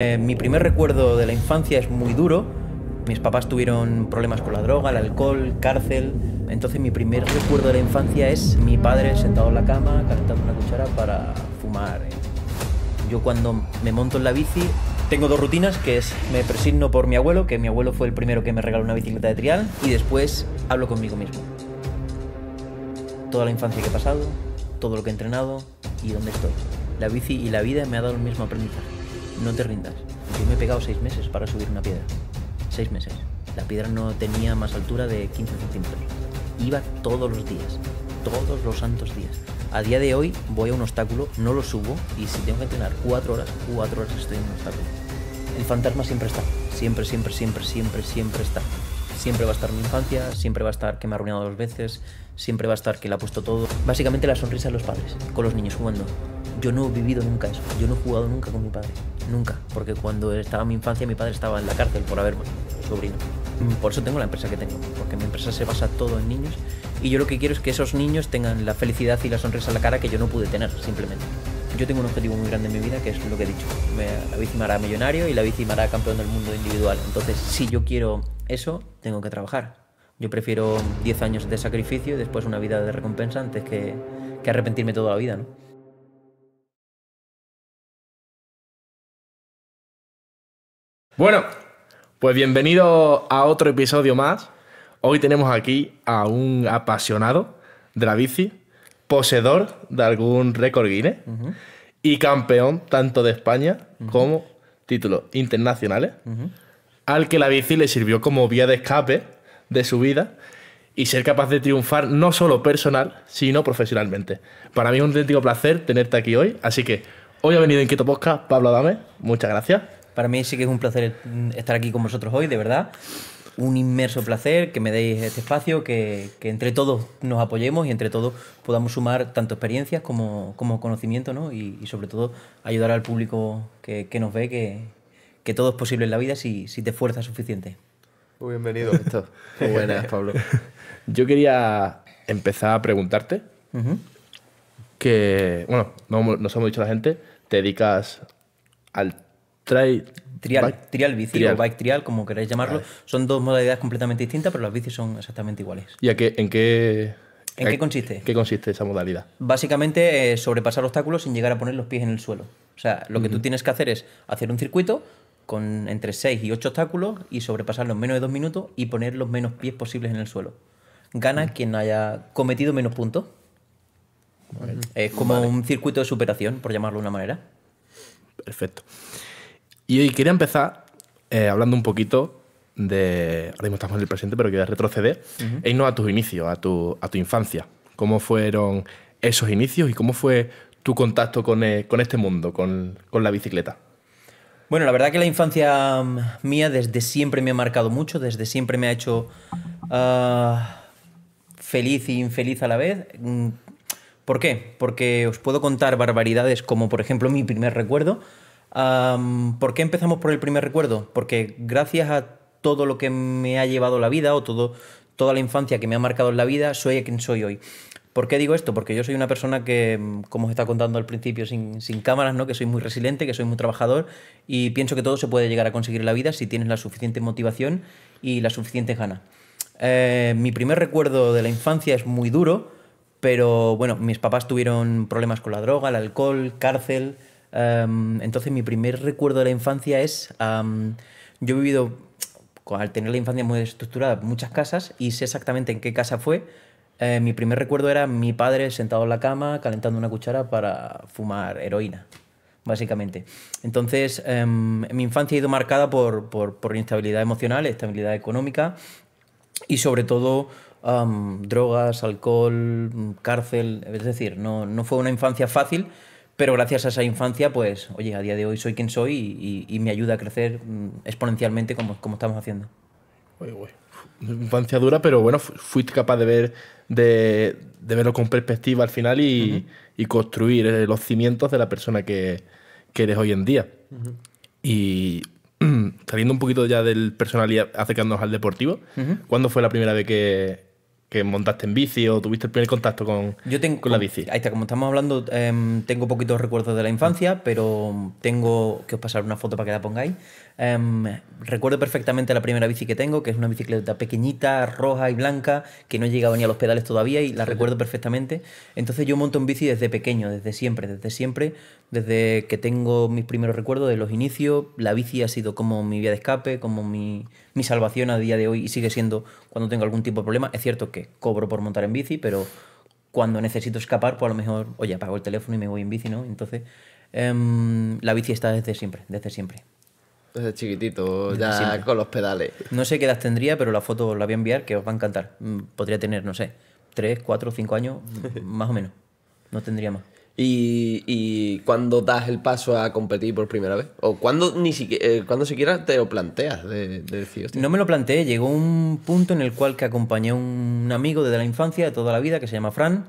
Eh, mi primer recuerdo de la infancia es muy duro. Mis papás tuvieron problemas con la droga, el alcohol, cárcel. Entonces mi primer recuerdo de la infancia es mi padre sentado en la cama calentando una cuchara para fumar. Yo cuando me monto en la bici tengo dos rutinas, que es me presigno por mi abuelo, que mi abuelo fue el primero que me regaló una bicicleta de trial, y después hablo conmigo mismo. Toda la infancia que he pasado, todo lo que he entrenado y dónde estoy. La bici y la vida me ha dado el mismo aprendizaje no te rindas. Yo me he pegado seis meses para subir una piedra. Seis meses. La piedra no tenía más altura de 15 centímetros. Iba todos los días, todos los santos días. A día de hoy voy a un obstáculo, no lo subo y si tengo que entrenar cuatro horas, cuatro horas estoy en un obstáculo. El fantasma siempre está, siempre, siempre, siempre, siempre, siempre está. Siempre va a estar mi infancia, siempre va a estar que me ha arruinado dos veces, siempre va a estar que le ha puesto todo. Básicamente la sonrisa de los padres, con los niños jugando. Yo no he vivido nunca eso, yo no he jugado nunca con mi padre. Nunca, porque cuando estaba en mi infancia mi padre estaba en la cárcel por haber sobrino. Mm, por eso tengo la empresa que tengo, porque mi empresa se basa todo en niños y yo lo que quiero es que esos niños tengan la felicidad y la sonrisa en la cara que yo no pude tener, simplemente. Yo tengo un objetivo muy grande en mi vida, que es lo que he dicho. la bici me millonario y la bici me campeón del mundo individual. Entonces, si yo quiero eso, tengo que trabajar. Yo prefiero 10 años de sacrificio y después una vida de recompensa antes que, que arrepentirme toda la vida, ¿no? Bueno, pues bienvenido a otro episodio más. Hoy tenemos aquí a un apasionado de la bici, poseedor de algún récord Guinness y campeón tanto de España como títulos internacionales, al que la bici le sirvió como vía de escape de su vida y ser capaz de triunfar no solo personal, sino profesionalmente. Para mí es un auténtico placer tenerte aquí hoy, así que hoy ha venido en Quito Posca Pablo Adame, muchas gracias. Para mí sí que es un placer estar aquí con vosotros hoy, de verdad. Un inmerso placer que me deis este espacio, que, entre todos nos apoyemos y entre todos podamos sumar tanto experiencias como, conocimiento, ¿no? Y, sobre todo ayudar al público que, nos ve que, todo es posible en la vida si, te fuerza suficiente. Muy bienvenido. Esto. Muy buenas, Pablo. Yo quería empezar a preguntarte que, bueno, nos hemos dicho la gente, te dedicas al Trial, bici o bike trial, como queráis llamarlo, son dos modalidades completamente distintas, pero las bicis son exactamente iguales. ¿Y a qué, en qué ¿En qué consiste? ¿Qué consiste esa modalidad? Básicamente, eh, sobrepasar obstáculos sin llegar a poner los pies en el suelo. O sea, lo que tú tienes que hacer es hacer un circuito con entre 6 y 8 obstáculos y sobrepasarlos en menos de 2 minutos y poner los menos pies posibles en el suelo. Gana quien haya cometido menos puntos. Es como un circuito de superación, por llamarlo de una manera. Perfecto. Y hoy quería empezar eh, hablando un poquito de. Ahora mismo estamos en el presente, pero quería retroceder e irnos a tus inicios, a tu, a tu infancia. ¿Cómo fueron esos inicios y cómo fue tu contacto con, eh, este mundo, con, la bicicleta? Bueno, la verdad que la infancia mm, mía desde siempre me ha marcado mucho, desde siempre me ha hecho ah, feliz y infeliz a la vez. Mm, ¿Por qué? Porque os puedo contar barbaridades como por ejemplo mi primer recuerdo. ¿Por qué empezamos por el primer recuerdo? Porque gracias a todo lo que me ha llevado la vida o todo, toda la infancia que me ha marcado en la vida, soy quien soy hoy. ¿Por qué digo esto? Porque yo soy una persona que, mm, como os está contando al principio, sin, cámaras, ¿no? que soy muy resiliente, que soy muy trabajador y pienso que todo se puede llegar a conseguir en la vida si tienes la suficiente motivación y la suficiente ganas. Eh, mi primer recuerdo de la infancia es muy duro, pero bueno, mis papás tuvieron problemas con la droga, el alcohol, cárcel, Em, entonces mi primer recuerdo de la infancia es, yo he vivido, al tener la infancia muy estructurada, muchas casas y sé exactamente en qué casa fue. Eh, mi primer recuerdo era mi padre sentado en la cama calentando una cuchara para fumar heroína, básicamente. Entonces, em, mi infancia ha ido marcada por, por, por inestabilidad emocional, estabilidad económica y sobre todo drogas, alcohol, cárcel. Es decir, no, no fue una infancia fácil pero gracias a esa infancia, pues, oye, a día de hoy soy quien soy y, me ayuda a crecer mm, exponencialmente como, estamos haciendo. Infancia dura, pero bueno, fuiste capaz de ver de, verlo con perspectiva al final y, construir eh, los cimientos de la persona que, eres hoy en día. Y saliendo un poquito ya del personal y acercándonos al deportivo, ¿cuándo fue la primera vez que, que montaste en bici o tuviste el primer contacto con, con la bici. Ahí está, como estamos hablando, em, tengo poquitos recuerdos de la infancia, pero tengo que os pasar una foto para que la pongáis. Em, recuerdo perfectamente la primera bici que tengo, que es una bicicleta pequeñita, roja y blanca, que no llegaba ni a los pedales todavía y la recuerdo perfectamente. Entonces yo monto en bici desde pequeño, desde siempre, desde siempre, desde que tengo mis primeros recuerdos de los inicios, la bici ha sido como mi vía de escape, como mi, salvación a día de hoy y sigue siendo cuando tengo algún tipo de problema. Es cierto que cobro por montar en bici, pero cuando necesito escapar, pues a lo mejor, oye, apago el teléfono y me voy en bici, ¿no? Entonces, em, la bici está desde siempre, desde siempre. Desde chiquitito, ya con los pedales. No sé qué edad tendría, pero la foto la voy a enviar que os va a encantar. Mm, podría tener, no sé, 3, 4, 5 años, más o menos. No tendría más. ¿Y, y cuándo das el paso a competir por primera vez? ¿O cuándo ni siquiera, eh, siquiera te lo planteas de, No me lo planteé, llegó un punto en el cual que acompañé a un amigo desde la infancia, de toda la vida, que se llama Fran,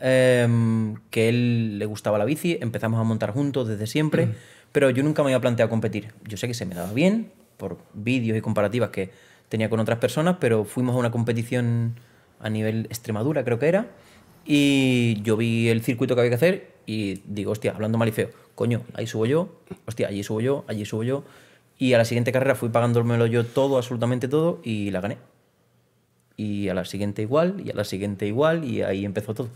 em, que él le gustaba la bici, empezamos a montar juntos desde siempre. pero yo nunca me había planteado competir. Yo sé que se me daba bien por vídeos y comparativas que tenía con otras personas, pero fuimos a una competición a nivel Extremadura, creo que era, y yo vi el circuito que había que hacer y digo, hostia, hablando mal y feo, coño, ahí subo yo, hostia, allí subo yo, allí subo yo, y a la siguiente carrera fui pagándomelo yo todo, absolutamente todo, y la gané. Y a la siguiente igual, y a la siguiente igual, y ahí empezó todo.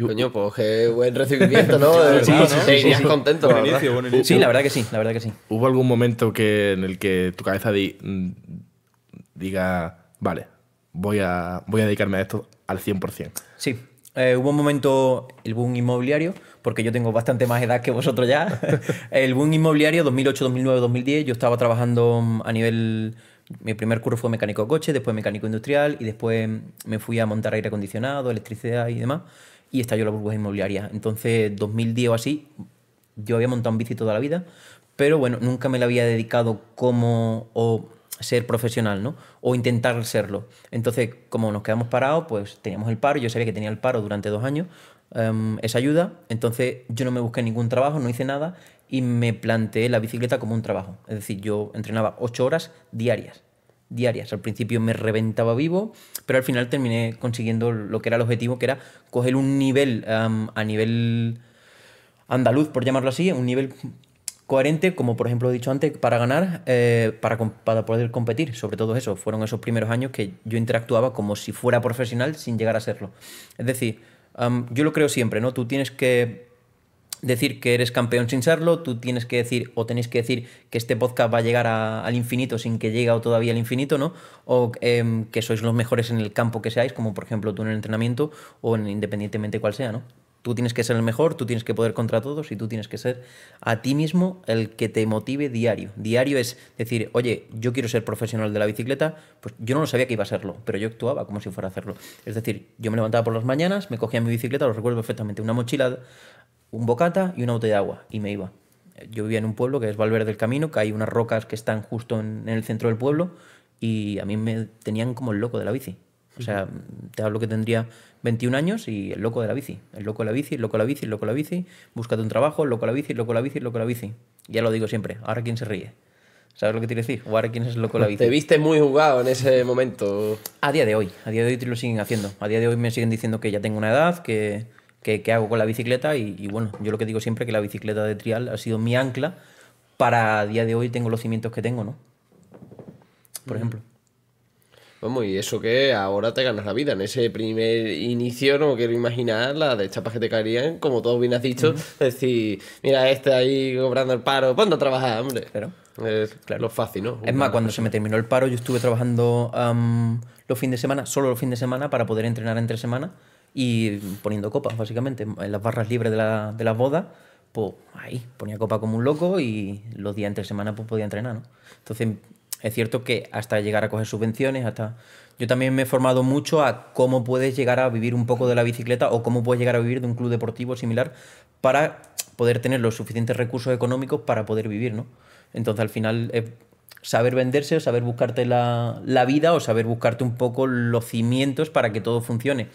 Coño, pues qué buen recibimiento, ¿no? sí, sí, sí, sí, Sí, la verdad que sí, que sí. ¿Hubo algún momento que, en el que tu cabeza mm, diga, vale, voy a, voy a dedicarme a esto al 100%? Sí, eh, hubo un momento, el boom inmobiliario, porque yo tengo bastante más edad que vosotros ya. el boom inmobiliario 2008, 2009, 2010, yo estaba trabajando mm, a nivel... Mi primer curso fue mecánico coche, después mecánico industrial y después me fui a montar aire acondicionado, electricidad y demás y estalló la burbuja inmobiliaria. Entonces, 2010 o así, yo había montado un bici toda la vida, pero bueno, nunca me la había dedicado como o ser profesional, ¿no? O intentar serlo. Entonces, como nos quedamos parados, pues teníamos el paro, yo sabía que tenía el paro durante dos años, em, esa ayuda, entonces yo no me busqué ningún trabajo, no hice nada y me planteé la bicicleta como un trabajo. Es decir, yo entrenaba ocho horas diarias diarias. Al principio me reventaba vivo, pero al final terminé consiguiendo lo que era el objetivo, que era coger un nivel a nivel andaluz, por llamarlo así, un nivel coherente, como por ejemplo he dicho antes, para ganar, eh, para, para, poder competir, sobre todo eso. Fueron esos primeros años que yo interactuaba como si fuera profesional sin llegar a serlo. Es decir, yo lo creo siempre, ¿no? Tú tienes que decir que eres campeón sin serlo, tú tienes que decir o tenéis que decir que este podcast va a llegar al infinito sin que llegue o todavía al infinito, ¿no? O em, que sois los mejores en el campo que seáis, como por ejemplo tú en el entrenamiento o en, independientemente cuál sea, ¿no? Tú tienes que ser el mejor, tú tienes que poder contra todos y tú tienes que ser a ti mismo el que te motive diario. Diario es decir, oye, yo quiero ser profesional de la bicicleta, pues yo no lo sabía que iba a serlo, pero yo actuaba como si fuera a hacerlo. Es decir, yo me levantaba por las mañanas, me cogía mi bicicleta, lo recuerdo perfectamente, una mochila un bocata y una botella de agua y me iba. Yo vivía en un pueblo que es Valverde del Camino, que hay unas rocas que están justo en, el centro del pueblo y a mí me tenían como el loco de la bici. O sea, te hablo que tendría 21 años y el loco de la bici. El loco de la bici, el loco de la bici, el loco de la bici. Búscate un trabajo, el loco de la bici, el loco de la bici, el loco de la bici. Ya lo digo siempre. Ahora quién se ríe. ¿Sabes lo que quiere quiero decir? O ahora quién es el loco de la bici. Te viste muy jugado en ese momento. A día de hoy. A día de hoy te lo siguen haciendo. A día de hoy me siguen diciendo que ya tengo una edad, que qué, hago con la bicicleta y, bueno, yo lo que digo siempre es que la bicicleta de trial ha sido mi ancla para a día de hoy tengo los cimientos que tengo, ¿no? Por mm. ejemplo. Vamos, y eso que ahora te ganas la vida. En ese primer inicio no quiero imaginar la de chapas que te caerían, como todos bien has dicho. Es Decir, mira, este ahí cobrando el paro, ¿cuándo trabajas, hombre? Claro. Es lo fácil, ¿no? Es más, cuando se me terminó el paro, yo estuve trabajando los fines de semana, solo los fines de semana, para poder entrenar entre semanas y poniendo copas, básicamente. En las barras libres de la, de pues ahí, ponía copa como un loco y los días entre semana pues podía entrenar, ¿no? Entonces, es cierto que hasta llegar a coger subvenciones, hasta... Yo también me he formado mucho a cómo puedes llegar a vivir un poco de la bicicleta o cómo puedes llegar a vivir de un club deportivo similar para poder tener los suficientes recursos económicos para poder vivir, ¿no? Entonces, al final... es saber venderse, o saber buscarte la, la vida o saber buscarte un poco los cimientos para que todo funcione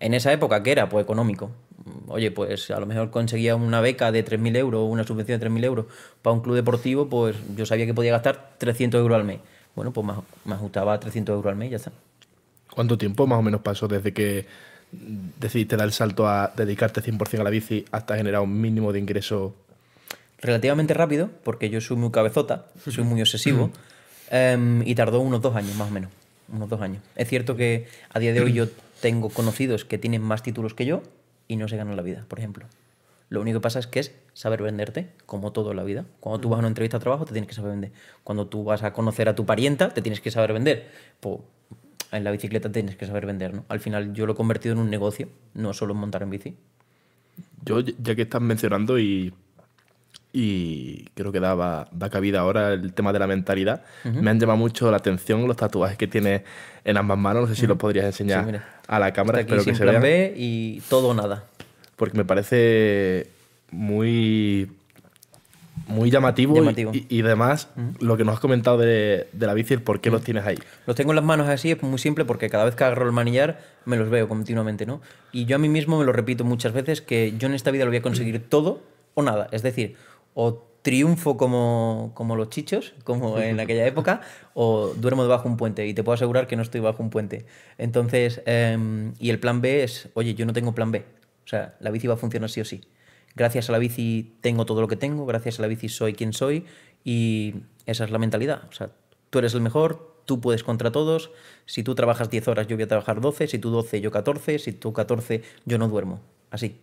en esa época, que era? Pues económico. Oye, pues a lo mejor conseguía una beca de 3.000 euros, una subvención de 3.000 euros para un club deportivo, pues yo sabía que podía gastar 300 euros al mes. Bueno, pues me ajustaba a 300 euros al mes y ya está. ¿Cuánto tiempo más o menos pasó desde que decidiste dar el salto a dedicarte 100% a la bici hasta generar un mínimo de ingreso? Relativamente rápido, porque yo soy muy cabezota, soy muy obsesivo, em, y tardó unos dos años más o menos. Unos dos años. Es cierto que a día de hoy yo tengo conocidos que tienen más títulos que yo y no se ganan la vida, por ejemplo. Lo único que pasa es que es saber venderte, como todo en la vida. Cuando tú vas a una entrevista de trabajo, te tienes que saber vender. Cuando tú vas a conocer a tu parienta, te tienes que saber vender. Pues en la bicicleta tienes que saber vender, ¿no? Al final yo lo he convertido en un negocio, no solo en montar en bici. Yo, ya que estás mencionando y y creo que da, cabida ahora el tema de la mentalidad. Me han llamado mucho la atención los tatuajes que tiene en ambas manos. No sé si los podrías enseñar a la cámara. Espero que se y todo o nada. Porque me parece muy muy llamativo, Y, además lo que nos has comentado de, la bici, por qué los tienes ahí. Los tengo en las manos así, es muy simple porque cada vez que agarro el manillar me los veo continuamente, ¿no? Y yo a mí mismo me lo repito muchas veces que yo en esta vida lo voy a conseguir todo o nada. Es decir, o triunfo como, como los chichos, como en aquella época, o duermo debajo de un puente. Y te puedo asegurar que no estoy bajo un puente. Entonces, em, y el plan B es, oye, yo no tengo plan B. O sea, la bici va a funcionar sí o sí. Gracias a la bici tengo todo lo que tengo, gracias a la bici soy quien soy y esa es la mentalidad. O sea, tú eres el mejor, tú puedes contra todos. Si tú trabajas 10 horas, yo voy a trabajar 12. Si tú 12, yo 14. Si tú 14, yo no duermo. Así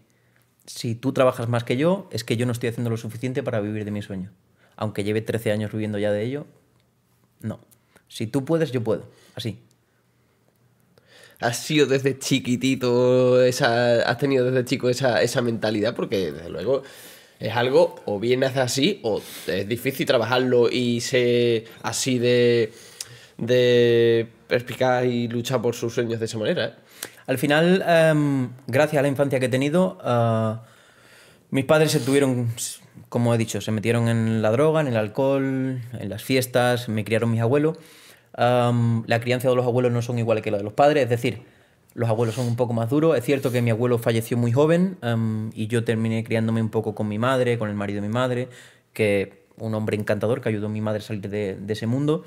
si tú trabajas más que yo, es que yo no estoy haciendo lo suficiente para vivir de mi sueño. Aunque lleve 13 años viviendo ya de ello, no. Si tú puedes, yo puedo. Así. Has sido desde chiquitito, esa, has tenido desde chico esa, esa mentalidad, porque desde luego es algo o bien hace así o es difícil trabajarlo y ser así de, de perspicaz y luchar por sus sueños de esa manera. ¿eh? Al final, em, gracias a la infancia que he tenido, eh, mis padres se tuvieron, como he dicho, se metieron en la droga, en el alcohol, en las fiestas, me criaron mis abuelos. Em, la crianza de los abuelos no son iguales que la de los padres, es decir, los abuelos son un poco más duros. Es cierto que mi abuelo falleció muy joven em, y yo terminé criándome un poco con mi madre, con el marido de mi madre, que un hombre encantador que ayudó a mi madre a salir de, ese mundo,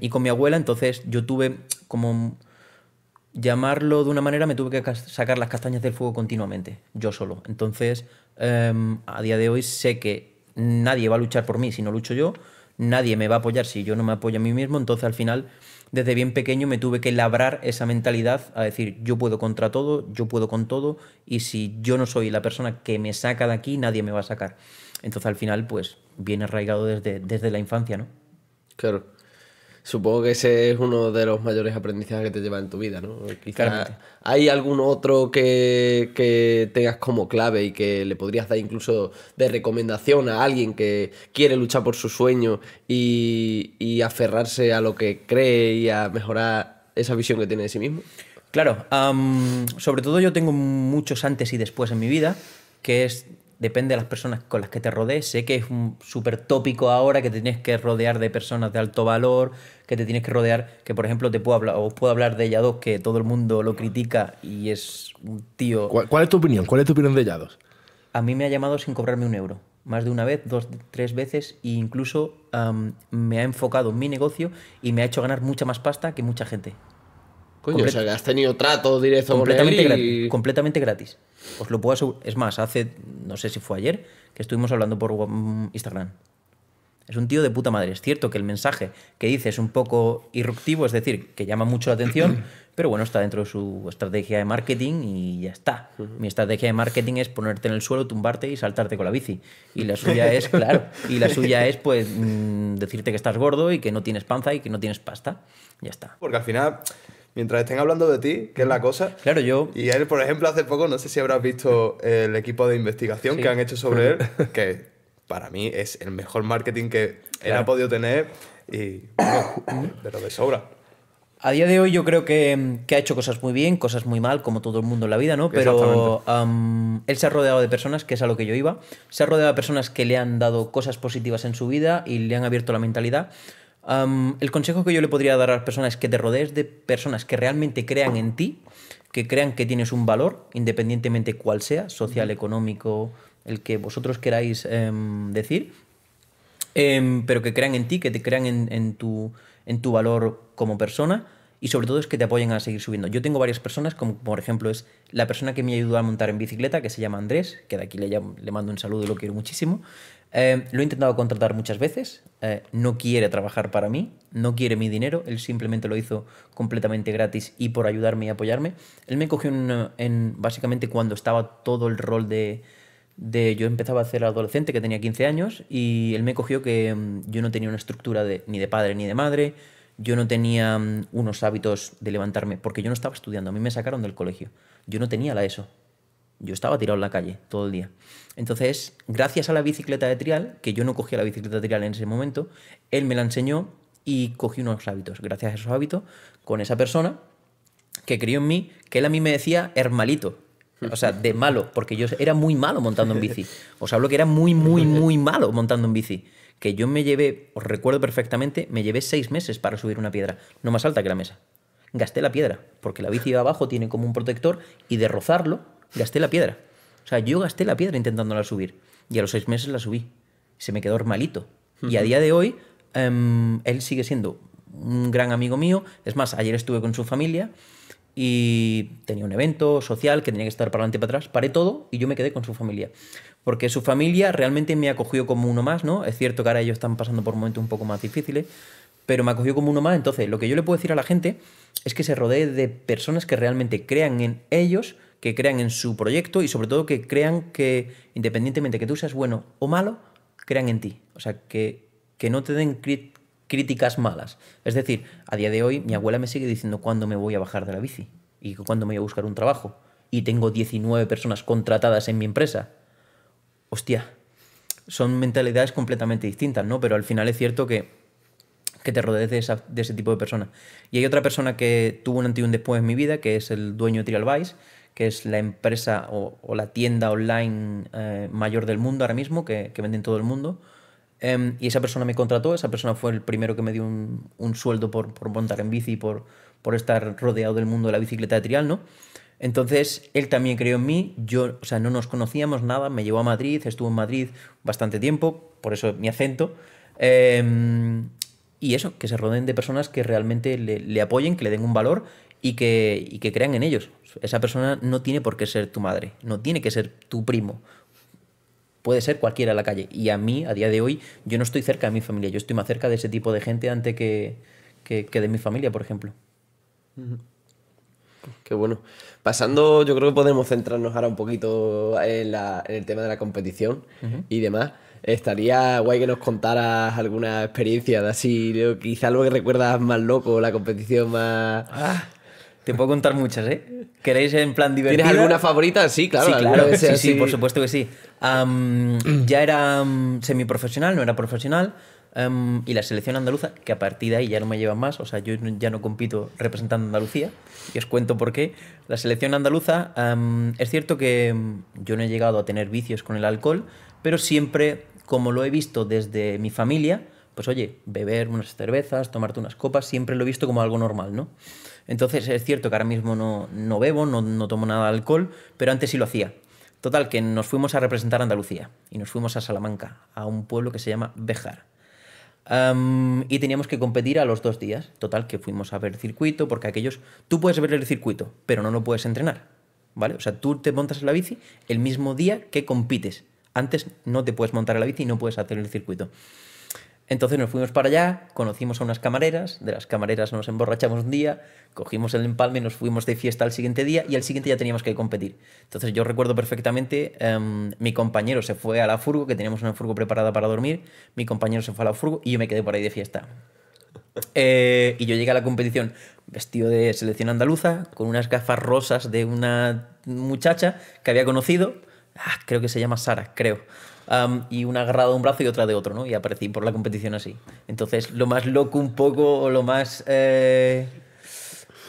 y con mi abuela, entonces yo tuve como llamarlo de una manera, me tuve que sacar las castañas del fuego continuamente, yo solo. Entonces, em, a día de hoy sé que nadie va a luchar por mí si no lucho yo, nadie me va a apoyar si yo no me apoyo a mí mismo, entonces al final, desde bien pequeño me tuve que labrar esa mentalidad a decir, yo puedo contra todo, yo puedo con todo, y si yo no soy la persona que me saca de aquí, nadie me va a sacar. Entonces al final, pues, viene arraigado desde, desde la infancia, ¿no? Claro. Supongo que ese es uno de los mayores aprendizajes que te lleva en tu vida, ¿no? Quizás hay algún otro que, tengas como clave y que le podrías dar incluso de recomendación a alguien que quiere luchar por su sueño y, aferrarse a lo que cree y a mejorar esa visión que tiene de sí mismo. Claro, sobre todo yo tengo muchos antes y después en mi vida, que es depende de las personas con las que te rodees. Sé que es un súper tópico ahora que te tienes que rodear de personas de alto valor, que te tienes que rodear, que por ejemplo te puedo hablar, os puedo hablar de Yados, que todo el mundo lo critica y es un tío... ¿Cuál, es tu opinión? ¿Cuál es tu opinión de A mí me ha llamado sin cobrarme un euro. Más de una vez, dos, tres veces, e incluso me ha enfocado en mi negocio y me ha hecho ganar mucha más pasta que mucha gente has tenido trato directo completamente gratis, completamente gratis. Os lo puedo Es más, hace, no sé si fue ayer, que estuvimos hablando por Instagram. Es un tío de puta madre. Es cierto que el mensaje que dice es un poco irruptivo, es decir, que llama mucho la atención, pero bueno, está dentro de su estrategia de marketing y ya está. Mi estrategia de marketing es ponerte en el suelo, tumbarte y saltarte con la bici. Y la suya es, claro, y la suya es pues mm, decirte que estás gordo y que no tienes panza y que no tienes pasta. Ya está. Porque al final mientras estén hablando de ti, que es la cosa. Claro, yo. Y él, por ejemplo, hace poco, no sé si habrás visto el equipo de investigación que han hecho sobre él, que para mí es el mejor marketing que él ha podido tener, y pero de sobra. A día de hoy yo creo que, que, ha hecho cosas muy bien, cosas muy mal, como todo el mundo en la vida, ¿no? Pero él se ha rodeado de personas, que es a lo que yo iba, se ha rodeado de personas que le han dado cosas positivas en su vida y le han abierto la mentalidad el consejo que yo le podría dar a las personas es que te rodees de personas que realmente crean en ti, que crean que tienes un valor, independientemente cuál sea, social, económico, el que vosotros queráis em, decir, em, pero que crean en ti, que te crean en, tu, en tu valor como persona y sobre todo es que te apoyen a seguir subiendo. Yo tengo varias personas, como por ejemplo es la persona que me ayudó a montar en bicicleta, que se llama Andrés, que de aquí le, le mando un saludo, lo quiero muchísimo. Eh, lo he intentado contratar muchas veces, eh, no quiere trabajar para mí, no quiere mi dinero, él simplemente lo hizo completamente gratis y por ayudarme y apoyarme. Él me cogió en, básicamente cuando estaba todo el rol de, de, Yo empezaba a ser adolescente, que tenía 15 años, y él me cogió que mm, yo no tenía una estructura de, ni de padre ni de madre, yo no tenía mm, unos hábitos de levantarme, porque yo no estaba estudiando, a mí me sacaron del colegio, yo no tenía la ESO, yo estaba tirado en la calle todo el día. Entonces, gracias a la bicicleta de trial, que yo no cogía la bicicleta de trial en ese momento, él me la enseñó y cogí unos hábitos. Gracias a esos hábitos, con esa persona que creyó en mí, que él a mí me decía hermalito. O sea, de malo, porque yo era muy malo montando en bici. Os hablo que era muy, muy, muy malo montando en bici. Que yo me llevé, os recuerdo perfectamente, me llevé seis meses para subir una piedra, no más alta que la mesa. Gasté la piedra, porque la bici de abajo tiene como un protector y de rozarlo, gasté la piedra. O sea, yo gasté la piedra intentándola subir. Y a los seis meses la subí. Se me quedó malito Y a día de hoy, em, él sigue siendo un gran amigo mío. Es más, ayer estuve con su familia y tenía un evento social que tenía que estar para adelante y para atrás. Paré todo y yo me quedé con su familia. Porque su familia realmente me acogió como uno más, ¿no? Es cierto que ahora ellos están pasando por momentos un poco más difíciles, pero me acogió como uno más. Entonces, lo que yo le puedo decir a la gente es que se rodee de personas que realmente crean en ellos que crean en su proyecto y sobre todo que crean que independientemente que tú seas bueno o malo, crean en ti. O sea, que, no te den críticas malas. Es decir, a día de hoy mi abuela me sigue diciendo cuándo me voy a bajar de la bici y cuándo me voy a buscar un trabajo. Y tengo 19 personas contratadas en mi empresa. Hostia, son mentalidades completamente distintas, ¿no? Pero al final es cierto que, te rodees de, ese tipo de personas. Y hay otra persona que tuvo un antes y un después en mi vida, que es el dueño de Trial Vice, que es la empresa o, la tienda online eh, mayor del mundo ahora mismo, que, que vende en todo el mundo. Em, y esa persona me contrató, esa persona fue el primero que me dio un, sueldo por, por, montar en bici, por, por estar rodeado del mundo de la bicicleta de trial, ¿no? Entonces, él también creyó en mí, yo, o sea, no nos conocíamos nada, me llevó a Madrid, estuvo en Madrid bastante tiempo, por eso mi acento. Em, y eso, que se rodeen de personas que realmente le, le, apoyen, que le den un valor y que, crean en ellos. Esa persona no tiene por qué ser tu madre, no tiene que ser tu primo. Puede ser cualquiera en la calle. Y a mí, a día de hoy, yo no estoy cerca de mi familia. Yo estoy más cerca de ese tipo de gente antes que, que, de mi familia, por ejemplo. Qué bueno. Pasando, yo creo que podemos centrarnos ahora un poquito en, la, en el tema de la competición y demás. Estaría guay que nos contaras alguna experiencia de así, quizá algo que recuerdas más loco, la competición más... Ah. Te puedo contar muchas, ¿eh? ¿Queréis en plan divertido? ¿Tienes alguna favorita? Sí, claro. Sí, claro. Sí, por supuesto que sí. Mm. ya era semiprofesional, no era profesional. y la selección andaluza, que a partir de ahí ya no me llevan más, o sea, yo ya no compito representando Andalucía, y os cuento por qué. La selección andaluza, es cierto que yo no he llegado a tener vicios con el alcohol, pero siempre, como lo he visto desde mi familia, pues oye, beber unas cervezas, tomarte unas copas, siempre lo he visto como algo normal, ¿no? Entonces es cierto que ahora mismo no, no bebo, no, no, tomo nada de alcohol, pero antes sí lo hacía. Total, que nos fuimos a representar a Andalucía y nos fuimos a Salamanca, a un pueblo que se llama Bejar. y teníamos que competir a los dos días. Total, que fuimos a ver el circuito, porque aquellos, tú puedes ver el circuito, pero no lo puedes entrenar. ¿Vale? O sea, tú te montas en la bici el mismo día que compites. Antes no te puedes montar en la bici y no puedes hacer el circuito. Entonces nos fuimos para allá, conocimos a unas camareras, de las camareras nos emborrachamos un día, cogimos el empalme, nos fuimos de fiesta al siguiente día y al siguiente ya teníamos que competir. Entonces yo recuerdo perfectamente, em, mi compañero se fue a la furgo, que teníamos una furgo preparada para dormir, mi compañero se fue a la furgo y yo me quedé por ahí de fiesta. Eh, y yo llegué a la competición vestido de selección andaluza, con unas gafas rosas de una muchacha que había conocido, ah, creo que se llama Sara, creo y una agarrada de un brazo y otra de otro, ¿no? Y aparecí por la competición así. Entonces, lo más loco un poco, o lo más eh,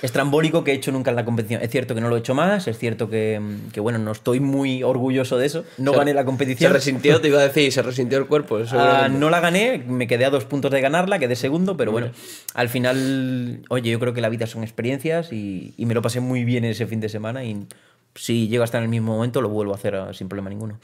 estrambólico que he hecho nunca en la competición. Es cierto que no lo he hecho más, es cierto que, bueno, no estoy muy orgulloso de eso. No gané la competición. Se resintió, te iba a decir, se resintió el cuerpo. Ah, no la gané, me quedé a dos puntos de ganarla, quedé segundo, pero bueno, al final, oye, yo creo que la vida son experiencias y, y me lo pasé muy bien ese fin de semana y si llego hasta en el mismo momento, lo vuelvo a hacer ah, sin problema ninguno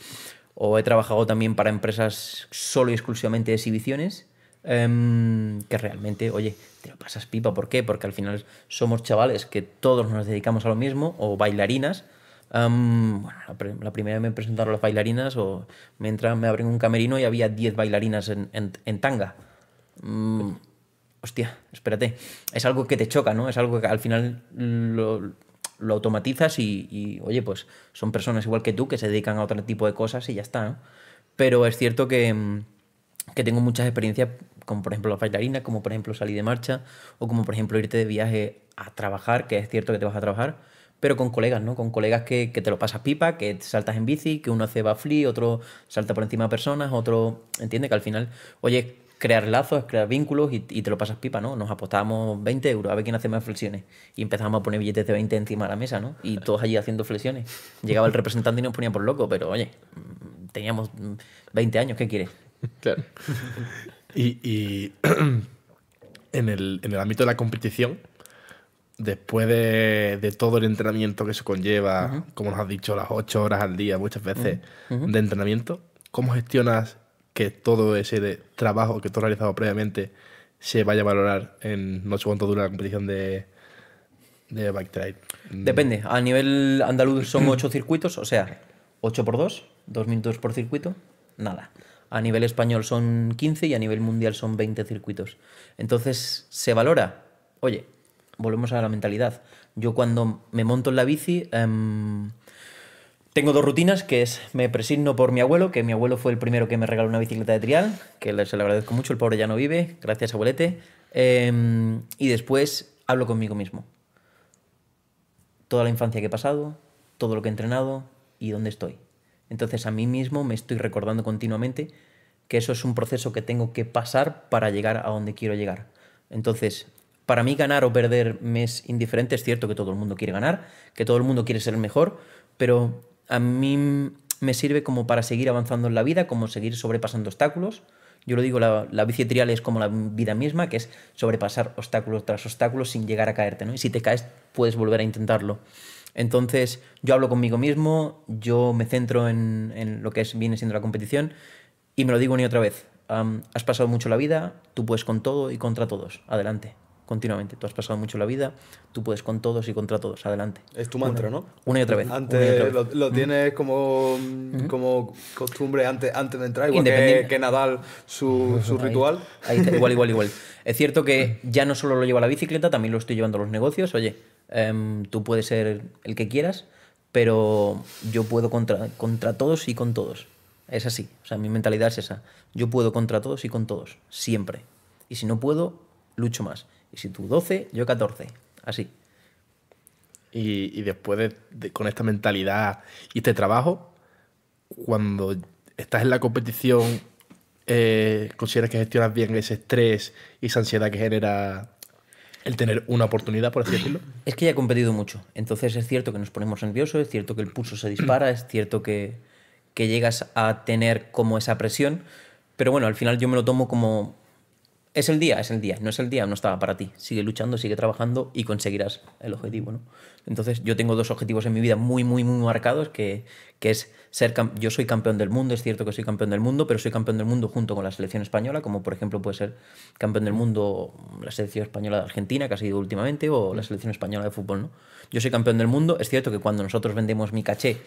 o he trabajado también para empresas solo y exclusivamente de exhibiciones, em, que realmente, oye, te lo pasas pipa. ¿Por qué? Porque al final somos chavales que todos nos dedicamos a lo mismo, o bailarinas. Em, bueno, la, primera vez me presentaron las bailarinas, o me me abren un camerino y había 10 bailarinas en, tanga. Mm, hostia, espérate. Es algo que te choca, ¿no? Es algo que al final lo, lo automatizas y, oye, pues son personas igual que tú que se dedican a otro tipo de cosas y ya está. Pero es cierto mm, que, tengo muchas experiencias, como por ejemplo la bailarinas, como por ejemplo salir de marcha, o como por ejemplo irte de viaje a trabajar, que es cierto que te vas a trabajar, pero con colegas, ¿no? Con colegas que, te lo pasas pipa, que saltas en bici, que uno hace bafli, otro salta por encima de personas, otro... Entiende que al final, oye, crear lazos, crear vínculos y, te lo pasas pipa, ¿no? Nos apostábamos 20 euros a ver quién hace más flexiones. Y empezamos a poner billetes de 20 encima de la mesa, ¿no? Y todos allí haciendo flexiones. Llegaba el representante y nos ponía por loco, pero oye, teníamos 20 años, ¿qué quieres? Claro. Y, en, el, ámbito de la competición, después de, todo el entrenamiento que eso conlleva, como nos has dicho, las 8 horas al día muchas veces de entrenamiento, ¿cómo gestionas que todo ese trabajo que tú has realizado previamente se vaya a valorar en no sé cuánto dura la competición de, de bike trail. Depende. A nivel andaluz son ocho circuitos, o sea, ocho por dos, dos minutos por circuito, nada. A nivel español son quince y a nivel mundial son veinte circuitos. Entonces, se valora. Oye, volvemos a la mentalidad. Yo cuando me monto en la bici, em, tengo dos rutinas, que es me presigno por mi abuelo, que mi abuelo fue el primero que me regaló una bicicleta de trial, que se le agradezco mucho, el pobre ya no vive, gracias abuelete. Em, y después hablo conmigo mismo. Toda la infancia que he pasado, todo lo que he entrenado y dónde estoy. Entonces a mí mismo me estoy recordando continuamente que eso es un proceso que tengo que pasar para llegar a donde quiero llegar. Entonces, para mí ganar o perder me es indiferente, es cierto que todo el mundo quiere ganar, que todo el mundo quiere ser el mejor, pero a mí me sirve como para seguir avanzando en la vida, como seguir sobrepasando obstáculos. Yo lo digo, la, la bici trial es como la vida misma, que es sobrepasar obstáculos tras obstáculos sin llegar a caerte, ¿no? Y si te caes, puedes volver a intentarlo. Entonces, yo hablo conmigo mismo, yo me centro en, lo que viene siendo la competición y me lo digo una y otra vez. has pasado mucho la vida, tú puedes con todo y contra todos. Adelante continuamente. Tú has pasado mucho la vida, tú puedes con todos y contra todos, adelante. Es tu mantra, ¿no? Una y otra vez. Antes Lo, tienes como, como costumbre antes, antes de entrar, igual que, Nadal, su, su ritual. igual, igual, igual. Es cierto que ya no solo lo lleva la bicicleta, también lo estoy llevando a los negocios. Oye, em, tú puedes ser el que quieras, pero yo puedo contra, contra todos y con todos. Es así, o sea, mi mentalidad es esa. Yo puedo contra todos y con todos, siempre. Y si no puedo, lucho más si tú 12, yo 14. Así. Y, después de, con esta mentalidad y este trabajo, cuando estás en la competición, eh, ¿consideras que gestionas bien ese estrés y esa ansiedad que genera el tener una oportunidad, por ejemplo decirlo? Es que ya he competido mucho. Entonces es cierto que nos ponemos nerviosos, es cierto que el pulso se dispara, es cierto que, que llegas a tener como esa presión. Pero bueno, al final yo me lo tomo como es el día, es el día, no es el día, no estaba para ti. Sigue luchando, sigue trabajando y conseguirás el objetivo. ¿no? Entonces yo tengo dos objetivos en mi vida muy, muy, muy marcados, que, que es ser, yo soy campeón del mundo, es cierto que soy campeón del mundo, pero soy campeón del mundo junto con la selección española, como por ejemplo puede ser campeón del mundo la selección española de Argentina, que ha sido últimamente, o la mm. selección española de fútbol. ¿no? Yo soy campeón del mundo, es cierto que cuando nosotros vendemos mi caché,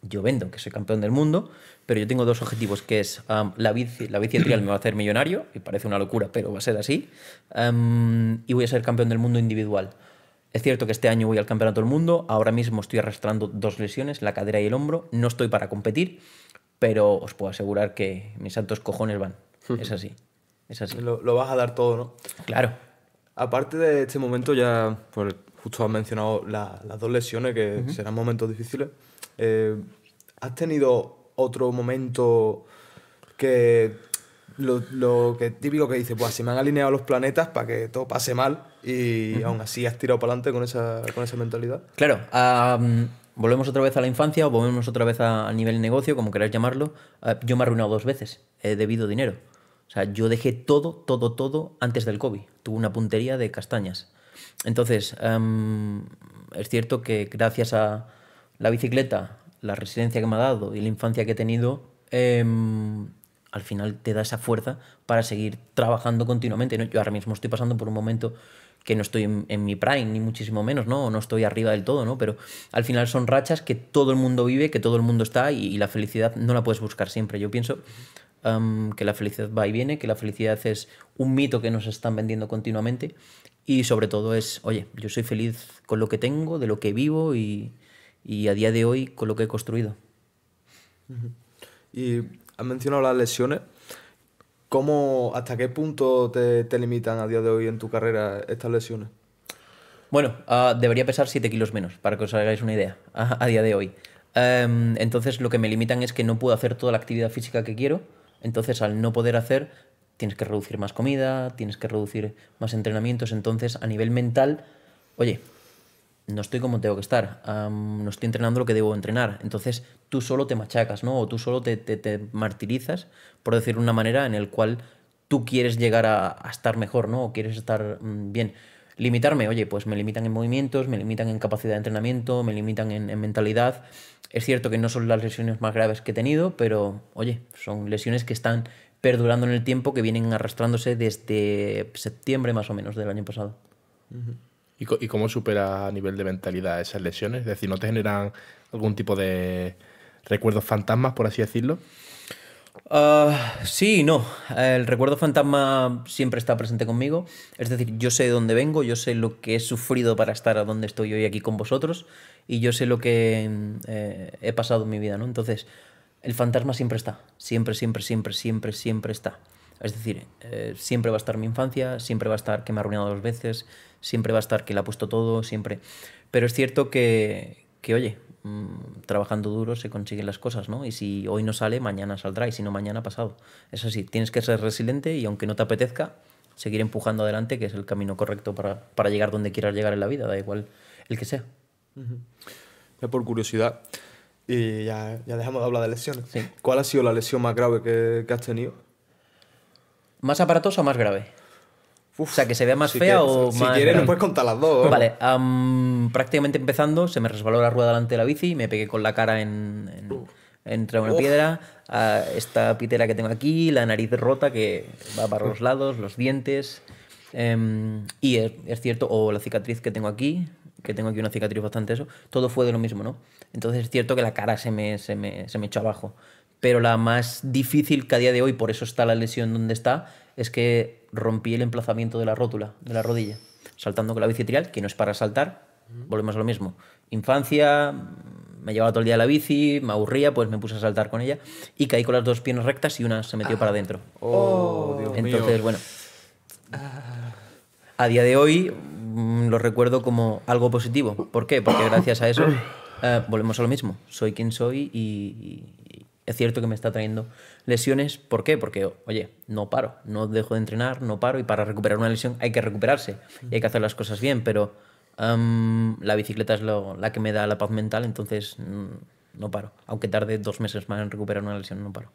yo vendo que soy campeón del mundo, pero yo tengo dos objetivos, que es la, bici, la bici trial me va a hacer millonario, y parece una locura, pero va a ser así, y voy a ser campeón del mundo individual. Es cierto que este año voy al campeonato del mundo, ahora mismo estoy arrastrando dos lesiones, la cadera y el hombro, no estoy para competir, pero os puedo asegurar que mis santos cojones van. Es así, es así. Lo, lo vas a dar todo, ¿no? Claro. Aparte de este momento, ya pues, justo has mencionado las dos lesiones, que serán momentos difíciles. Eh, ¿Has tenido otro momento que lo, que típico que dice, pues si me han alineado los planetas para que todo pase mal y aún así has tirado para adelante con esa, con esa mentalidad. Claro, volvemos otra vez a la infancia o volvemos otra vez a, nivel negocio, como queráis llamarlo. Eh, yo me he arruinado dos veces, he debido dinero. O sea, yo dejé todo, todo, todo antes del COVID. Tuve una puntería de castañas. Entonces, es cierto que gracias a la bicicleta, la residencia que me ha dado y la infancia que he tenido, em, al final te da esa fuerza para seguir trabajando continuamente. Yo ahora mismo estoy pasando por un momento que no estoy en, mi prime, ni muchísimo menos, ¿no? No estoy arriba del todo, ¿no? Pero al final son rachas que todo el mundo vive, que todo el mundo está y, la felicidad no la puedes buscar siempre. Yo pienso em, que la felicidad va y viene, que la felicidad es un mito que nos están vendiendo continuamente y sobre todo es, oye, yo soy feliz con lo que tengo, de lo que vivo y, y a día de hoy con lo que he construido. Y has mencionado las lesiones. ¿Cómo, ¿Hasta qué punto te, te limitan a día de hoy en tu carrera estas lesiones? Bueno, ah, debería pesar 7 kilos menos, para que os hagáis una idea, a, día de hoy. Em, entonces lo que me limitan es que no puedo hacer toda la actividad física que quiero. Entonces al no poder hacer, tienes que reducir más comida, tienes que reducir más entrenamientos. Entonces a nivel mental, oye, no estoy como tengo que estar, no estoy entrenando lo que debo entrenar. Entonces tú solo te machacas, ¿no? O tú solo te, te, martirizas, por decir una manera, en el cual tú quieres llegar a, estar mejor, ¿no? O quieres estar mm, bien. Limitarme, oye, pues me limitan en movimientos, me limitan en capacidad de entrenamiento, me limitan en, mentalidad. Es cierto que no son las lesiones más graves que he tenido, pero oye, son lesiones que están perdurando en el tiempo, que vienen arrastrándose desde septiembre más o menos del año pasado. ¿Y, cómo supera a nivel de mentalidad esas lesiones? Es decir, ¿no te generan algún tipo de recuerdos fantasmas, por así decirlo? Ah, sí, no. El recuerdo fantasma siempre está presente conmigo. Es decir, yo sé de dónde vengo, yo sé lo que he sufrido para estar a donde estoy hoy aquí con vosotros y yo sé lo que eh, he pasado en mi vida, ¿no? Entonces, el fantasma siempre está. Siempre, siempre, siempre, siempre, siempre está. Es decir, eh, siempre va a estar mi infancia, siempre va a estar que me ha arruinado dos veces, siempre va a estar que le ha puesto todo, siempre. Pero es cierto que, oye, mm, trabajando duro se consiguen las cosas, ¿no? Y si hoy no sale, mañana saldrá, y si no, mañana pasado. Es así, tienes que ser resiliente y aunque no te apetezca, seguir empujando adelante, que es el camino correcto para, llegar donde quieras llegar en la vida, da igual el que sea. por curiosidad, y ya, dejamos de hablar de lesiones. ¿Cuál ha sido la lesión más grave que, has tenido? ¿Más aparatosa o más grave? o sea, que se vea más fea o más. Si quieres, puedes contar las dos. Vale, prácticamente empezando, se me resbaló la rueda delante de la bici, y me pegué con la cara en, entre una piedra, esta pitera que tengo aquí, la nariz rota que va para los lados, los dientes. Em, y es, es, cierto, o la cicatriz que tengo aquí, que tengo aquí una cicatriz bastante eso, todo fue de lo mismo, ¿no? Entonces es cierto que la cara se me, se me, se me echó abajo pero la más difícil que a día de hoy, por eso está la lesión donde está, es que rompí el emplazamiento de la rótula, de la rodilla, saltando con la bici trial, que no es para saltar, volvemos a lo mismo. Infancia, me llevaba todo el día la bici, me aburría, pues me puse a saltar con ella y caí con las dos piernas rectas y una se metió para ah. adentro. Oh, oh, Dios Entonces, bueno. Ah. A día de hoy mm, lo recuerdo como algo positivo. ¿Por qué? Porque gracias a eso eh, volvemos a lo mismo. Soy quien soy y es cierto que me está trayendo lesiones. ¿Por qué? Porque, oye, no paro, no dejo de entrenar, no paro y para recuperar una lesión hay que recuperarse y hay que hacer las cosas bien, pero la bicicleta es la que me da la paz mental, entonces mm, no paro. Aunque tarde dos meses más en recuperar una lesión, no paro.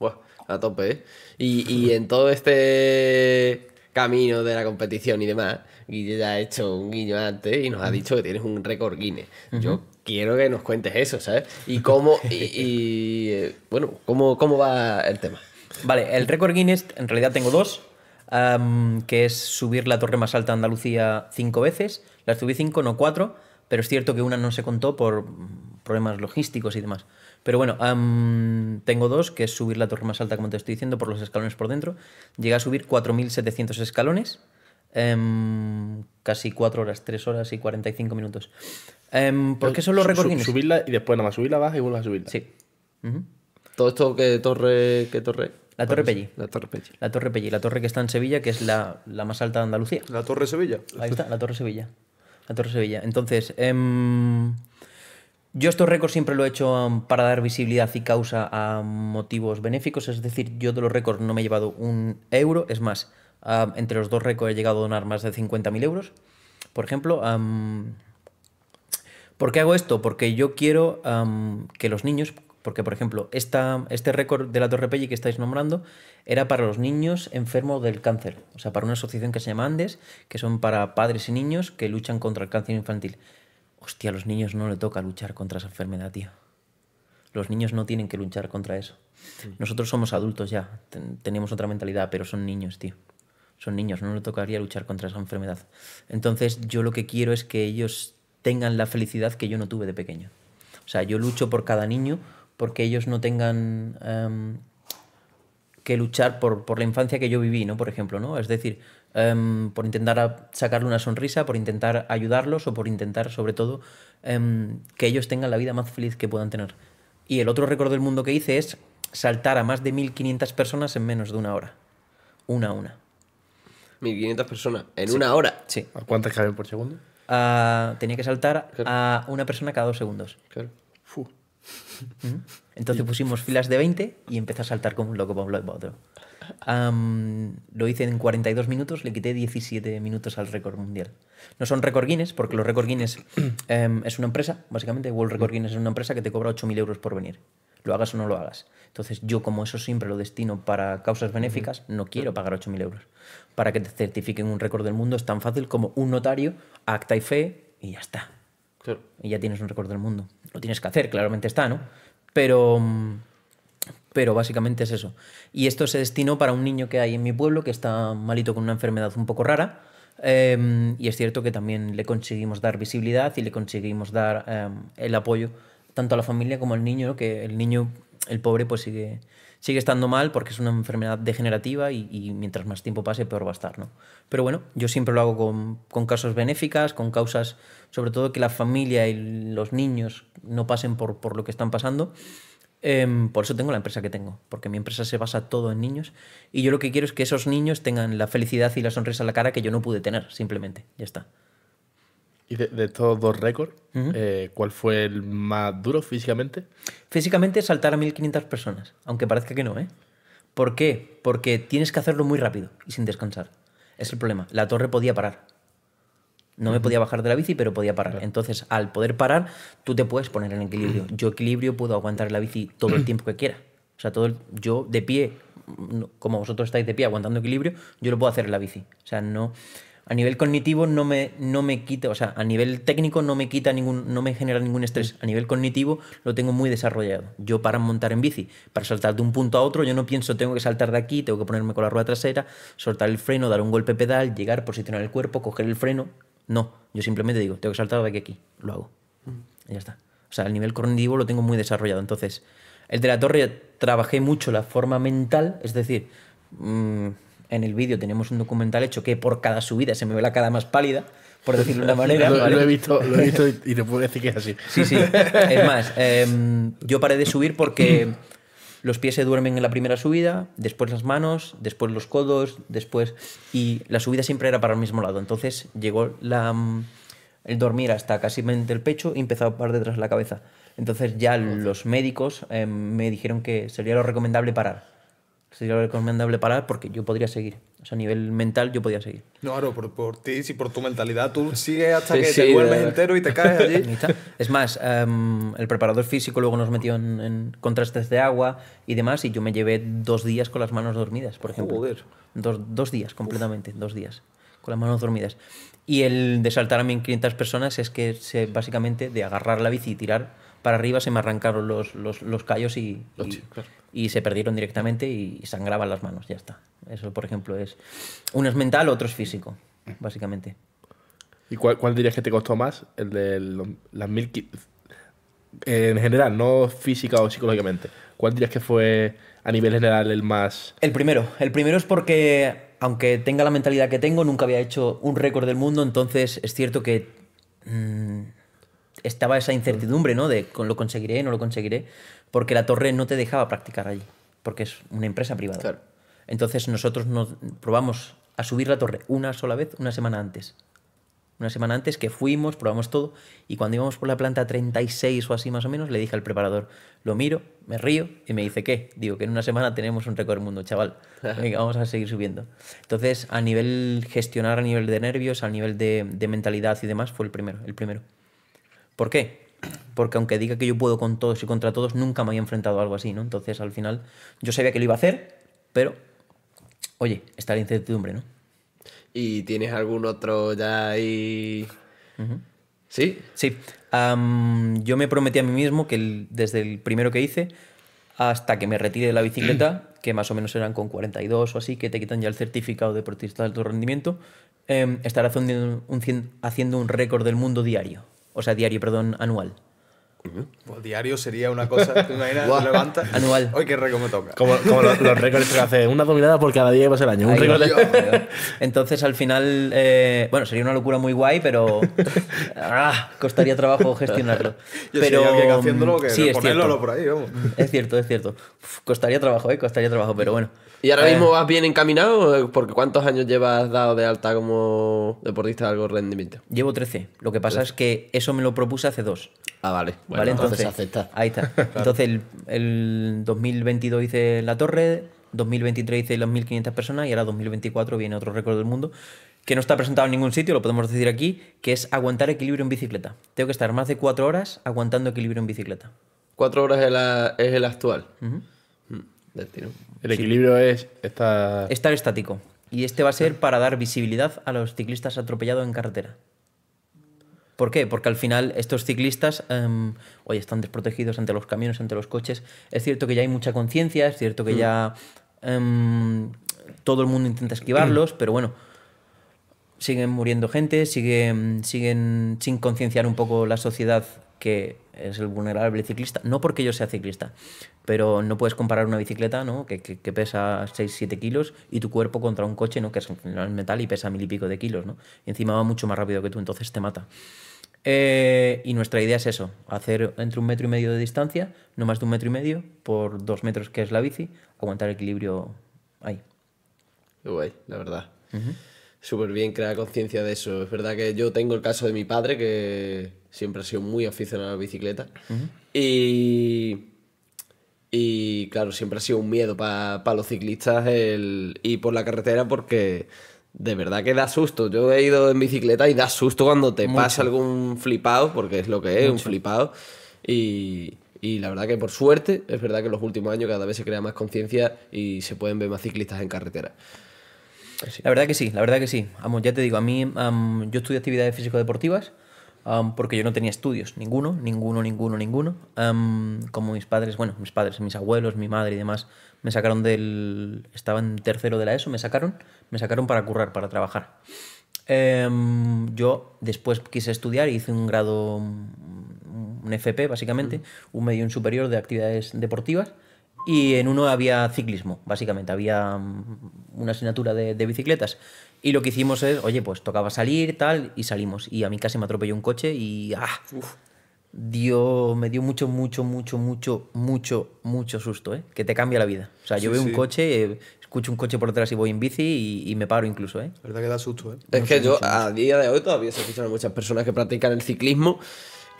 Buah, a tope, ¿eh? Y, en todo este camino de la competición y demás, Guille ya ha hecho un guiño antes y nos ha dicho que tienes un récord guine. Yo quiero que nos cuentes eso, ¿sabes? Y cómo, eh, bueno, cómo, cómo va el tema. Vale, el récord Guinness, en realidad tengo dos, que es subir la torre más alta de Andalucía cinco veces. Las subí cinco, no cuatro, pero es cierto que una no se contó por problemas logísticos y demás. Pero bueno, tengo dos, que es subir la torre más alta, como te estoy diciendo, por los escalones por dentro. Llegué a subir 4.700 escalones, em, casi cuatro horas, tres horas y 45 minutos. Em, ¿Por qué son los récords Subirla y después nada más subirla, baja y vuelve a subirla. Sí. Todo esto qué torre, que torre. La Torre Pellí. La Torre Pellí. La Torre Pelli, la torre que está en Sevilla, que es la, más alta de Andalucía. La Torre Sevilla. Ahí está, la Torre Sevilla. La Torre Sevilla. Entonces, em, yo estos récords siempre lo he hecho em, para dar visibilidad y causa a motivos benéficos. Es decir, yo de los récords no me he llevado un euro. Es más, entre los dos récords he llegado a donar más de 50.000 euros. Por ejemplo, ¿Por qué hago esto? Porque yo quiero que los niños, porque por ejemplo, este récord de la Torre Pelli que estáis nombrando era para los niños enfermos del cáncer, o sea, para una asociación que se llama Andes, que son para padres y niños que luchan contra el cáncer infantil. Hostia, a los niños no le toca luchar contra esa enfermedad, tío. Los niños no tienen que luchar contra eso. Nosotros somos adultos ya, tenemos otra mentalidad, pero son niños, tío. Son niños, no le tocaría luchar contra esa enfermedad. Entonces, yo lo que quiero es que ellos tengan la felicidad que yo no tuve de pequeño. O sea, yo lucho por cada niño porque ellos no tengan em, que luchar por, por, la infancia que yo viví, ¿no? Por ejemplo, ¿no? Es decir, em, por intentar sacarle una sonrisa, por intentar ayudarlos o por intentar, sobre todo, em, que ellos tengan la vida más feliz que puedan tener. Y el otro récord del mundo que hice es saltar a más de 1.500 personas en menos de una hora. Una a una. 1.500 personas en una hora. Sí. ¿A cuántas caben por segundo? tenía que saltar a una persona cada dos segundos. Entonces pusimos filas de 20 y empecé a saltar como un loco un otro. lo hice en 42 minutos, le quité 17 minutos al récord mundial. No son récord Guinness, porque los récord Guinness em, es una empresa, básicamente. World Record Guinness es una empresa que te cobra 8.000 euros por venir, lo hagas o no lo hagas. Entonces, yo, como eso siempre lo destino para causas benéficas, no quiero pagar 8.000 euros para que te certifiquen un récord del mundo es tan fácil como un notario, acta y fe y ya está. Y ya tienes un récord del mundo. Lo tienes que hacer, claramente está, ¿no? Pero, pero básicamente es eso. Y esto se destinó para un niño que hay en mi pueblo que está malito con una enfermedad un poco rara. Em, y es cierto que también le conseguimos dar visibilidad y le conseguimos dar em, el apoyo tanto a la familia como al niño, que el niño, el pobre, pues sigue, sigue estando mal porque es una enfermedad degenerativa y, mientras más tiempo pase, peor va a estar. ¿no? Pero bueno, yo siempre lo hago con, casos causas benéficas, con causas, sobre todo que la familia y los niños no pasen por, lo que están pasando. Em, por eso tengo la empresa que tengo, porque mi empresa se basa todo en niños y yo lo que quiero es que esos niños tengan la felicidad y la sonrisa en la cara que yo no pude tener, simplemente. Ya está. Y de, de, estos dos récords, eh, ¿cuál fue el más duro físicamente? Físicamente saltar a 1.500 personas, aunque parezca que no, ¿eh? ¿Por qué? Porque tienes que hacerlo muy rápido y sin descansar. Es el problema. La torre podía parar. No me podía bajar de la bici, pero podía parar. Entonces, al poder parar, tú te puedes poner en equilibrio. Yo equilibrio puedo aguantar la bici todo el tiempo que quiera. O sea, todo yo de pie, como vosotros estáis de pie aguantando equilibrio, yo lo puedo hacer en la bici. O sea, no a nivel cognitivo no me, no me quita, o sea, a nivel técnico no me quita ningún, no me genera ningún estrés. A nivel cognitivo lo tengo muy desarrollado. Yo para montar en bici, para saltar de un punto a otro, yo no pienso tengo que saltar de aquí, tengo que ponerme con la rueda trasera, soltar el freno, dar un golpe pedal, llegar, posicionar el cuerpo, coger el freno. No, yo simplemente digo, tengo que saltar de aquí aquí, lo hago. Mm. ya está. O sea, a nivel cognitivo lo tengo muy desarrollado. Entonces, el de la torre trabajé mucho la forma mental, es decir, mm, en el vídeo tenemos un documental hecho que por cada subida se me ve la cara más pálida, por decirlo de una manera. lo, he visto, y, te puedo decir que es así. Sí, sí. Es más, em, yo paré de subir porque los pies se duermen en la primera subida, después las manos, después los codos, después... Y la subida siempre era para el mismo lado. Entonces llegó la, mm, el dormir hasta casi el pecho y empezó a parar detrás de la cabeza. Entonces ya los médicos em, me dijeron que sería lo recomendable parar sería recomendable parar porque yo podría seguir. O sea, a nivel mental yo podía seguir. No, claro, por, por ti, si por tu mentalidad tú sigues hasta que te vuelves entero y te caes allí. Es más, em, el preparador físico luego nos metió en, en, contrastes de agua y demás y yo me llevé dos días con las manos dormidas, por ejemplo. Joder. Dos, dos días completamente, dos días con las manos dormidas. Y el de saltar a 1.500 personas es que básicamente de agarrar la bici y tirar para arriba se me arrancaron los, callos y, y, se perdieron directamente y sangraban las manos, ya está. Eso, por ejemplo, es... Uno es mental, otro es físico, básicamente. ¿Y cuál, cuál dirías que te costó más? El de las mil... En general, no física o psicológicamente. ¿Cuál dirías que fue a nivel general el más...? El primero. El primero es porque aunque tenga la mentalidad que tengo, nunca había hecho un récord del mundo, entonces es cierto que mm, estaba esa incertidumbre, ¿no? De lo conseguiré, no lo conseguiré, porque la torre no te dejaba practicar allí, porque es una empresa privada. Entonces nosotros nos probamos a subir la torre una sola vez, una semana antes. Una semana antes que fuimos, probamos todo, y cuando íbamos por la planta 36 o así más o menos, le dije al preparador, lo miro, me río, y me dice, ¿qué? Digo, que en una semana tenemos un récord mundo, chaval. vamos a seguir subiendo. Entonces, a nivel gestionar, a nivel de nervios, a nivel de mentalidad y demás, fue el primero, el primero. ¿Por qué? Porque aunque diga que yo puedo con todos y contra todos, nunca me había enfrentado a algo así, ¿no? Entonces, al final, yo sabía que lo iba a hacer, pero, oye, está la incertidumbre, ¿no? ¿Y tienes algún otro ya ahí? ¿Sí? Sí. yo me prometí a mí mismo que desde el primero que hice hasta que me retire de la bicicleta, que más o menos eran con 42 o así, que te quitan ya el certificado de protista de alto rendimiento, eh, em, estar haciendo haciendo un récord del mundo diario o sea, diario, perdón, anual. Pues diario sería una cosa, Una imaginas? Wow. Anual. Hoy qué récord me toca. Como, los, récords que hace una dominada por cada día que pasa el año. Un récord. Entonces al final, eh, bueno, sería una locura muy guay, pero ah, costaría trabajo gestionarlo. Yo pero haciéndolo que mm, sí, por ahí, Es cierto, es cierto. costaría trabajo, eh, costaría trabajo, pero bueno. ¿Y ahora eh, mismo vas bien encaminado? Porque ¿cuántos años llevas dado de alta como deportista de algo rendimiento? Llevo 13. Lo que pasa es que eso me lo propuse hace dos. Ah, vale. vale, entonces, acepta. Ahí está. Entonces el, 2022 hice la torre, 2023 hice las 1500 personas y ahora 2024 viene otro récord del mundo que no está presentado en ningún sitio, lo podemos decir aquí, que es aguantar equilibrio en bicicleta. Tengo que estar más de cuatro horas aguantando equilibrio en bicicleta. Cuatro horas es, el actual. Mm, el equilibrio es estar... estar estático. Y este va a ser para dar visibilidad a los ciclistas atropellados en carretera. ¿Por qué? Porque al final estos ciclistas hoy em, están desprotegidos ante los camiones, ante los coches. Es cierto que ya hay mucha conciencia, es cierto que mm. ya em, todo el mundo intenta esquivarlos, pero bueno, siguen muriendo gente, siguen, em, siguen sin concienciar un poco la sociedad que es el vulnerable ciclista, no porque yo sea ciclista, pero no puedes comparar una bicicleta ¿no? que, pesa 6-7 kilos y tu cuerpo contra un coche ¿no? que es metal y pesa mil y pico de kilos, ¿no? y encima va mucho más rápido que tú, entonces te mata. Eh, y nuestra idea es eso, hacer entre un metro y medio de distancia, no más de un metro y medio, por dos metros que es la bici, aguantar el equilibrio ahí. guay, la verdad. Súper bien crear conciencia de eso. Es verdad que yo tengo el caso de mi padre que siempre ha sido muy aficionado a la bicicleta. Y. claro, siempre ha sido un miedo para los ciclistas el ir por la carretera porque de verdad que da susto. Yo he ido en bicicleta y da susto cuando te pasa algún flipado, porque es lo que es, un flipado. Y, la verdad que por suerte, es verdad que en los últimos años cada vez se crea más conciencia y se pueden ver más ciclistas en carretera. La verdad que sí, la verdad que sí. Vamos, ya te digo, a mí yo estudio actividades físico-deportivas porque yo no tenía estudios, ninguno, ninguno, ninguno, ninguno. como mis padres, bueno, mis padres, mis abuelos, mi madre y demás, me sacaron del... Estaba en tercero de la ESO, me sacaron, me sacaron para currar, para trabajar. Em, yo después quise estudiar y hice un grado, un FP básicamente, un medio superior de actividades deportivas. Y en uno había ciclismo, básicamente. Había mm, una asignatura de, de, bicicletas. Y lo que hicimos es, oye, pues tocaba salir, tal, y salimos. Y a mí casi me atropelló un coche y ah, me dio mucho, mucho, mucho, mucho, mucho, mucho susto, ¿eh? Que te cambia la vida. O sea, yo veo un coche, eh, escucho un coche por detrás y voy en bici y, me paro incluso, ¿eh? verdad que da susto, ¿eh? Es que yo a día de hoy todavía se escuchan muchas personas que practican el ciclismo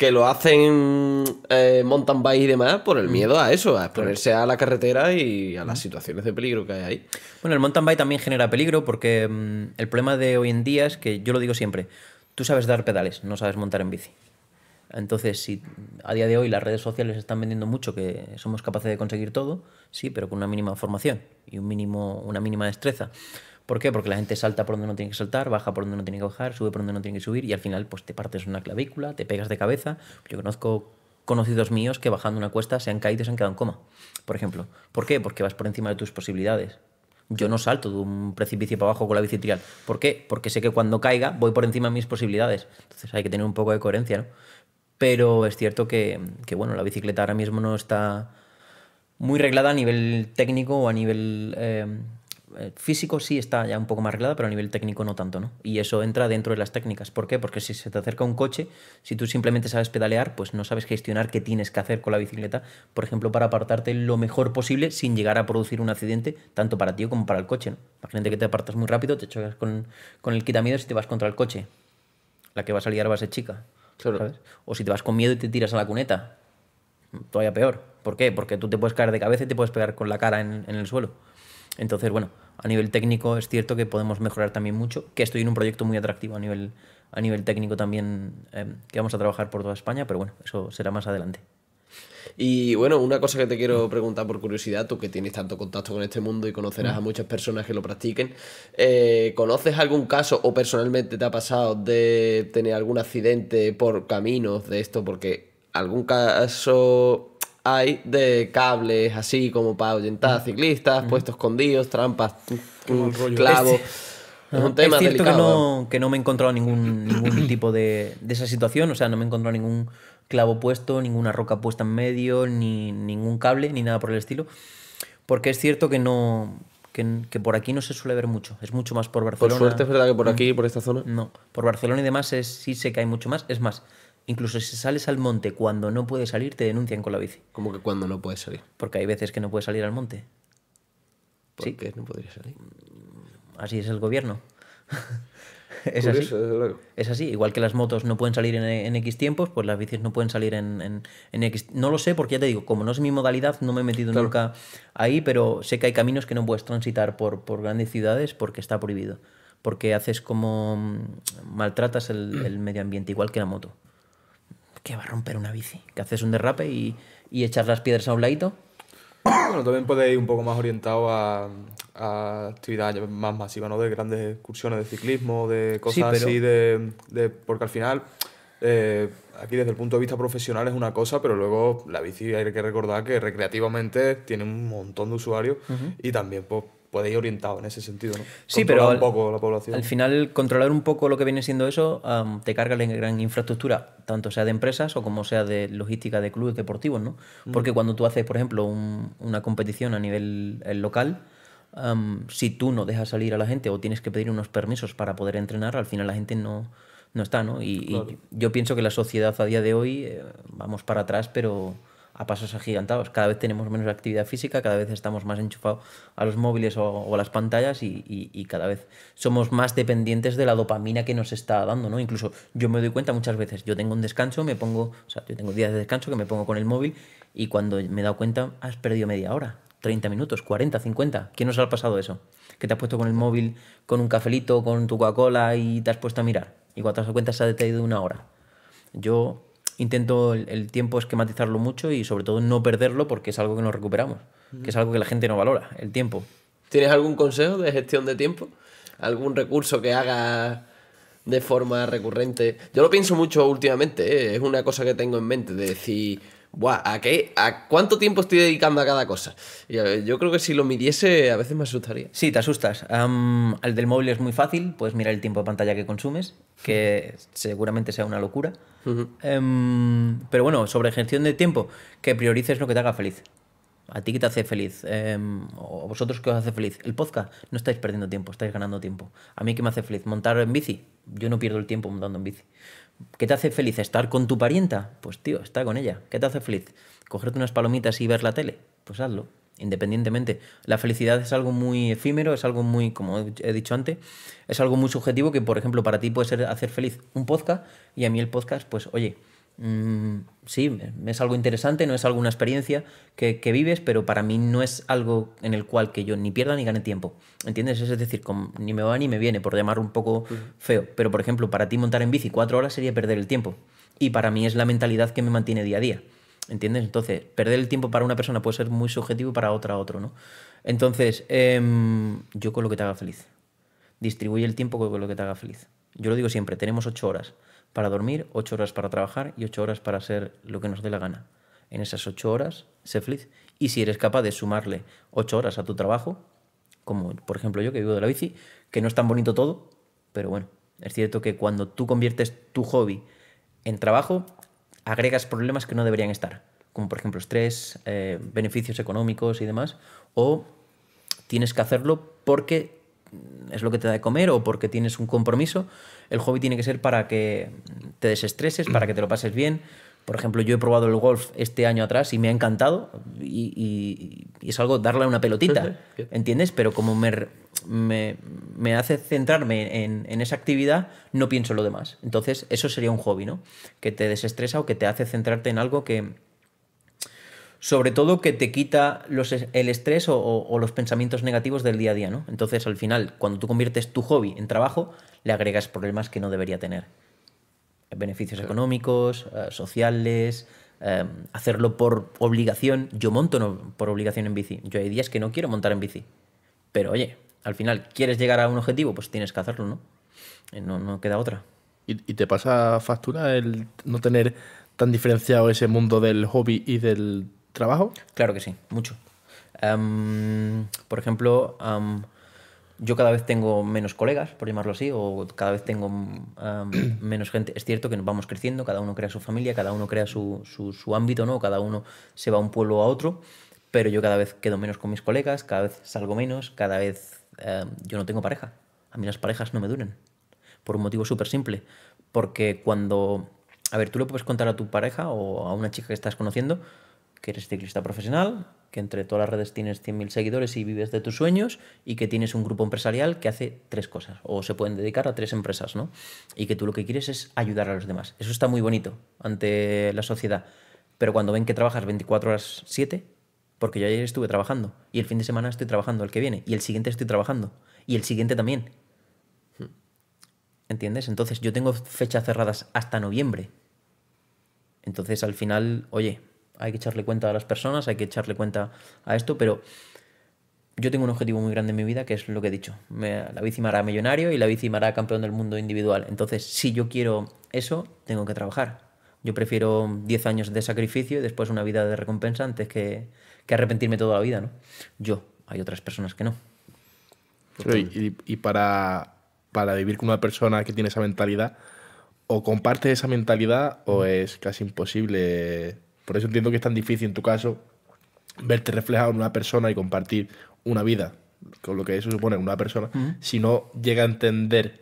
que lo hacen eh, mountain bike y demás por el mm. miedo a eso, a exponerse a la carretera y a las mm. situaciones de peligro que hay ahí. Bueno, el mountain bike también genera peligro porque mm, el problema de hoy en día es que yo lo digo siempre, tú sabes dar pedales, no sabes montar en bici. Entonces, si a día de hoy las redes sociales están vendiendo mucho que somos capaces de conseguir todo, sí, pero con una mínima formación y un mínimo, una mínima destreza. ¿Por qué? Porque la gente salta por donde no tiene que saltar, baja por donde no tiene que bajar, sube por donde no tiene que subir y al final pues te partes una clavícula, te pegas de cabeza. Yo conozco conocidos míos que bajando una cuesta se han caído y se han quedado en coma, por ejemplo. ¿Por qué? Porque vas por encima de tus posibilidades. Yo no salto de un precipicio para abajo con la bicicleta ¿Por qué? Porque sé que cuando caiga voy por encima de mis posibilidades. Entonces hay que tener un poco de coherencia, ¿no? Pero es cierto que, bueno, la bicicleta ahora mismo no está muy reglada a nivel técnico o a nivel... Eh, eh, físico sí está ya un poco más arreglada, pero a nivel técnico no tanto, ¿no? Y eso entra dentro de las técnicas. ¿Por qué? Porque si se te acerca un coche, si tú simplemente sabes pedalear, pues no sabes gestionar qué tienes que hacer con la bicicleta, por ejemplo, para apartarte lo mejor posible sin llegar a producir un accidente, tanto para ti como para el coche, ¿no? Imagínate que te apartas muy rápido, te chocas con, con el quitamiedos y te vas contra el coche. La que va a salir va a ser chica. O si te vas con miedo y te tiras a la cuneta. Todavía peor. ¿Por qué? Porque tú te puedes caer de cabeza y te puedes pegar con la cara en el suelo. Entonces, bueno, a nivel técnico es cierto que podemos mejorar también mucho, que estoy en un proyecto muy atractivo a nivel, a nivel técnico también, em, que vamos a trabajar por toda España, pero bueno, eso será más adelante. Y bueno, una cosa que te quiero preguntar por curiosidad, tú que tienes tanto contacto con este mundo y conocerás a mm. muchas personas que lo practiquen, eh, ¿conoces algún caso o personalmente te ha pasado de tener algún accidente por caminos de esto? Porque algún caso hay de cables así como para ahuyentar a ciclistas, puestos escondidos, trampas, clavos. Es un tema es cierto que, no, que no me he encontrado ningún, ningún tipo de, de, esa situación, o sea, no me he encontrado ningún clavo puesto, ninguna roca puesta en medio, ni ningún cable, ni nada por el estilo. Porque es cierto que no que, por aquí no se suele ver mucho, es mucho más por Barcelona. Por suerte es verdad que por mm. aquí, por esta zona. No, por Barcelona y demás es, sí sé que hay mucho más. Es más, Incluso si sales al monte cuando no puedes salir, te denuncian con la bici. ¿Cómo que cuando no puedes salir? Porque hay veces que no puedes salir al monte. ¿Por sí. qué no podrías salir? Mm, así es el gobierno. es así. Igual que las motos no pueden salir en, X tiempos, pues las bicis no pueden salir en, X. No lo sé, porque ya te digo, como no es mi modalidad, no me he metido nunca ahí, pero sé que hay caminos que no puedes transitar por, grandes ciudades porque está prohibido. Porque haces como. Mm, maltratas el medio ambiente, igual que la moto que va a romper una bici. Que haces un derrape y, y echas las piedras a un ladito. Bueno, también puede ir un poco más orientado a, actividades más masivas, ¿no? De grandes excursiones de ciclismo, de cosas así, de, porque al final, eh, aquí desde el punto de vista profesional es una cosa, pero luego la bici hay que recordar que recreativamente tiene un montón de usuarios y también, pues, puede orientado en ese sentido, ¿no? Sí, pero al, final controlar un poco lo que viene siendo eso te carga la gran infraestructura, tanto sea de empresas o como sea de logística de clubes deportivos, ¿no? Mm. Porque cuando tú haces, por ejemplo, una competición a nivel eh, local, si tú no dejas salir a la gente o tienes que pedir unos permisos para poder entrenar, al final la gente no, no está, ¿no? Y, yo pienso que la sociedad a día de hoy eh, vamos para atrás, pero a pasos agigantados. Cada vez tenemos menos actividad física, cada vez estamos más enchufados a los móviles o, a las pantallas y, cada vez somos más dependientes de la dopamina que nos está dando, ¿no? Incluso yo me doy cuenta muchas veces, yo tengo un descanso, me pongo, o sea, yo tengo días de descanso que me pongo con el móvil y cuando me he dado cuenta, has perdido media hora, 30 minutos, 40, 50. ¿Quién nos ha pasado eso? Que te has puesto con el móvil, con un cafelito, con tu Coca-Cola y te has puesto a mirar. Y cuando te has cuenta se ha detenido una hora. Yo intento el, tiempo esquematizarlo mucho y sobre todo no perderlo porque es algo que nos recuperamos, que es algo que la gente no valora, el tiempo. ¿Tienes algún consejo de gestión de tiempo? ¿Algún recurso que hagas de forma recurrente? Yo lo pienso mucho últimamente, ¿eh? es una cosa que tengo en mente, de decir, ¿a, cuánto tiempo estoy dedicando a cada cosa? Eh, yo creo que si lo midiese a veces me asustaría. Sí, te asustas. el del móvil es muy fácil, puedes mirar el tiempo de pantalla que consumes, que seguramente sea una locura. Em, pero bueno, sobre gestión de tiempo, que priorices lo que te haga feliz. ¿A ti qué te hace feliz? Em, ¿O vosotros qué os hace feliz? El podcast, no estáis perdiendo tiempo, estáis ganando tiempo. ¿A mí qué me hace feliz? ¿Montar en bici? Yo no pierdo el tiempo montando en bici. ¿Qué te hace feliz? ¿Estar con tu parienta? Pues tío, está con ella. ¿Qué te hace feliz? ¿Cogerte unas palomitas y ver la tele? Pues hazlo, independientemente. La felicidad es algo muy efímero, es algo muy, como he dicho antes, es algo muy subjetivo que, por ejemplo, para ti puede ser hacer feliz un podcast y a mí el podcast, pues oye, Mm, sí, es algo interesante, no es alguna experiencia que, vives, pero para mí no es algo en el cual que yo ni pierda ni gane tiempo. ¿Entiendes? Es decir, ni me va ni me viene, por llamar un poco feo. Pero, por ejemplo, para ti montar en bici cuatro horas sería perder el tiempo. Y para mí es la mentalidad que me mantiene día a día. ¿Entiendes? Entonces, perder el tiempo para una persona puede ser muy subjetivo para otra otro, ¿no? Entonces, em, yo con lo que te haga feliz. Distribuye el tiempo con lo que te haga feliz. Yo lo digo siempre, tenemos ocho horas para dormir, ocho horas para trabajar y ocho horas para hacer lo que nos dé la gana. En esas ocho horas, sé feliz. Y si eres capaz de sumarle ocho horas a tu trabajo, como por ejemplo yo que vivo de la bici, que no es tan bonito todo, pero bueno, es cierto que cuando tú conviertes tu hobby en trabajo, agregas problemas que no deberían estar, como por ejemplo estrés, eh, beneficios económicos y demás, o tienes que hacerlo porque es lo que te da de comer o porque tienes un compromiso. El hobby tiene que ser para que te desestreses, para que te lo pases bien. Por ejemplo, yo he probado el golf este año atrás y me ha encantado y, es algo darle una pelotita, ¿entiendes? Pero como me, me, hace centrarme en, en, esa actividad, no pienso en lo demás. Entonces, eso sería un hobby, ¿no? Que te desestresa o que te hace centrarte en algo que, sobre todo que te quita el estrés o, los pensamientos negativos del día a día, ¿no? Entonces, al final, cuando tú conviertes tu hobby en trabajo, le agregas problemas que no debería tener. Eh, beneficios económicos, eh, sociales, em, hacerlo por obligación. Yo monto por obligación en bici. Yo hay días que no quiero montar en bici. Pero oye, al final, ¿quieres llegar a un objetivo? Pues tienes que hacerlo, ¿no? Eh, no, queda otra. ¿Y, ¿Y te pasa factura el no tener tan diferenciado ese mundo del hobby y del trabajo? Claro que sí, mucho. Em, por ejemplo, em, yo cada vez tengo menos colegas, por llamarlo así, o cada vez tengo em, menos gente. Es cierto que nos vamos creciendo, cada uno crea su familia, cada uno crea su, ámbito, ¿no? Cada uno se va a un pueblo a otro, pero yo cada vez quedo menos con mis colegas, cada vez salgo menos, cada vez yo no tengo pareja. A mí las parejas no me duran, por un motivo súper simple, porque cuando... A ver, tú lo puedes contar a tu pareja o a una chica que estás conociendo, que eres ciclista profesional, que entre todas las redes tienes 100.000 seguidores y vives de tus sueños y que tienes un grupo empresarial que hace tres cosas o se pueden dedicar a tres empresas, ¿no? Y que tú lo que quieres es ayudar a los demás. Eso está muy bonito ante la sociedad, pero cuando ven que trabajas 24 horas 7, porque yo ayer estuve trabajando y el fin de semana estoy trabajando el que viene y el siguiente estoy trabajando y el siguiente también. ¿Entiendes? Entonces yo tengo fechas cerradas hasta noviembre. Entonces al final, oye, hay que echarle cuenta a las personas, hay que echarle cuenta a esto, pero yo tengo un objetivo muy grande en mi vida, que es lo que he dicho. la bici me hará millonario y la bici me hará campeón del mundo individual. Entonces, si yo quiero eso, tengo que trabajar. Yo prefiero 10 años de sacrificio y después una vida de recompensa antes que, arrepentirme toda la vida, ¿no? Yo, hay otras personas que no. Y, para, para vivir con una persona que tiene esa mentalidad, o comparte esa mentalidad o es casi imposible por eso entiendo que es tan difícil en tu caso verte reflejado en una persona y compartir una vida con lo que eso supone una persona, si no llega a entender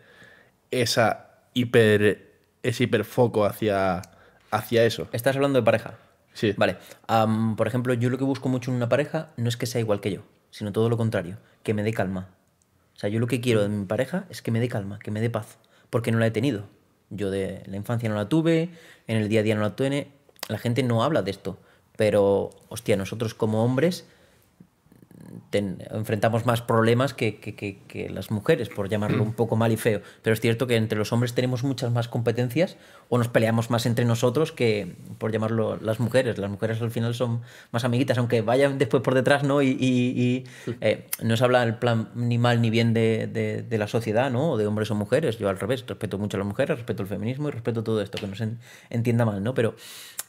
esa hiper, ese hiperfoco hacia, hacia eso. Estás hablando de pareja. Sí. Vale. por ejemplo, yo lo que busco mucho en una pareja no es que sea igual que yo, sino todo lo contrario, que me dé calma. O sea, yo lo que quiero de mi pareja es que me dé calma, que me dé paz, porque no la he tenido. Yo de la infancia no la tuve, en el día a día no la tuve, la gente no habla de esto, pero hostia, nosotros como hombres enfrentamos más problemas que, las mujeres, por llamarlo un poco mal y feo. Pero es cierto que entre los hombres tenemos muchas más competencias o nos peleamos más entre nosotros que, por llamarlo, las mujeres. Las mujeres al final son más amiguitas, aunque vayan después por detrás, ¿no? Y, eh, no se habla plan ni mal ni bien de, la sociedad, ¿no? O de hombres o mujeres. Yo al revés, respeto mucho a las mujeres, respeto el feminismo y respeto todo esto, que no se entienda mal, ¿no? Pero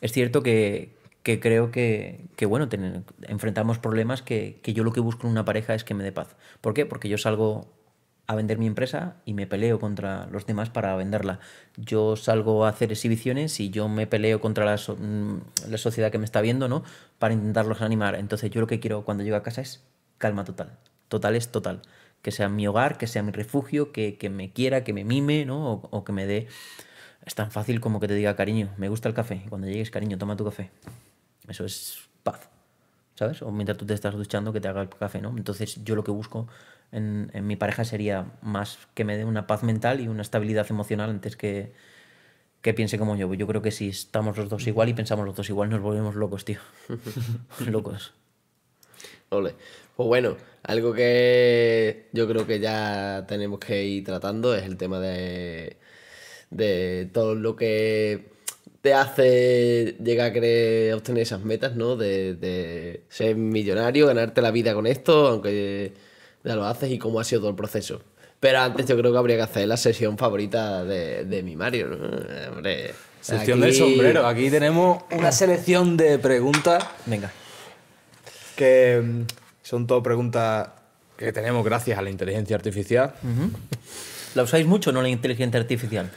es cierto que, creo que, bueno, enfrentamos problemas que, yo lo que busco en una pareja es que me dé paz. ¿Por qué? Porque yo salgo a vender mi empresa y me peleo contra los demás para venderla. Yo salgo a hacer exhibiciones y yo me peleo contra la, mm, sociedad que me está viendo, ¿no? Para intentarlos animar. Entonces yo lo que quiero cuando llego a casa es calma total. Total es total. Que sea mi hogar, que sea mi refugio, que, me quiera, que me mime, ¿no? o, que me dé... Es tan fácil como que te diga, cariño, me gusta el café. Y cuando llegues, cariño, toma tu café. Eso es paz. ¿Sabes? O mientras tú te estás duchando, que te haga el café, ¿no? Entonces, yo lo que busco en, mi pareja sería más que me dé una paz mental y una estabilidad emocional antes que, que piense como yo. Yo creo que si estamos los dos igual y pensamos los dos igual, nos volvemos locos, tío. locos. Ole. Pues bueno, algo que yo creo que ya tenemos que ir tratando es el tema de de todo lo que te hace llegar a querer obtener esas metas, ¿no? De, ser millonario, ganarte la vida con esto, aunque ya lo haces y cómo ha sido todo el proceso. Pero antes yo creo que habría que hacer la sesión favorita de, mi Mario, ¿no? Hombre, del sombrero. Aquí tenemos una ah. selección de preguntas. Venga. Que mm, son todo preguntas que tenemos gracias a la inteligencia artificial. ¿La usáis mucho, no, la inteligencia artificial?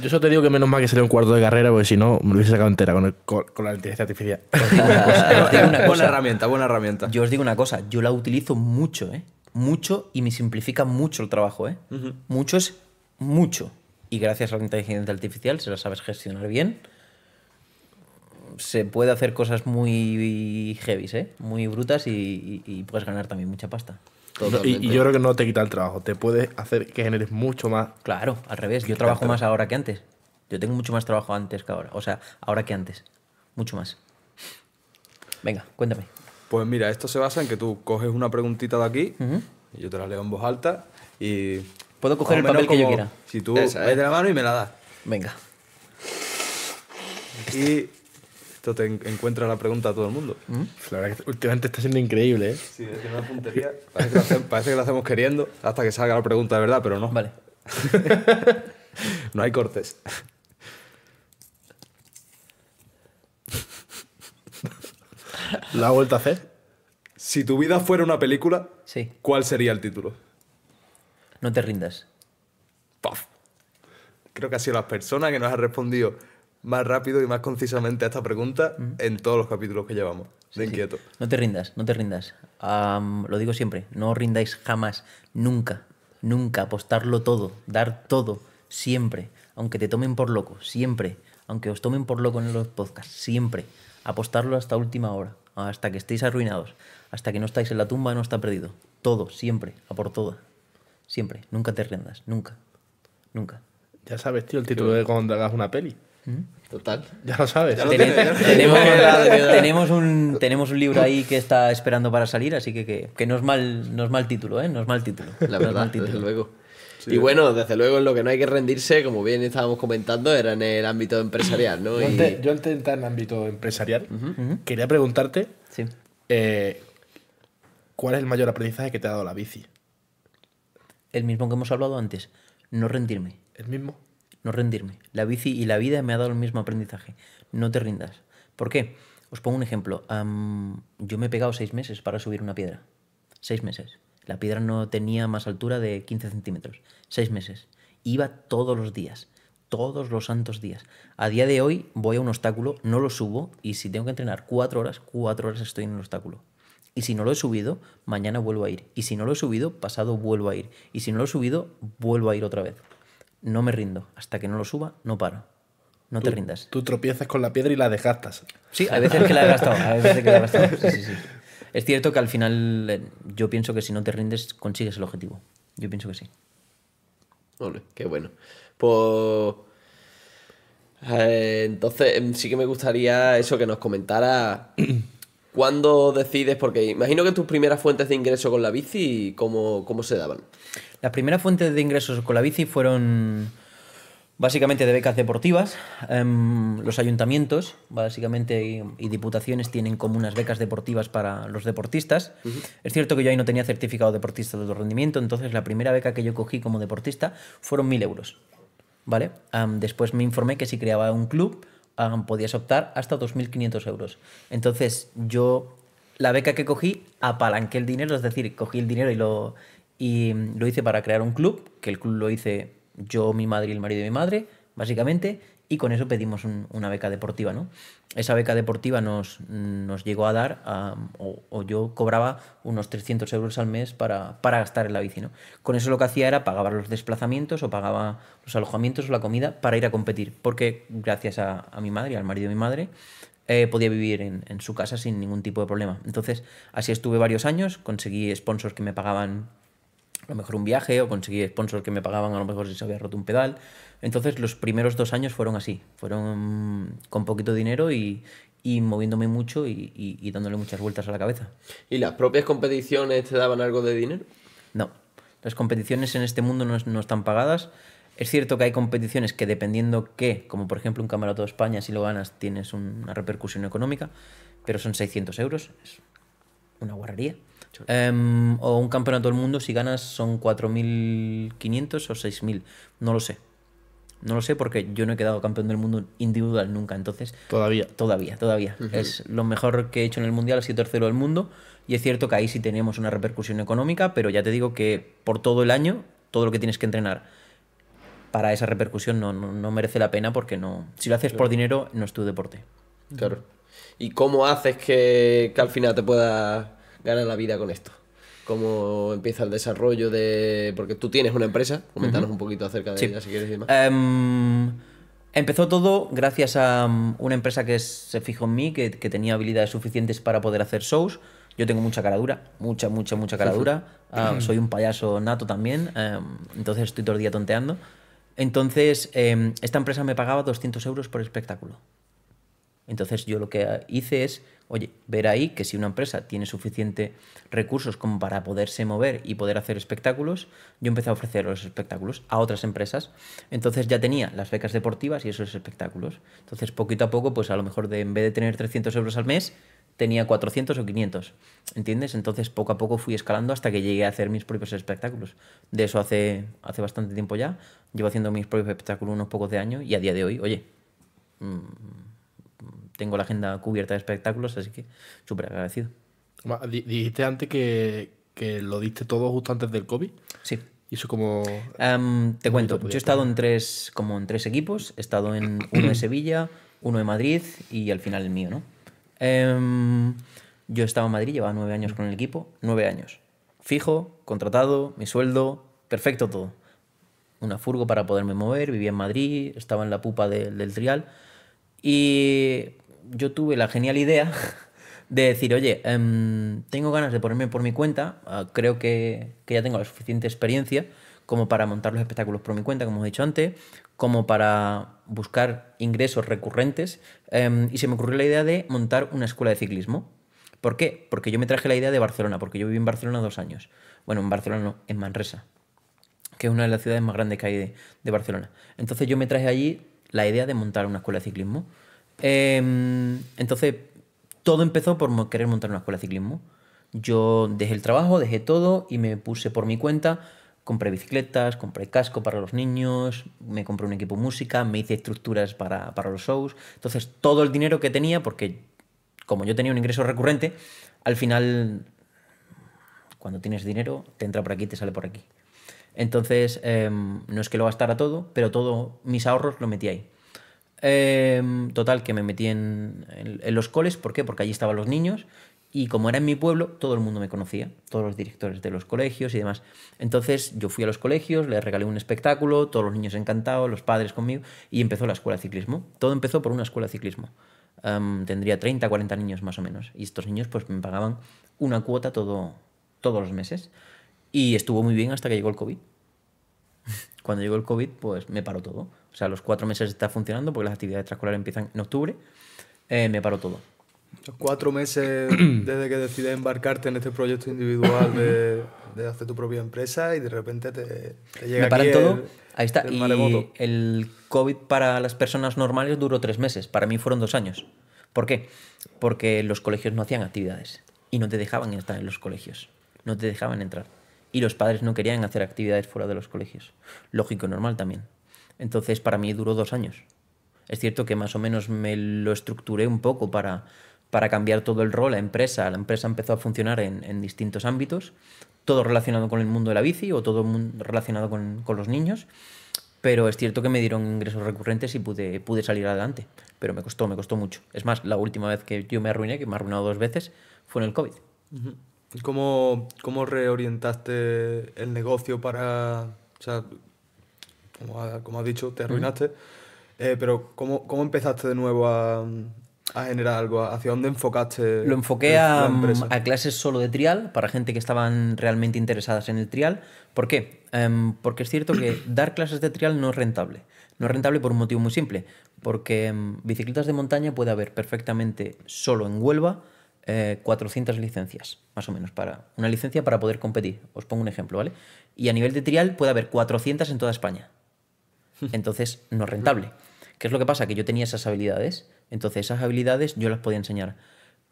Yo solo te digo que menos mal que salió un cuarto de carrera, porque si no, me lo hubiese sacado entera con, con, la inteligencia artificial. buena, buena herramienta, buena herramienta. Yo os digo una cosa, yo la utilizo mucho, ¿eh? Mucho y me simplifica mucho el trabajo, ¿eh? Mucho es mucho. Y gracias a la inteligencia artificial, si la sabes gestionar bien, se puede hacer cosas muy heavy, ¿eh? Muy brutas y puedes ganar también mucha pasta. Y, yo creo que no te quita el trabajo, te puede hacer que generes mucho más. Claro, al revés, yo trabajo más ahora que antes. Yo tengo mucho más trabajo antes que ahora, o sea, ahora que antes, mucho más. Venga, cuéntame. Pues mira, esto se basa en que tú coges una preguntita de aquí, y yo te la leo en voz alta y... Puedo coger el papel que yo quiera. Si tú ¿eh? de la mano y me la das. Venga. Y esto te encuentra la pregunta a todo el mundo. ¿Mm? Pues la verdad que últimamente está siendo increíble, ¿eh? Sí, es una puntería. Parece que, lo hacemos, queriendo hasta que salga la pregunta de verdad, pero no. Vale. no hay cortes. ¿La ha vuelto a hacer? Si tu vida fuera una película, ¿cuál sería el título? No te rindas. Puff. Creo que ha sido la persona que nos ha respondido más rápido y más concisamente a esta pregunta en todos los capítulos que llevamos. De inquieto. No te rindas, no te rindas. lo digo siempre, no os rindáis jamás, nunca, nunca, apostarlo todo, dar todo, siempre, aunque te tomen por loco, siempre, aunque os tomen por loco en los podcasts, siempre, apostarlo hasta última hora, hasta que estéis arruinados, hasta que no estáis en la tumba, no está perdido. Todo, siempre, a por todo Siempre, nunca te rindas, nunca, nunca. Ya sabes, tío, el título de cuando hagas una peli. Mm. Total. Ya lo sabes. tenemos, un, tenemos un libro ahí que está esperando para salir, así que, no, es mal, no es mal título, ¿eh? No es mal título. La verdad, título. desde luego. y bueno, desde luego en lo que no hay que rendirse, como bien estábamos comentando, era en el ámbito empresarial, ¿no? Yo, y... antes de entrar en el ámbito empresarial, quería preguntarte eh, ¿cuál es el mayor aprendizaje que te ha dado la bici? El mismo que hemos hablado antes, no rendirme. ¿El mismo? no rendirme. La bici y la vida me ha dado el mismo aprendizaje. No te rindas. ¿Por qué? Os pongo un ejemplo. yo me he pegado seis meses para subir una piedra. Seis meses. La piedra no tenía más altura de 15 centímetros. Seis meses. Iba todos los días. Todos los santos días. A día de hoy voy a un obstáculo, no lo subo y si tengo que entrenar cuatro horas, cuatro horas estoy en el obstáculo. Y si no lo he subido, mañana vuelvo a ir. Y si no lo he subido, pasado vuelvo a ir. Y si no lo he subido, vuelvo a ir otra vez no me rindo. Hasta que no lo suba, no paro. No te rindas. Tú tropiezas con la piedra y la desgastas. Sí, a veces que la he gastado. veces Es cierto que al final eh, yo pienso que si no te rindes, consigues el objetivo. Yo pienso que sí. Hombre, qué bueno. Pues. Eh, entonces, em, sí que me gustaría eso que nos comentara. ¿Cuándo decides? Porque imagino que tus primeras fuentes de ingreso con la bici, ¿cómo, cómo se daban? Las primeras fuentes de ingresos con la bici fueron básicamente de becas deportivas. Em, los ayuntamientos, básicamente, y, diputaciones tienen como unas becas deportivas para los deportistas. Es cierto que yo ahí no tenía certificado deportista de rendimiento, entonces la primera beca que yo cogí como deportista fueron 1.000 euros. ¿Vale? después me informé que si creaba un club podías optar hasta 2.500 euros. Entonces, yo la beca que cogí apalanqué el dinero, es decir, cogí el dinero y lo, y mm, lo hice para crear un club, que el club lo hice yo, mi madre y el marido de mi madre, básicamente y con eso pedimos una beca deportiva, ¿no? Esa beca deportiva nos, nos llegó a dar, o, yo cobraba unos 300 euros al mes para, gastar en la bici, ¿no? Con eso lo que hacía era pagar los desplazamientos o pagaba los alojamientos o la comida para ir a competir, porque gracias a, mi madre y al marido de mi madre, eh, podía vivir en, su casa sin ningún tipo de problema. Entonces, así estuve varios años, conseguí sponsors que me pagaban a lo mejor un viaje o conseguí sponsors que me pagaban a lo mejor si se había roto un pedal. Entonces los primeros dos años fueron así, fueron con poquito dinero y, moviéndome mucho y, dándole muchas vueltas a la cabeza. ¿Y las propias competiciones te daban algo de dinero? No, las competiciones en este mundo no, están pagadas. Es cierto que hay competiciones que dependiendo qué, como por ejemplo un campeonato de España, si lo ganas tienes una repercusión económica, pero son 600 euros, es una guarrería. Em, o un campeonato del mundo, si ganas son 4.500 o 6.000. No lo sé. No lo sé porque yo no he quedado campeón del mundo individual nunca. Entonces. Todavía. Todavía, todavía. Es lo mejor que he hecho en el mundial, ha sido tercero del mundo. Y es cierto que ahí sí tenemos una repercusión económica, pero ya te digo que por todo el año, todo lo que tienes que entrenar para esa repercusión no, no, merece la pena porque no. Si lo haces por dinero, no es tu deporte. Claro. ¿Y cómo haces que, que al final te pueda gana la vida con esto? ¿Cómo empieza el desarrollo de...? Porque tú tienes una empresa, Coméntanos un poquito acerca de ella si quieres em, empezó todo gracias a mm, una empresa que se fijó en mí, que, tenía habilidades suficientes para poder hacer shows. Yo tengo mucha cara dura, mucha, mucha, mucha cara dura. Ah, soy un payaso nato también, em, entonces estoy todo el día tonteando. Entonces, em, esta empresa me pagaba 200 euros por espectáculo. Entonces, yo lo que ah, hice es Oye, ver ahí que si una empresa tiene suficientes recursos como para poderse mover y poder hacer espectáculos, yo empecé a ofrecer los espectáculos a otras empresas. Entonces ya tenía las becas deportivas y esos espectáculos. Entonces poquito a poco, pues a lo mejor de, en vez de tener 300 euros al mes, tenía 400 o 500. ¿Entiendes? Entonces poco a poco fui escalando hasta que llegué a hacer mis propios espectáculos. De eso hace, hace bastante tiempo ya. Llevo haciendo mis propios espectáculos unos pocos de años y a día de hoy, oye... Mm, tengo la agenda cubierta de espectáculos, así que súper agradecido. Dijiste antes que, que, lo diste todo justo antes del COVID. Sí. ¿Y eso como... te cuento, yo he estado en tres, como en tres equipos, he estado en uno de Sevilla, uno de Madrid y al final el mío, ¿no? Um, yo estaba en Madrid, llevaba nueve años con el equipo, nueve años. Fijo, contratado, mi sueldo, perfecto todo. Una furgo para poderme mover, vivía en Madrid, estaba en la pupa del trial. Y yo tuve la genial idea de decir, oye, em, tengo ganas de ponerme por mi cuenta, ah, creo que, ya tengo la suficiente experiencia como para montar los espectáculos por mi cuenta, como he dicho antes, como para buscar ingresos recurrentes, em, y se me ocurrió la idea de montar una escuela de ciclismo. ¿Por qué? Porque yo me traje la idea de Barcelona, porque yo viví en Barcelona dos años. Bueno, en Barcelona en Manresa, que es una de las ciudades más grandes que hay de Barcelona. Entonces yo me traje allí la idea de montar una escuela de ciclismo. Em, entonces, todo empezó por querer montar una escuela de ciclismo. Yo dejé el trabajo, dejé todo y me puse por mi cuenta. Compré bicicletas, compré casco para los niños, me compré un equipo música, me hice estructuras para, los shows. Entonces, todo el dinero que tenía, porque como yo tenía un ingreso recurrente, al final, cuando tienes dinero, te entra por aquí te sale por aquí. Entonces, em, no es que lo gastara todo, pero todos mis ahorros lo metí ahí. Em, total, que me metí en, los coles. ¿Por qué? Porque allí estaban los niños. Y como era en mi pueblo, todo el mundo me conocía, todos los directores de los colegios y demás. Entonces yo fui a los colegios, les regalé un espectáculo, todos los niños encantados, los padres conmigo, y empezó la escuela de ciclismo. Todo empezó por una escuela de ciclismo. Em, tendría 30, 40 niños más o menos. Y estos niños pues me pagaban una cuota todo, todos los meses. Y estuvo muy bien hasta que llegó el COVID. Cuando llegó el COVID, pues me paró todo. O sea, los cuatro meses está funcionando porque las actividades extraescolares empiezan en octubre. Eh, me paro todo. Cuatro meses desde que decides embarcarte en este proyecto individual de, hacer tu propia empresa y de repente te, te llega. Me paran todo. Ahí está. y el COVID para las personas normales duró tres meses. Para mí fueron dos años. ¿Por qué? Porque los colegios no hacían actividades y no te dejaban estar en los colegios. No te dejaban entrar. Y los padres no querían hacer actividades fuera de los colegios. Lógico normal también. Entonces para mí duró dos años. Es cierto que más o menos me lo estructuré un poco para, para cambiar todo el rol la empresa. La empresa empezó a funcionar en, distintos ámbitos, todo relacionado con el mundo de la bici o todo relacionado con, los niños. Pero es cierto que me dieron ingresos recurrentes y pude, pude salir adelante. Pero me costó, me costó mucho. Es más, la última vez que yo me arruiné, que me ha arruinado dos veces, fue en el COVID. cómo, cómo reorientaste el negocio para, como, ha, has dicho, te arruinaste. Eh, pero ¿cómo, empezaste de nuevo a, generar algo? ¿Hacia dónde enfocaste? Lo enfoqué a, clases solo de trial, para gente que estaban realmente interesadas en el trial. ¿Por qué? Em, porque es cierto que dar clases de trial no es rentable. No es rentable por un motivo muy simple, porque em, bicicletas de montaña puede haber perfectamente solo en Huelva, 400 eh, licencias, más o menos, para una licencia para poder competir. Os pongo un ejemplo, ¿vale? Y a nivel de trial puede haber 400 en toda España. Entonces, no es rentable. ¿Qué es lo que pasa? Que yo tenía esas habilidades, entonces esas habilidades yo las podía enseñar.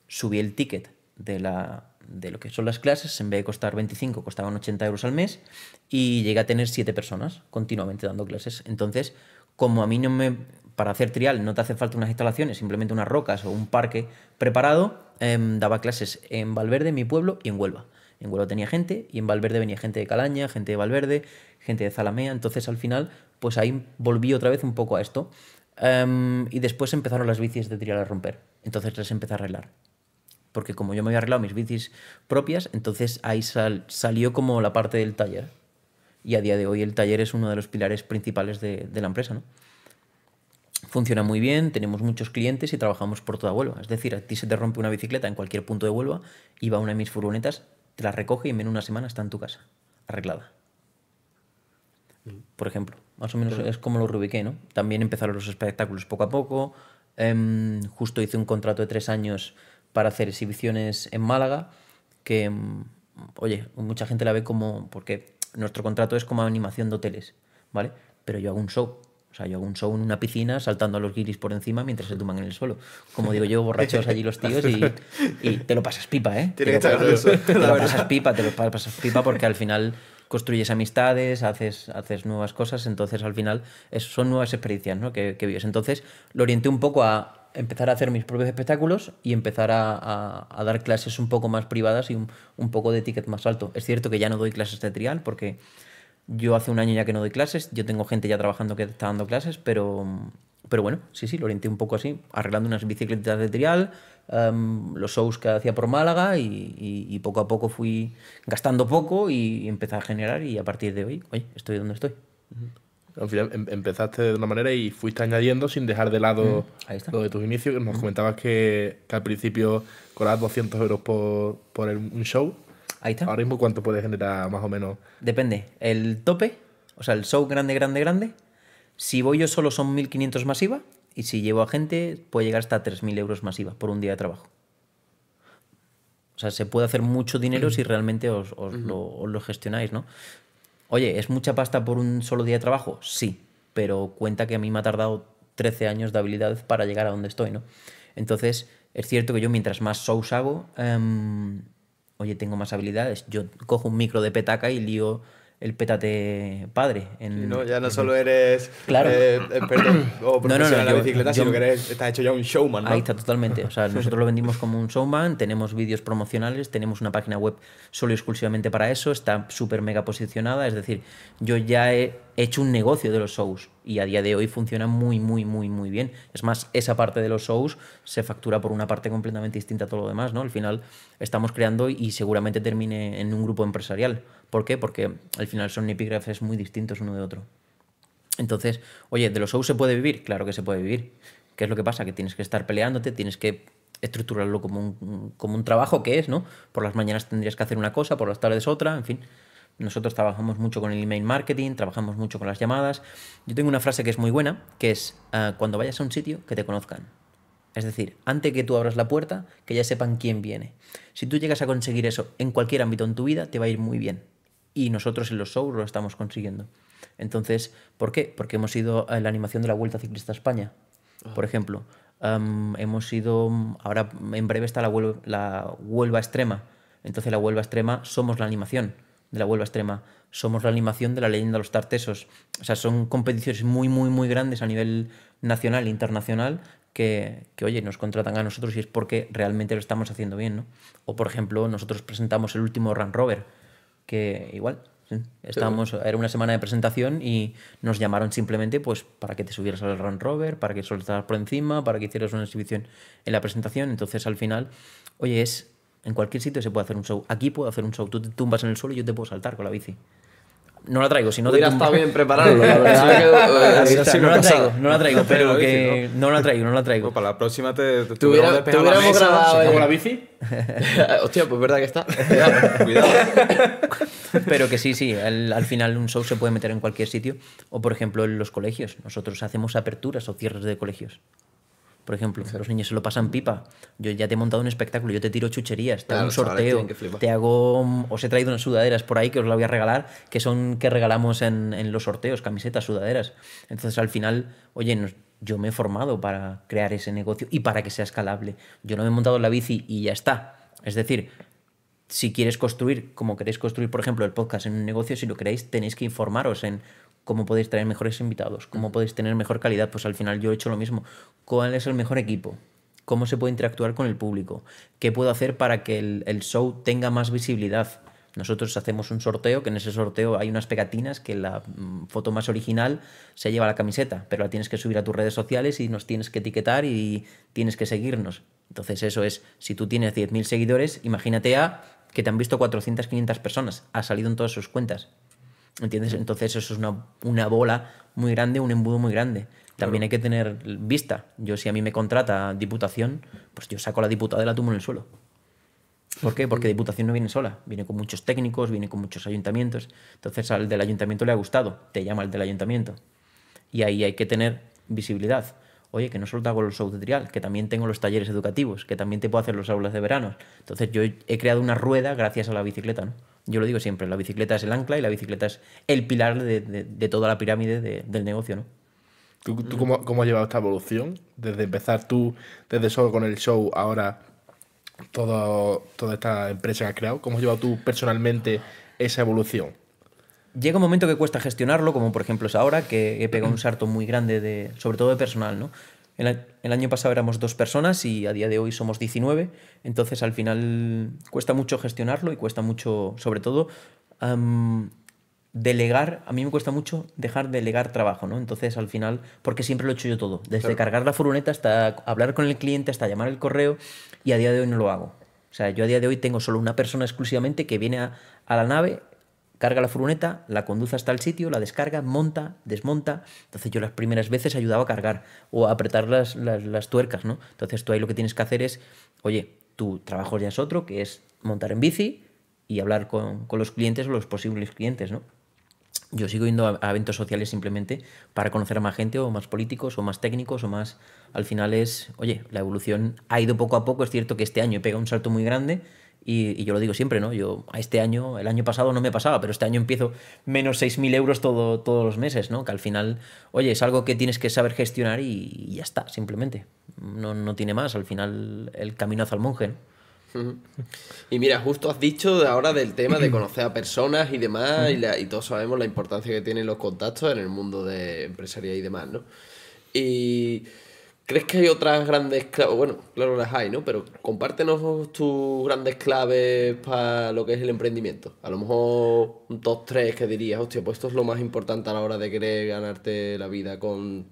Subí el ticket de, la, de lo que son las clases, en vez de costar 25, costaban 80 euros al mes y llegué a tener 7 personas continuamente dando clases. Entonces, como a mí no me... Para hacer trial no te hace falta unas instalaciones, simplemente unas rocas o un parque preparado, em, daba clases en Valverde, en mi pueblo, y en Huelva. En Huelva tenía gente y en Valverde venía gente de Calaña, gente de Valverde, gente de Zalamea. Entonces al final pues ahí volví otra vez un poco a esto. Em, y después empezaron las bicis de trial a romper. Entonces las empecé a arreglar. Porque como yo me había arreglado mis bicis propias, entonces ahí salió como la parte del taller. Y a día de hoy el taller es uno de los pilares principales de, la empresa, Funciona muy bien, tenemos muchos clientes y trabajamos por toda Huelva. Es decir, a ti se te rompe una bicicleta en cualquier punto de Huelva y va una de mis furgonetas, te la recoge y en una semana está en tu casa, arreglada. Mm. Por ejemplo más o menos es como lo reubiqué, ¿no? También empezaron los espectáculos poco a poco. Em, justo hice un contrato de tres años para hacer exhibiciones en Málaga, que, em, oye, mucha gente la ve como, porque nuestro contrato es como animación de hoteles, ¿vale? Pero yo hago un show. O sea, yo hago un show en una piscina saltando a los guiris por encima mientras se tuman en el suelo. Como digo yo, borrachos allí los tíos y, te lo pasas pipa, ¿eh? Tiene que te lo pasas pipa, te lo pasas pipa porque al final construyes amistades, haces, haces nuevas cosas, entonces al final son nuevas experiencias ¿no? que, vives. Entonces lo orienté un poco a empezar a hacer mis propios espectáculos y empezar a, dar clases un poco más privadas y un, poco de ticket más alto. Es cierto que ya no doy clases de trial porque yo hace un año ya que no doy clases, yo tengo gente ya trabajando que está dando clases, pero, pero bueno, sí, sí, lo orienté un poco así, arreglando unas bicicletas de trial, Em, los shows que hacía por Málaga y, poco a poco fui gastando poco y, a generar y a partir de hoy, estoy donde estoy. Em, empezaste de una manera y fuiste añadiendo sin dejar de lado lo de tus inicios. Nos comentabas que, al principio cobrabas 200 euros por, un show. Ahí está. Ahora mismo, ¿cuánto puede generar más o menos? Depende. El tope, o sea, el show grande, grande, grande. Si voy yo solo son 1500 masiva. Y si llevo a gente, puede llegar hasta 3.000 euros masivas por un día de trabajo. O sea, se puede hacer mucho dinero si realmente os, lo, gestionáis, ¿no? Oye, ¿es mucha pasta por un solo día de trabajo? Sí, pero cuenta que a mí me ha tardado 13 años de habilidad para llegar a donde estoy, ¿no? Entonces, es cierto que yo mientras más shows hago, em, oye, tengo más habilidades. Yo cojo un micro de petaca y lío el pétate padre. En, no, ya no solo eres claro. Eh, eh, o profesional no, la bicicleta, sino que eres, estás hecho ya un showman. Ahí está, totalmente. O sea, nosotros lo vendimos como un showman, tenemos vídeos promocionales, tenemos una página web solo y exclusivamente para eso, está súper mega posicionada. Es decir, yo ya he hecho un negocio de los shows y a día de hoy funciona muy, muy, muy, muy bien. Es más, esa parte de los shows se factura por una parte completamente distinta a todo lo demás, ¿no? Al final estamos creando y seguramente termine en un grupo empresarial ¿Por qué? Porque al final son epígrafes muy distintos uno de otro. Entonces, oye, ¿de los shows se puede vivir? Claro que se puede vivir. ¿Qué es lo que pasa? Que tienes que estar peleándote, tienes que estructurarlo como un, trabajo que es, ¿no? Por las mañanas tendrías que hacer una cosa, por las tardes otra, en fin. Nosotros trabajamos mucho con el email marketing, trabajamos mucho con las llamadas. Yo tengo una frase que es muy buena, que es ah, cuando vayas a un sitio, que te conozcan. Es decir, antes que tú abras la puerta, que ya sepan quién viene. Si tú llegas a conseguir eso en cualquier ámbito en tu vida, te va a ir muy bien y nosotros en los shows lo estamos consiguiendo. Entonces, ¿por qué? Porque hemos ido a la animación de la Vuelta Ciclista España, ah. por ejemplo. hemos ido, ahora en breve está la, Huelva, Extrema. Entonces la Huelva Extrema somos la animación de la Huelva Extrema, somos la animación de la leyenda de los Tartesos. O sea, son competiciones muy, muy, muy grandes a nivel nacional e internacional que, que, oye, nos contratan a nosotros y es porque realmente lo estamos haciendo bien, O por ejemplo, nosotros presentamos el último Run Rover que igual Estábamos, era una semana de presentación y nos llamaron simplemente pues para que te subieras al Run Rover, para que soltaras por encima, para que hicieras una exhibición en la presentación. Entonces al final, oye, es en cualquier sitio se puede hacer un show. Aquí puedo hacer un show. Tú te tumbas en el suelo y yo te puedo saltar con la bici no la traigo, si no te estado bien no, la traigo, no la traigo, pero que no la traigo, no la traigo. para la próxima te, te, te hubiéramos grabado. con eh. la bici? Hostia, pues verdad que está. Cuidado. pero que sí, sí, al, final un show se puede meter en cualquier sitio o por ejemplo en los colegios. Nosotros hacemos aperturas o cierres de colegios. Por ejemplo, los niños se lo pasan pipa. Yo ya te he montado un espectáculo, yo te tiro chucherías, te hago un sorteo, te hago. Os he traído unas sudaderas por ahí que os las voy a regalar, que son que regalamos en, los sorteos, camisetas, sudaderas. Entonces al final, oye, yo me he formado para crear ese negocio y para que sea escalable. Yo no me he montado la bici y ya está. Es decir, si quieres construir, como queréis construir, por ejemplo, el podcast en un negocio, si lo queréis, tenéis que informaros en cómo podéis traer mejores invitados, cómo podéis tener mejor calidad. Pues al final yo he hecho lo mismo. ¿Cuál es el mejor equipo? ¿Cómo se puede interactuar con el público? ¿Qué puedo hacer para que el, show tenga más visibilidad? Nosotros hacemos un sorteo, que en ese sorteo hay unas pegatinas que la mm, foto más original se lleva a la camiseta, pero la tienes que subir a tus redes sociales y nos tienes que etiquetar y tienes que seguirnos. Entonces eso es, si tú tienes 10.000 seguidores, imagínate a que te han visto 400, 500 personas, ha salido en todas sus cuentas. ¿Entiendes? Entonces eso es una, bola muy grande, un embudo muy grande. También hay que tener vista. Yo, si a mí me contrata Diputación, pues yo saco a la diputada y la tumba en el suelo. ¿Por qué? Porque mm. Diputación no viene sola. Viene con muchos técnicos, viene con muchos ayuntamientos. Entonces al del ayuntamiento le ha gustado. Te llama el del ayuntamiento. Y ahí hay que tener visibilidad. Oye, que no solo te hago los auditoriales trial, que también tengo los talleres educativos, que también te puedo hacer los aulas de verano. Entonces yo he creado una rueda gracias a la bicicleta, ¿no? Yo lo digo siempre, la bicicleta es el ancla y la bicicleta es el pilar de, toda la pirámide del negocio, ¿no? ¿Tú, cómo, has llevado esta evolución? Desde empezar tú, desde solo con el show, ahora toda esta empresa que has creado, ¿cómo has llevado tú personalmente esa evolución? Llega un momento que cuesta gestionarlo, como por ejemplo es ahora, que he pegado un sarto muy grande, de, sobre todo de personal, ¿no? El, año pasado éramos dos personas y a día de hoy somos 19, entonces al final cuesta mucho gestionarlo y cuesta mucho, sobre todo, delegar, a mí me cuesta mucho dejar delegar trabajo, ¿no? Entonces, al final, porque siempre lo he hecho yo todo, desde cargar la furgoneta hasta hablar con el cliente, hasta llamar el correo, y a día de hoy no lo hago. O sea, yo a día de hoy tengo solo una persona exclusivamente que viene a la nave, carga la furgoneta, la conduce hasta el sitio, la descarga, monta, desmonta. Entonces yo las primeras veces ayudaba a cargar o a apretar las, las, tuercas, ¿no? Entonces tú ahí lo que tienes que hacer es, oye, tu trabajo ya es otro, que es montar en bici y hablar con, los clientes o los posibles clientes, ¿no? Yo sigo yendo a, eventos sociales simplemente para conocer a más gente o más políticos o más técnicos o más... Al final es, oye, la evolución ha ido poco a poco, es cierto que este año pega un salto muy grande, y, yo lo digo siempre, ¿no? Yo a este año, el año pasado no me pasaba, pero este año empiezo menos 6.000 euros todos los meses, ¿no? Que al final, oye, es algo que tienes que saber gestionar y, ya está, simplemente. No, tiene más, al final el camino hacia monje, ¿no? Y mira, justo has dicho ahora del tema de conocer a personas y demás, y, y todos sabemos la importancia que tienen los contactos en el mundo de empresaria y demás, ¿no? Y ¿Crees que hay otras grandes claves? Bueno, claro las hay, ¿no? Pero compártenos tus grandes claves para lo que es el emprendimiento. A lo mejor dos, tres que dirías, hostia, pues esto es lo más importante a la hora de querer ganarte la vida con...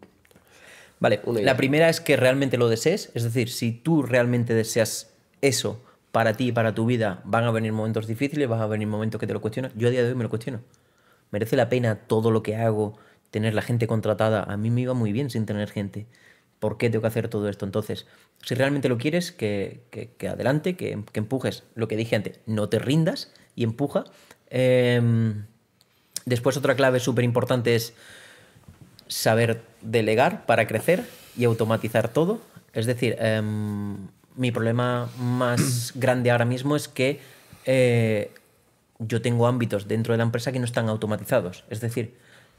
Vale, una la primera es que realmente lo desees, es decir, si tú realmente deseas eso para ti para tu vida, van a venir momentos difíciles, van a venir momentos que te lo cuestionas. Yo a día de hoy me lo cuestiono. ¿Merece la pena todo lo que hago, tener la gente contratada? A mí me iba muy bien sin tener gente. ¿Por qué tengo que hacer todo esto? Entonces, si realmente lo quieres, que, adelante, que, empujes lo que dije antes, no te rindas y empuja. Em, después otra clave súper importante es saber delegar para crecer y automatizar todo. Es decir, em, mi problema más grande ahora mismo es que eh, yo tengo ámbitos dentro de la empresa que no están automatizados. Es decir,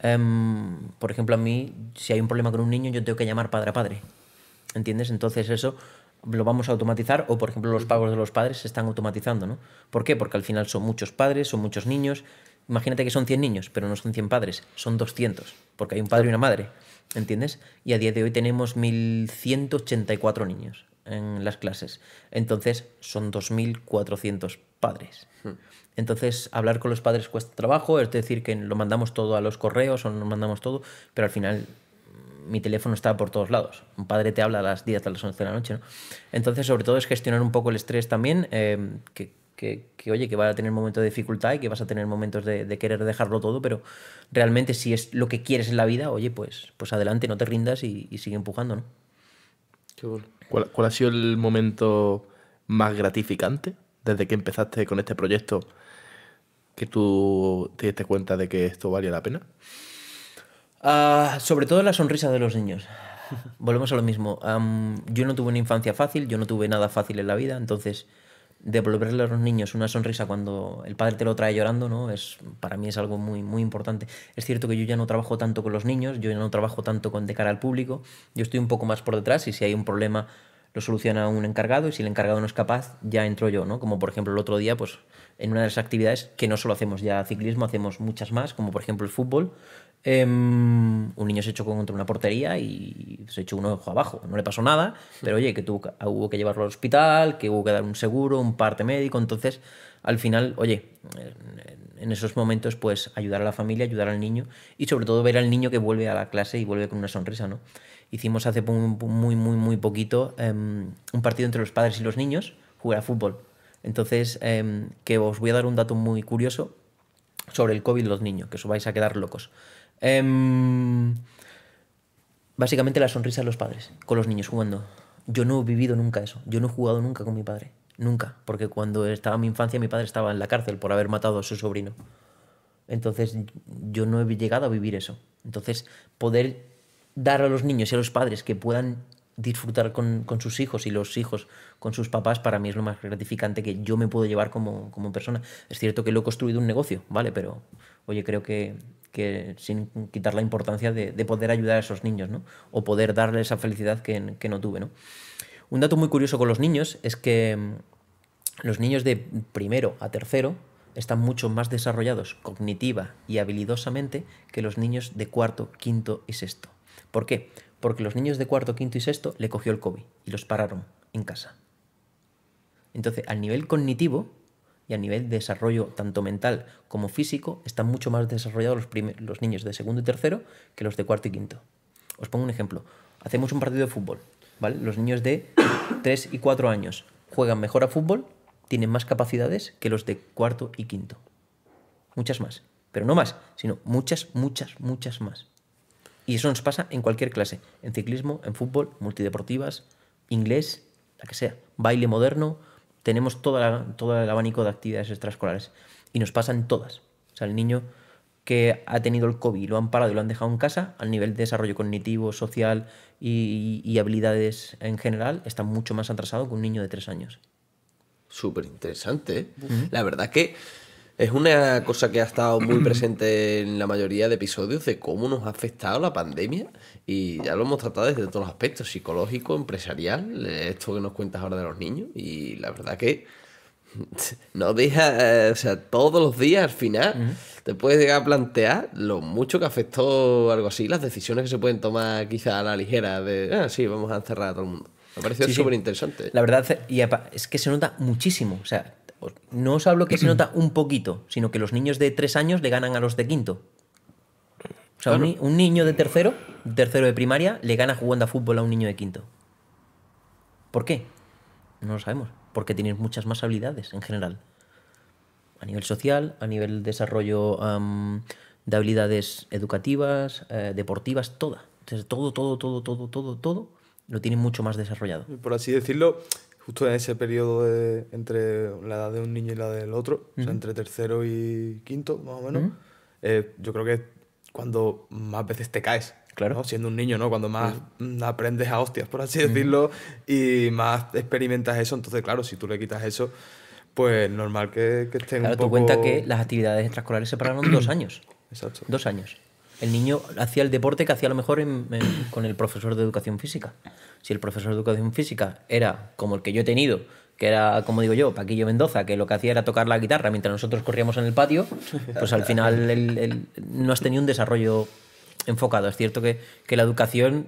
Em, por ejemplo, a mí, si hay un problema con un niño, yo tengo que llamar padre a padre. ¿Entiendes? Entonces eso lo vamos a automatizar o, por ejemplo, los pagos de los padres se están automatizando, ¿no? ¿Por qué? Porque al final son muchos padres, son muchos niños. Imagínate que son 100 niños, pero no son 100 padres, son 200, porque hay un padre y una madre, ¿entiendes? Y a día de hoy tenemos 1.184 niños en las clases. Entonces son 2.400 padres. Hmm. Entonces, hablar con los padres cuesta trabajo, es decir, que lo mandamos todo a los correos o nos mandamos todo, pero al final mm, mi teléfono está por todos lados. Un padre te habla a las 10, a las 11 de la noche. Entonces, sobre todo es gestionar un poco el estrés también, em, que, oye, que vas a tener momentos de dificultad y que vas a tener momentos de, querer dejarlo todo, pero realmente si es lo que quieres en la vida, oye, pues, pues adelante, no te rindas y, sigue empujando. ¿no? ¿Cuál ha sido el momento más gratificante desde que empezaste con este proyecto? que tú te diste cuenta de que esto valía la pena? Ah, sobre todo la sonrisa de los niños. Volvemos a lo mismo. yo no tuve una infancia fácil, yo no tuve nada fácil en la vida, entonces devolverle a los niños una sonrisa cuando el padre te lo trae llorando, ¿no? Es, para mí es algo muy, muy importante. Es cierto que yo ya no trabajo tanto con los niños, yo ya no trabajo tanto con, de cara al público, yo estoy un poco más por detrás y si hay un problema lo soluciona un encargado y si el encargado no es capaz, ya entro yo, ¿no? Como por ejemplo el otro día, pues en una de las actividades que no solo hacemos ya ciclismo, hacemos muchas más, como por ejemplo el fútbol. Em, un niño se echó contra una portería y se echó uno ojo abajo. No le pasó nada, pero oye, que tuvo, hubo que llevarlo al hospital, que hubo que dar un seguro, un parte médico. Entonces, al final, oye, en esos momentos, pues ayudar a la familia, ayudar al niño y sobre todo ver al niño que vuelve a la clase y vuelve con una sonrisa, ¿no? Hicimos hace muy, muy, muy poquito em, un partido entre los padres y los niños, jugar a fútbol. Entonces, em, que os voy a dar un dato muy curioso sobre el COVID y los niños, que os vais a quedar locos. Em, básicamente la sonrisa de los padres, con los niños jugando. Yo no he vivido nunca eso, yo no he jugado nunca con mi padre, nunca, porque cuando estaba en mi infancia mi padre estaba en la cárcel por haber matado a su sobrino. Entonces yo no he llegado a vivir eso. Entonces poder dar a los niños y a los padres que puedan disfrutar con, sus hijos y los hijos con sus papás para mí es lo más gratificante que yo me puedo llevar como, persona. Es cierto que lo he construido un negocio, ¿vale? Pero, oye, creo que, sin quitar la importancia de, poder ayudar a esos niños, O poder darles esa felicidad que, que, no tuve, ¿no? Un dato muy curioso con los niños es que mm, los niños de primero a tercero están mucho más desarrollados cognitiva y habilidosamente que los niños de cuarto, quinto y sexto. ¿Por qué? Porque los niños de cuarto, quinto y sexto le cogió el COVID y los pararon en casa. Entonces, al nivel cognitivo y a nivel de desarrollo tanto mental como físico, están mucho más desarrollados los, los niños de segundo y tercero que los de cuarto y quinto. Os pongo un ejemplo. Hacemos un partido de fútbol, Los niños de 3 y 4 años juegan mejor a fútbol, tienen más capacidades que los de cuarto y quinto. Muchas más. Pero no más, sino muchas, muchas, muchas más. Y eso nos pasa en cualquier clase, en ciclismo, en fútbol, multideportivas, inglés, la que sea, baile moderno, tenemos toda todo el abanico de actividades extraescolares. Y nos pasa en todas. O sea, el niño que ha tenido el COVID lo han parado y lo han dejado en casa, al nivel de desarrollo cognitivo, social y, habilidades en general, está mucho más atrasado que un niño de tres años. Súper interesante. ¿eh? La verdad que es una cosa que ha estado muy presente en la mayoría de episodios de cómo nos ha afectado la pandemia y ya lo hemos tratado desde todos los aspectos, psicológico, empresarial, esto que nos cuentas ahora de los niños y la verdad que no deja, o sea, todos los días al final te puedes llegar a plantear lo mucho que afectó algo así, las decisiones que se pueden tomar quizá a la ligera de, ah, sí, vamos a encerrar a todo el mundo. Me ha súper interesante. La verdad, y es que se nota muchísimo, o sea, no os hablo que se nota un poquito, sino que los niños de tres años le ganan a los de quinto. O sea, un, niño de tercero, tercero de primaria, le gana jugando a fútbol a un niño de quinto. ¿Por qué? No lo sabemos. Porque tienen muchas más habilidades en general. A nivel social, a nivel desarrollo de habilidades educativas, eh, deportivas, toda. todo, todo, todo, todo, todo, todo lo tiene mucho más desarrollado. Por así decirlo, justo en ese periodo entre la edad de un niño y la del otro, o sea, entre tercero y quinto, más o menos, eh, yo creo que es cuando más veces te caes. Claro. Siendo un niño, ¿no? Cuando más mm, aprendes a hostias, por así decirlo, y más experimentas eso. Entonces, claro, si tú le quitas eso, pues normal que, que estén un poco... cuenta que las actividades extraescolares se pararon dos años. Exacto. Dos años el niño hacía el deporte que hacía a lo mejor con el profesor de educación física. Si el profesor de educación física era como el que yo he tenido, que era, como digo yo, Paquillo Mendoza, que lo que hacía era tocar la guitarra mientras nosotros corríamos en el patio, pues al final no has tenido un desarrollo enfocado. Es cierto que la educación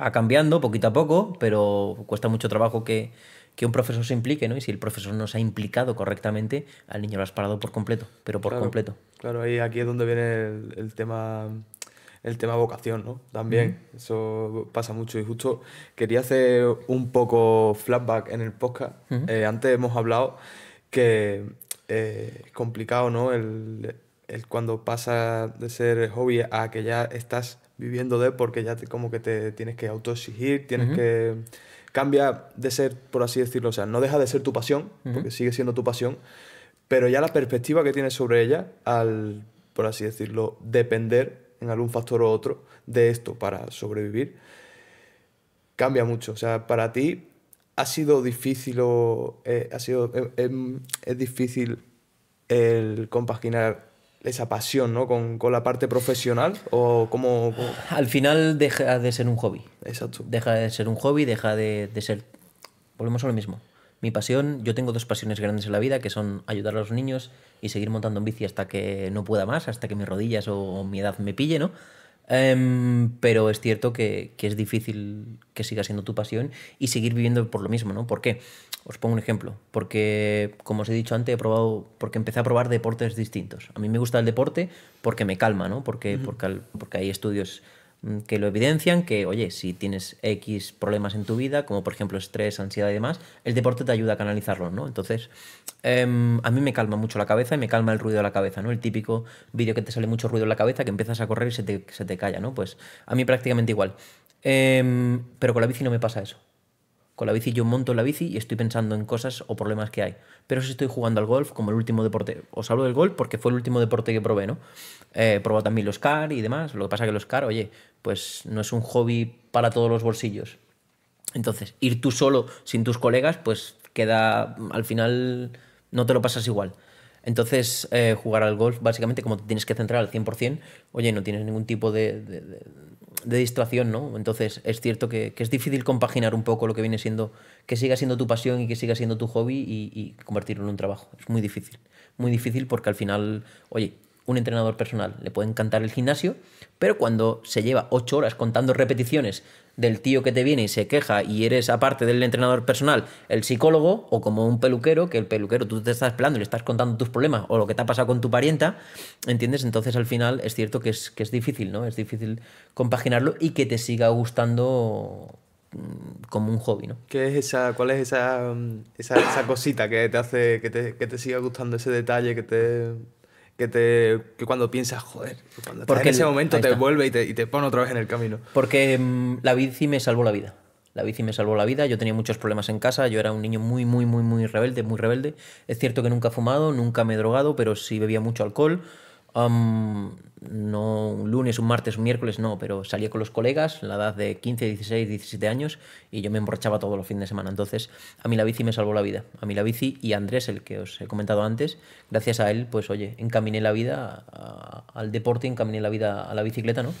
va cambiando poquito a poco, pero cuesta mucho trabajo que, que un profesor se implique, ¿no? Y si el profesor no se ha implicado correctamente, al niño lo has parado por completo, pero por completo. Claro, y aquí es donde viene el, tema el tema vocación, ¿no? También, eso pasa mucho. Y justo quería hacer un poco flashback en el podcast. Eh, antes hemos hablado que eh, es complicado, ¿no? El, cuando pasa de ser hobby a que ya estás viviendo de porque ya te, como que te tienes que autoexigir, tienes que cambia de ser, por así decirlo, o sea, no deja de ser tu pasión, porque sigue siendo tu pasión, pero ya la perspectiva que tienes sobre ella, al, por así decirlo, depender en algún factor u otro de esto para sobrevivir, cambia mucho. O sea, para ti ha sido difícil o eh, ha sido, em, em, es difícil el compaginar esa pasión ¿no? con, la parte profesional? ¿O como... Al final deja de ser un hobby. Deja de ser un hobby, deja de, ser... Volvemos a lo mismo. Mi pasión, yo tengo dos pasiones grandes en la vida, que son ayudar a los niños y seguir montando en bici hasta que no pueda más, hasta que mis rodillas o, mi edad me pille, ¿no? Em, pero es cierto que, es difícil que siga siendo tu pasión y seguir viviendo por lo mismo, ¿no? ¿Por qué? Os pongo un ejemplo. Porque, como os he dicho antes, he probado. Porque empecé a probar deportes distintos. A mí me gusta el deporte porque me calma, ¿no? porque, porque hay estudios Mm, que lo evidencian, que oye, si tienes X problemas en tu vida, como por ejemplo estrés, ansiedad y demás, el deporte te ayuda a canalizarlos, ¿no? Entonces, em, a mí me calma mucho la cabeza y me calma el ruido de la cabeza, ¿no? El típico vídeo que te sale mucho ruido en la cabeza, que empiezas a correr y se te, calla, ¿no? Pues a mí prácticamente igual. Em, pero con la bici no me pasa eso. Con la bici yo monto la bici y estoy pensando en cosas o problemas que hay. Pero si estoy jugando al golf, como el último deporte, os hablo del golf porque fue el último deporte que probé, ¿no? Eh, he también los car y demás. Lo que pasa que los car, oye, pues no es un hobby para todos los bolsillos. Entonces, ir tú solo sin tus colegas, pues queda, al final no te lo pasas igual. Entonces, eh, jugar al golf, básicamente, como te tienes que centrar al 100%, oye, no tienes ningún tipo de, distracción, ¿no? Entonces, es cierto que, es difícil compaginar un poco lo que viene siendo, que siga siendo tu pasión y que siga siendo tu hobby y convertirlo en un trabajo. Es muy difícil. Muy difícil porque al final, oye, un entrenador personal le puede encantar el gimnasio, pero cuando se lleva ocho horas contando repeticiones del tío que te viene y se queja y eres aparte del entrenador personal, el psicólogo o como un peluquero, que el peluquero tú te estás pelando y le estás contando tus problemas o lo que te ha pasado con tu parienta, ¿entiendes? Entonces al final es cierto que es, que es difícil, ¿no? Es difícil compaginarlo y que te siga gustando mm, como un hobby, ¿no? ¿Qué es esa, ¿Cuál es mm, esa, esa, cosita que te hace que te, que te siga gustando ese detalle que te que, te, que cuando piensas, joder, pues Porque en ese momento te vuelve y te, pone otra vez en el camino. Porque mm, la bici me salvó la vida. La bici me salvó la vida, yo tenía muchos problemas en casa, yo era un niño muy, muy, muy, muy rebelde, muy rebelde. Es cierto que nunca he fumado, nunca me he drogado, pero sí bebía mucho alcohol no un lunes, un martes, un miércoles, no, pero salía con los colegas la edad de 15, 16, 17 años y yo me emborrachaba todos los fines de semana. Entonces, a mí la bici me salvó la vida. A mí la bici y Andrés, el que os he comentado antes, gracias a él, pues oye, encaminé la vida al deporte, encaminé la vida a la bicicleta, ¿no?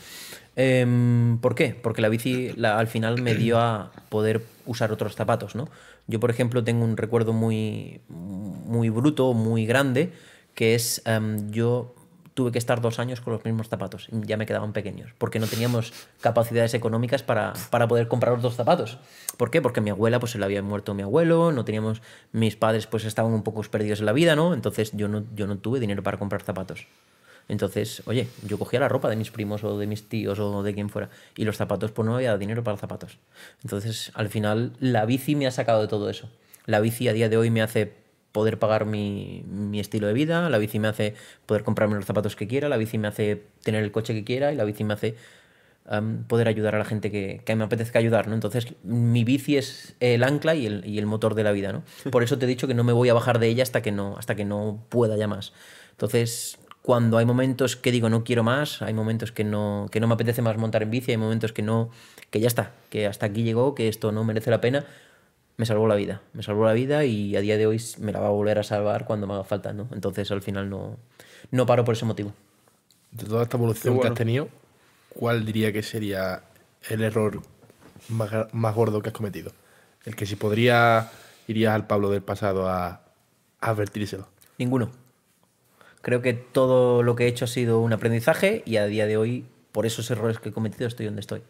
Em, ¿Por qué? Porque la bici al final me dio a poder usar otros zapatos, ¿no? Yo, por ejemplo, tengo un recuerdo muy, muy bruto, muy grande, que es em, yo tuve que estar dos años con los mismos zapatos. Ya me quedaban pequeños, porque no teníamos capacidades económicas para, para poder comprar los dos zapatos. ¿Por qué? Porque mi abuela pues se le había muerto mi abuelo, no teníamos, mis padres pues estaban un poco perdidos en la vida, ¿no? Entonces yo no, yo no tuve dinero para comprar zapatos. Entonces, oye, yo cogía la ropa de mis primos o de mis tíos o de quien fuera. Y los zapatos, pues no había dinero para zapatos. Entonces, al final, la bici me ha sacado de todo eso. La bici a día de hoy me hace poder pagar mi, estilo de vida, la bici me hace poder comprarme los zapatos que quiera, la bici me hace tener el coche que quiera y la bici me hace poder ayudar a la gente que, que, me apetezca ayudar, ¿no? Entonces mi bici es el ancla y el, motor de la vida, ¿no? Por eso te he dicho que no me voy a bajar de ella hasta que no, hasta que no pueda ya más. Entonces, cuando hay momentos que digo no quiero más, hay momentos que no, que no me apetece más montar en bici, hay momentos que no, que ya está, que hasta aquí llegó, que esto no merece la pena, me salvó la vida. Me salvó la vida y a día de hoy me la va a volver a salvar cuando me haga falta, ¿no? Entonces al final no, no paro por ese motivo. De toda esta evolución que has tenido, ¿cuál diría que sería el error más, gordo que has cometido? El que si podría irías al Pablo del pasado a, a advertírselo. Ninguno. Creo que todo lo que he hecho ha sido un aprendizaje y a día de hoy, por esos errores que he cometido, estoy donde estoy.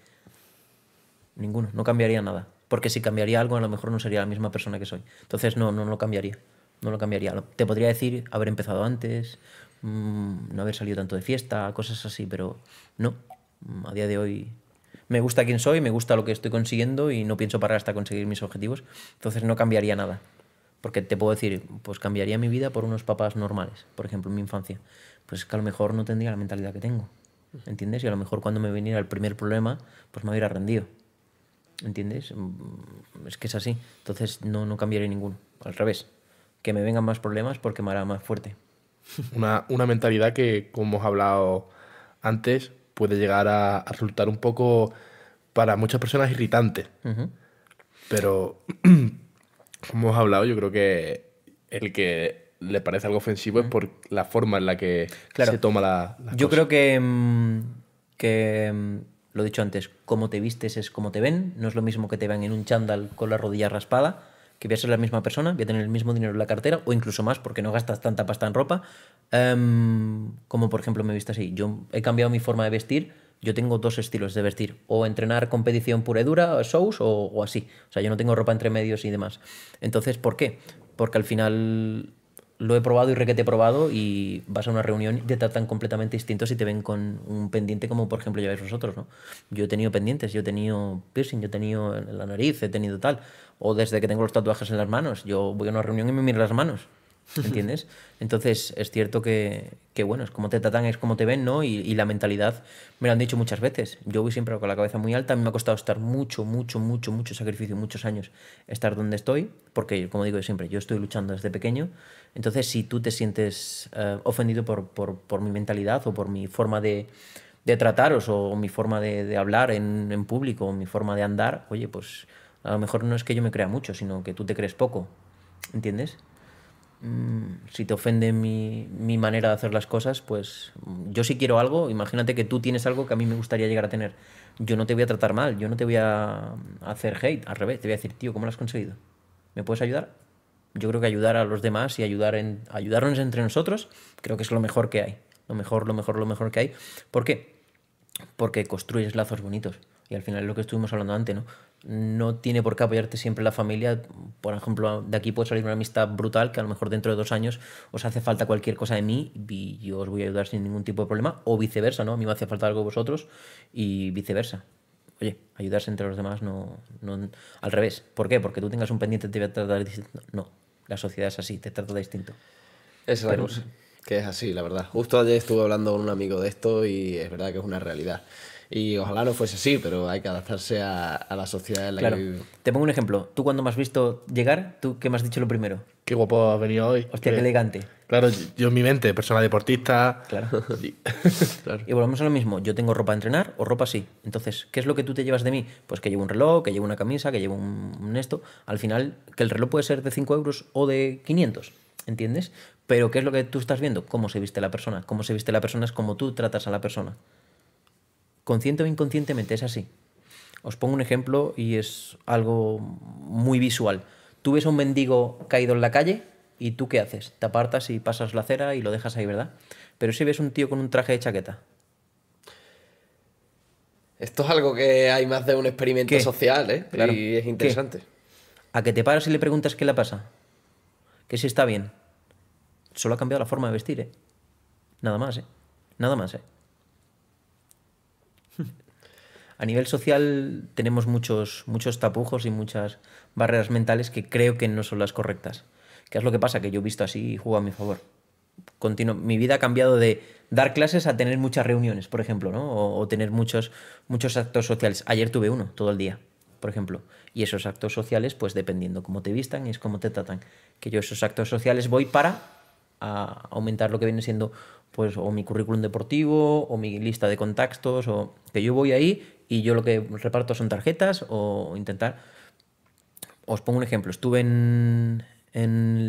Ninguno, no cambiaría nada porque si cambiaría algo a lo mejor no sería la misma persona que soy. Entonces no, no, no lo cambiaría, no lo cambiaría. Te podría decir haber empezado antes, mm, no haber salido tanto de fiesta, cosas así, pero no, mm, a día de hoy me gusta quién soy, me gusta lo que estoy consiguiendo y no pienso parar hasta conseguir mis objetivos, entonces no cambiaría nada. Porque te puedo decir, pues cambiaría mi vida por unos papás normales, por ejemplo, en mi infancia. Pues es que a lo mejor no tendría la mentalidad que tengo. ¿Entiendes? Y a lo mejor cuando me viniera el primer problema, pues me hubiera rendido. ¿Entiendes? Mm, es que es así. Entonces no, cambiaré ninguno. Al revés. Que me vengan más problemas porque me hará más fuerte. Una, mentalidad que, como hemos hablado antes, puede llegar a, resultar un poco para muchas personas irritante. Pero, como hemos hablado, yo creo que el que le parece algo ofensivo es por la forma en la que se toma la. yo creo que, mm, que mm, lo he dicho antes, cómo te vistes es como te ven, no es lo mismo que te vean en un chándal con la rodilla raspada, que voy a ser la misma persona, voy a tener el mismo dinero en la cartera o incluso más porque no gastas tanta pasta en ropa, em, como por ejemplo me visto así. Yo he cambiado mi forma de vestir, yo tengo dos estilos de vestir, o entrenar competición pura y dura, shows o así. O sea, yo no tengo ropa entre medios y demás. Entonces, ¿por qué? Porque al final lo he probado y he probado y vas a una reunión y te tratan completamente distinto si te ven con un pendiente como por ejemplo lleváis vosotros, ¿no? Yo he tenido pendientes, yo he tenido piercing, yo he tenido la nariz, he tenido tal. O desde que tengo los tatuajes en las manos, yo voy a una reunión y me miro las manos. ¿entiendes? Entonces es cierto que, que, bueno, es como te tratan, es como te ven, ¿no? Y, la mentalidad, me lo han dicho muchas veces, yo voy siempre con la cabeza muy alta, a mí me ha costado estar mucho, mucho, mucho, mucho sacrificio, muchos años estar donde estoy, porque como digo siempre, yo estoy luchando desde pequeño, entonces si tú te sientes eh, ofendido por, por, mi mentalidad o por mi forma de, de trataros o mi forma de, hablar en, en público o mi forma de andar, oye, pues a lo mejor no es que yo me crea mucho, sino que tú te crees poco, ¿entiendes? Mm, si te ofende mi, mi, manera de hacer las cosas, pues mm, yo si quiero algo, imagínate que tú tienes algo que a mí me gustaría llegar a tener. Yo no te voy a tratar mal, yo no te voy a hacer hate, al revés, te voy a decir, tío, ¿cómo lo has conseguido? ¿Me puedes ayudar? Yo creo que ayudar a los demás y ayudar en, ayudarnos entre nosotros, creo que es lo mejor que hay. Lo mejor, lo mejor, lo mejor que hay. ¿Por qué? Porque construyes lazos bonitos. Y al final es lo que estuvimos hablando antes, ¿no? no tiene por qué apoyarte siempre la familia. Por ejemplo, de aquí puede salir una amistad brutal que a lo mejor dentro de dos años os hace falta cualquier cosa de mí y yo os voy a ayudar sin ningún tipo de problema. O viceversa, ¿no? A mí me hace falta algo vosotros y viceversa. Oye, ayudarse entre los demás no, no... Al revés. ¿Por qué? Porque tú tengas un pendiente te voy a tratar distinto. No, la sociedad es así, te trata distinto. es la Que es así, la verdad. Justo ayer estuve hablando con un amigo de esto y es verdad que es una realidad. Y ojalá no fuese así, pero hay que adaptarse a, la sociedad en la que Te pongo un ejemplo. ¿Tú cuando me has visto llegar? ¿Tú qué me has dicho lo primero? Qué guapo has venido hoy. Hostia, qué, eh, elegante. Claro, yo en mi mente, persona deportista. Claro. Y... volvemos a lo mismo. Yo tengo ropa a entrenar o ropa así. Entonces, ¿qué es lo que tú te llevas de mí? Pues que llevo un reloj, que llevo una camisa, que llevo un, esto. Al final, que el reloj puede ser de 5 euros o de 500. ¿Entiendes? Pero ¿qué es lo que tú estás viendo? Cómo se viste la persona. Cómo se viste la persona es como tú tratas a la persona consciente o inconscientemente es así. Os pongo un ejemplo y es algo muy visual. Tú ves a un mendigo caído en la calle y tú qué haces? Te apartas y pasas la acera y lo dejas ahí, ¿verdad? Pero si ves un tío con un traje de chaqueta. Esto es algo que hay más de un experimento social, ¿eh? Claro. Y es interesante. A que te paras y le preguntas qué le pasa. Que si está bien. Solo ha cambiado la forma de vestir, ¿eh? Nada más, ¿eh? Nada más, ¿eh? a nivel social tenemos muchos, muchos tapujos y muchas barreras mentales que creo que no son las correctas. qué es lo que pasa, que yo he visto así y juego a mi favor. Continuo. Mi vida ha cambiado de dar clases a tener muchas reuniones, por ejemplo, ¿no? o, tener muchos, muchos actos sociales. Ayer tuve uno, todo el día, por ejemplo. Y esos actos sociales, pues dependiendo cómo te vistan, es cómo te tratan. Que yo esos actos sociales voy para a aumentar lo que viene siendo pues o mi currículum deportivo o mi lista de contactos o que yo voy ahí y yo lo que reparto son tarjetas o intentar... Os pongo un ejemplo. Estuve en,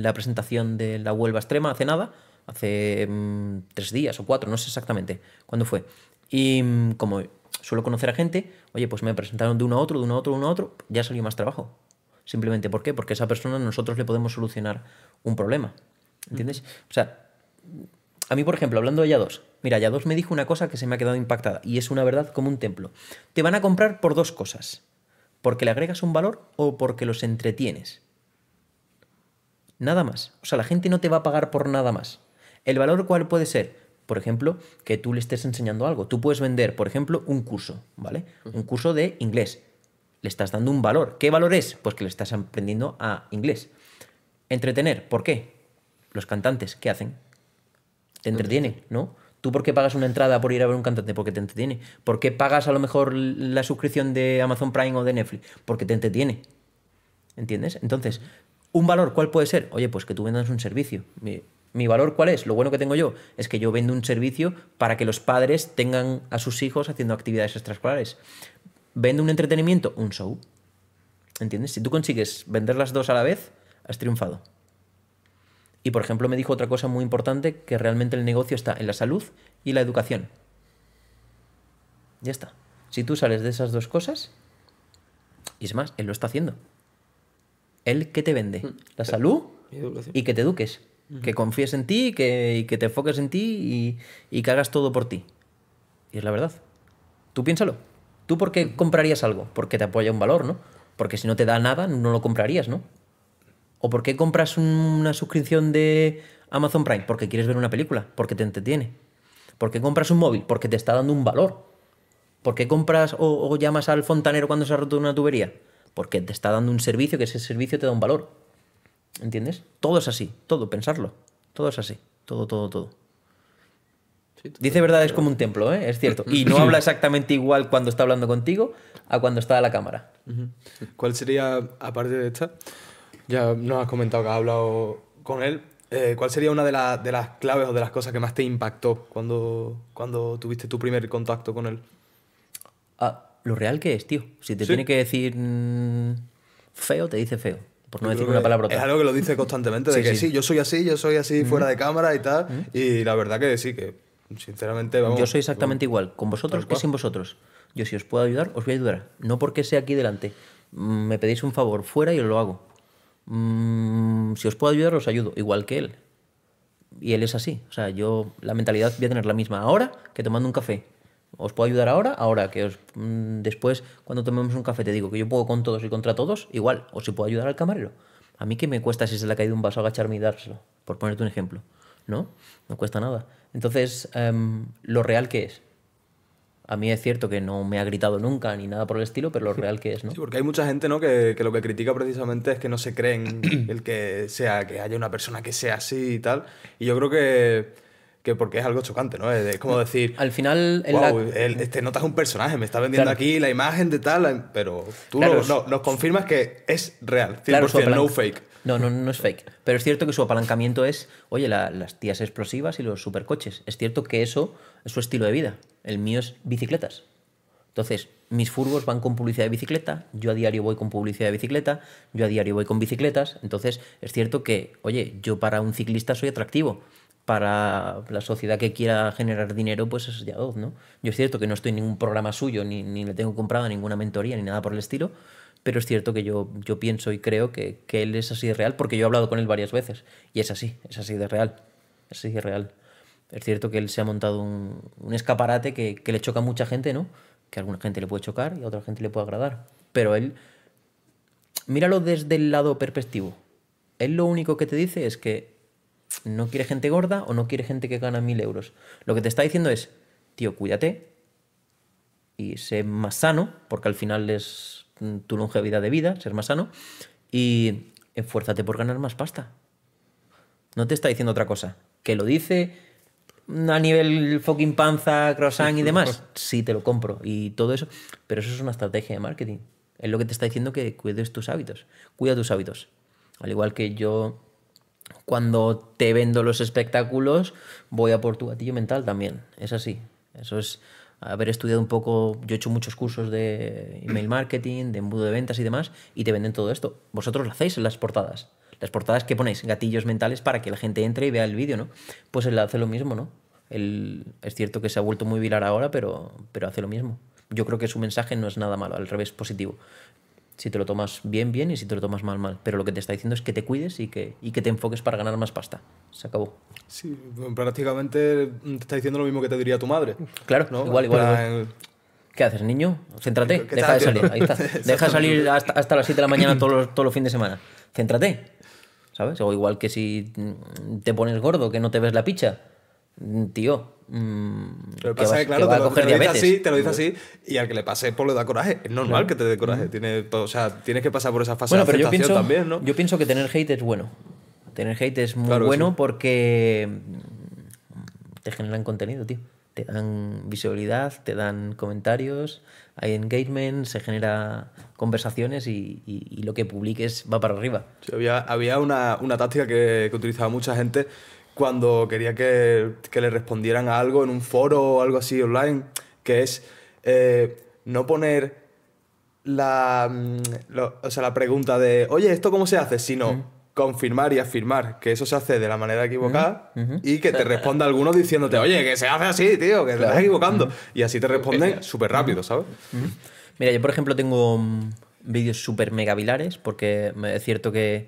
la presentación de la Huelva Extrema hace nada, hace mm, tres días o cuatro, no sé exactamente cuándo fue. Y mm, como suelo conocer a gente, oye, pues me presentaron de uno a otro, de uno a otro, de uno a otro, ya salió más trabajo. Simplemente, ¿por qué? Porque a esa persona nosotros le podemos solucionar un problema. ¿Entiendes? O sea, a mí, por ejemplo, hablando de ya dos, Mira, dos me dijo una cosa que se me ha quedado impactada y es una verdad como un templo. Te van a comprar por dos cosas. Porque le agregas un valor o porque los entretienes. Nada más. O sea, la gente no te va a pagar por nada más. ¿El valor cuál puede ser? Por ejemplo, que tú le estés enseñando algo. Tú puedes vender, por ejemplo, un curso, ¿vale? Un curso de inglés. Le estás dando un valor. ¿Qué valor es? Pues que le estás aprendiendo a inglés. Entretener, ¿por qué? Los cantantes, ¿qué hacen? Te entretienen, ¿no? ¿Tú por qué pagas una entrada por ir a ver un cantante? Porque te entretiene. ¿Por qué pagas a lo mejor la suscripción de Amazon Prime o de Netflix? Porque te entretiene. ¿Entiendes? Entonces, ¿un valor cuál puede ser? Oye, pues que tú vendas un servicio. Mi, valor cuál es? Lo bueno que tengo yo es que yo vendo un servicio para que los padres tengan a sus hijos haciendo actividades extraescolares. Vendo un entretenimiento, un show. ¿Entiendes? Si tú consigues vender las dos a la vez, has triunfado. Y por ejemplo me dijo otra cosa muy importante, que realmente el negocio está en la salud y la educación. Ya está. Si tú sales de esas dos cosas, y es más, él lo está haciendo. Él que te vende, mm. la salud y, que te eduques, que confíes en ti y que, te enfoques en ti y, y, que hagas todo por ti. Y es la verdad. Tú piénsalo. ¿Tú por qué comprarías algo? Porque te apoya un valor, ¿no? Porque si no te da nada, no lo comprarías, ¿no? ¿O por qué compras una suscripción de Amazon Prime? Porque quieres ver una película, porque te entretiene. ¿Por qué compras un móvil? Porque te está dando un valor. ¿Por qué compras o, llamas al fontanero cuando se ha roto una tubería? Porque te está dando un servicio que ese servicio te da un valor. ¿Entiendes? Todo es así, todo, pensarlo. Todo es así, todo, todo, todo. Dice verdad, es como un templo, ¿eh? es cierto. Y no habla exactamente igual cuando está hablando contigo a cuando está a la cámara. ¿Cuál sería, aparte de esta, ya nos has comentado que has hablado con él. Eh, ¿Cuál sería una de, de, las claves o de las cosas que más te impactó cuando, cuando tuviste tu primer contacto con él? Ah, lo real que es, tío. Si te tiene que decir mm, feo, te dice feo. Por no decir una palabra. Es algo que lo dice constantemente, de que sí. yo soy así, yo soy así fuera de cámara y tal. Y la verdad que sí, que sinceramente vamos, Yo soy exactamente mm, igual, con vosotros que sin vosotros. Yo si os puedo ayudar, os voy a ayudar. No porque sea aquí delante. Mm, me pedís un favor fuera y os lo hago. Mm, si os puedo ayudar, os ayudo, igual que él. Y él es así. O sea, yo la mentalidad voy a tener la misma ahora que tomando un café. Os puedo ayudar ahora, ahora que mm, después cuando tomemos un café te digo que yo puedo con todos y contra todos, igual. O si puedo ayudar al camarero. A mí que me cuesta si se le ha caído un vaso agacharme y dárselo, por ponerte un ejemplo. ¿No? No cuesta nada. Entonces, em, lo real que es. A mí es cierto que no me ha gritado nunca ni nada por el estilo, pero lo real que es, ¿no? Sí, porque hay mucha gente, ¿no? Que, que lo que critica precisamente es que no se creen el que sea, que haya una persona que sea así y tal. Y yo creo que, que porque es algo chocante, ¿no? Es, como decir. Al final. Wow, él, este notas un personaje, me está vendiendo aquí la imagen de tal, pero tú nos confirmas que es real, 100%, no fake. No, no, no es fake. Pero es cierto que su apalancamiento es, oye, las tías explosivas y los supercoches. Es cierto que eso es su estilo de vida. El mío es bicicletas. Entonces, mis furgos van con publicidad de bicicleta, yo a diario voy con publicidad de bicicleta, yo a diario voy con bicicletas. Entonces, es cierto que, oye, yo para un ciclista soy atractivo. Para la sociedad que quiera generar dinero, pues es ya ¿no? Yo es cierto que no estoy en ningún programa suyo, ni, ni le tengo comprado ninguna mentoría, ni nada por el estilo pero es cierto que yo, yo pienso y creo que, él es así de real, porque yo he hablado con él varias veces, y es así, es así de real, es así de real. Es cierto que él se ha montado un, escaparate que, que, le choca a mucha gente, ¿no? Que a alguna gente le puede chocar y a otra gente le puede agradar. Pero él, míralo desde el lado perspectivo. Él lo único que te dice es que no quiere gente gorda o no quiere gente que gana mil euros. Lo que te está diciendo es, tío, cuídate y sé más sano, porque al final es Mm, tu longevidad de vida, ser más sano, y esfuérzate por ganar más pasta. No te está diciendo otra cosa. Que lo dice mm, a nivel fucking panza, croissant y demás. Sí, te lo compro y todo eso. Pero eso es una estrategia de marketing. Es lo que te está diciendo que cuides tus hábitos. Cuida tus hábitos. Al igual que yo, cuando te vendo los espectáculos, voy a por tu gatillo mental también. Es así. Eso es haber estudiado un poco, yo he hecho muchos cursos de email marketing, de embudo de ventas y demás, y te venden todo esto. Vosotros lo hacéis en las portadas. Las portadas que ponéis, gatillos mentales para que la gente entre y vea el vídeo, ¿no? Pues él hace lo mismo, ¿no? es cierto que se ha vuelto muy viral ahora, pero, pero hace lo mismo. Yo creo que su mensaje no es nada malo, al revés, positivo. Si te lo tomas bien, bien y si te lo tomas mal, mal. Pero lo que te está diciendo es que te cuides y que, te enfoques para ganar más pasta. Se acabó. Sí, prácticamente te está diciendo lo mismo que te diría tu madre. Claro, igual, igual. ¿Qué haces, niño? Céntrate, deja de salir. Deja de salir hasta, las 7 de la mañana todos los, todos los fines de semana. Céntrate. ¿Sabes? O igual que si te pones gordo, que no te ves la picha tío, te, lo, así, y al que le pase, por pues le da coraje. Es normal que te dé coraje. Mm. Tiene, sea, tienes que pasar por esa fase de pero también, ¿no? Yo pienso que tener hate es bueno. Tener hate es muy bueno porque mm, te generan contenido, tío. Te dan visibilidad, te dan comentarios, hay engagement, se genera conversaciones y, lo que publiques va para arriba. había, una, táctica que utilizaba mucha gente cuando quería que, que, le respondieran a algo en un foro o algo así online, que es eh, no poner la, mm, o sea, la pregunta de, oye, ¿esto cómo se hace? Sino confirmar y afirmar que eso se hace de la manera equivocada y que te responda alguno diciéndote, oye, que se hace así, tío, que te estás equivocando. Y así te responden súper rápido, ¿sabes? Mira, yo por ejemplo tengo mm, vídeos súper megavilares porque es cierto que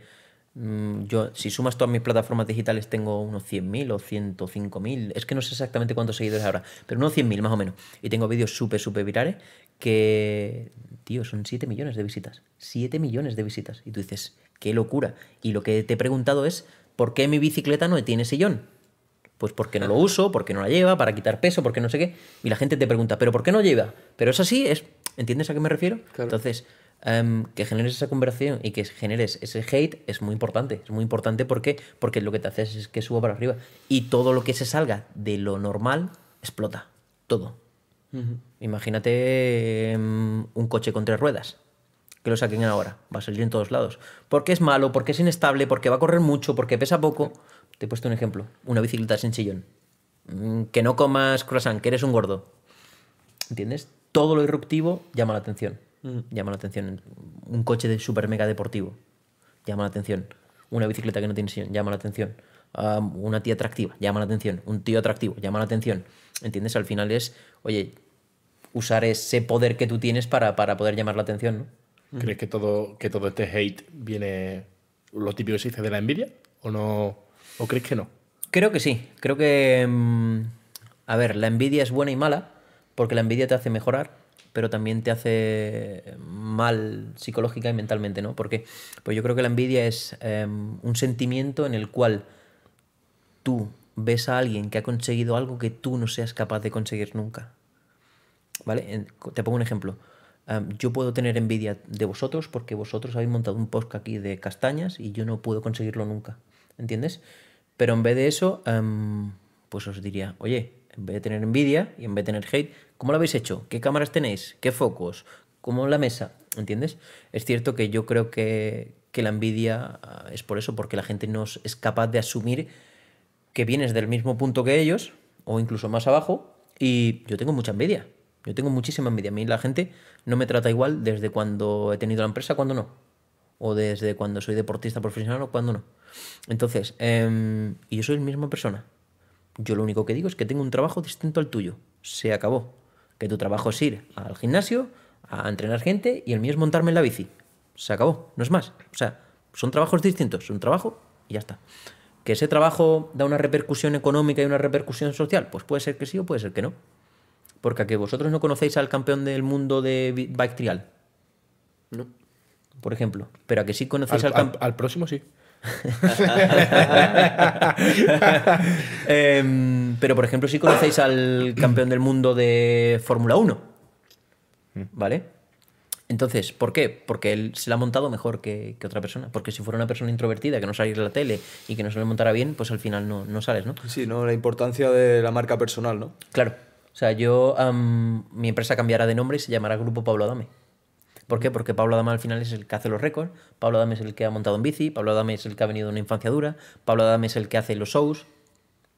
Mm, yo, si sumas todas mis plataformas digitales, tengo unos 100.000 o 105.000. Es que no sé exactamente cuántos seguidores ahora, pero unos 100.000 más o menos. Y tengo vídeos súper, súper virales que, tío, son 7 millones de visitas. 7 millones de visitas. Y tú dices, qué locura. Y lo que te he preguntado es, ¿por qué mi bicicleta no tiene sillón? Pues porque no lo uso, porque no la lleva, para quitar peso, porque no sé qué. Y la gente te pregunta, ¿pero por qué no lleva? Pero es así, es, ¿entiendes a qué me refiero? Entonces, Em, que generes esa conversación y que generes ese hate es muy importante. Es muy importante porque, porque lo que te haces es que suba para arriba. Y todo lo que se salga de lo normal explota. Todo. Imagínate em, un coche con tres ruedas que lo saquen ahora. Va a salir en todos lados. Porque es malo, porque es inestable, porque va a correr mucho, porque pesa poco. Te he puesto un ejemplo. Una bicicleta sin sillón. Mm, que no comas croissant, que eres un gordo. ¿Entiendes? Todo lo irruptivo llama la atención. Mm. Llama la atención. Un coche de super mega deportivo. Llama la atención. Una bicicleta que no tiene sillón. Llama la atención. Ah, una tía atractiva. Llama la atención. Un tío atractivo. Llama la atención. ¿Entiendes? Al final es, oye, usar ese poder que tú tienes para, para poder llamar la atención. Mm. ¿Crees que todo, que todo este hate viene lo típico que se dice de la envidia? ¿O no? ¿O crees que no? Creo que sí. Creo que. Mm, a ver, la envidia es buena y mala, porque la envidia te hace mejorar pero también te hace mal psicológica y mentalmente, ¿no? Porque pues yo creo que la envidia es em, un sentimiento en el cual tú ves a alguien que ha conseguido algo que tú no seas capaz de conseguir nunca. ¿Vale? Te pongo un ejemplo. Em, yo puedo tener envidia de vosotros porque vosotros habéis montado un post aquí de castañas y yo no puedo conseguirlo nunca. ¿Entiendes? Pero en vez de eso, em, pues os diría, oye, en vez de tener envidia y en vez de tener hate, ¿Cómo lo habéis hecho? ¿Qué cámaras tenéis? ¿Qué focos? ¿Cómo la mesa? ¿Entiendes? Es cierto que yo creo que, la envidia ah, es por eso, porque la gente no es capaz de asumir que vienes del mismo punto que ellos, o incluso más abajo, y yo tengo mucha envidia. Yo tengo muchísima envidia. A mí la gente no me trata igual desde cuando he tenido la empresa, cuando no. O desde cuando soy deportista profesional o cuando no. Entonces, em, y yo soy la misma persona. Yo lo único que digo es que tengo un trabajo distinto al tuyo. Se acabó. Que tu trabajo es ir al gimnasio a entrenar gente y el mío es montarme en la bici. Se acabó, no es más. O sea, son trabajos distintos, un trabajo y ya está. ¿Que ese trabajo da una repercusión económica y una repercusión social? Pues puede ser que sí o puede ser que no. Porque a que vosotros no conocéis al campeón del mundo de bike trial. No. Por ejemplo. Pero a que sí conocéis al, al próximo sí. Em, pero, por ejemplo, si conocéis al campeón del mundo de Fórmula 1, mm. ¿vale? Entonces, ¿por qué? Porque él se la ha montado mejor que, otra persona. Porque si fuera una persona introvertida, que no saliera a la tele y que no se le montara bien, pues al final no, no sales, ¿no? Sí, ¿no? La importancia de la marca personal, ¿no? Claro. O sea, yo, mi empresa cambiará de nombre y se llamará Grupo Pablo Adame. ¿Por qué? Porque Pablo Adame al final es el que hace los récords, Pablo Adame es el que ha montado en bici, Pablo Adame es el que ha venido de una infancia dura, Pablo Adame es el que hace los shows.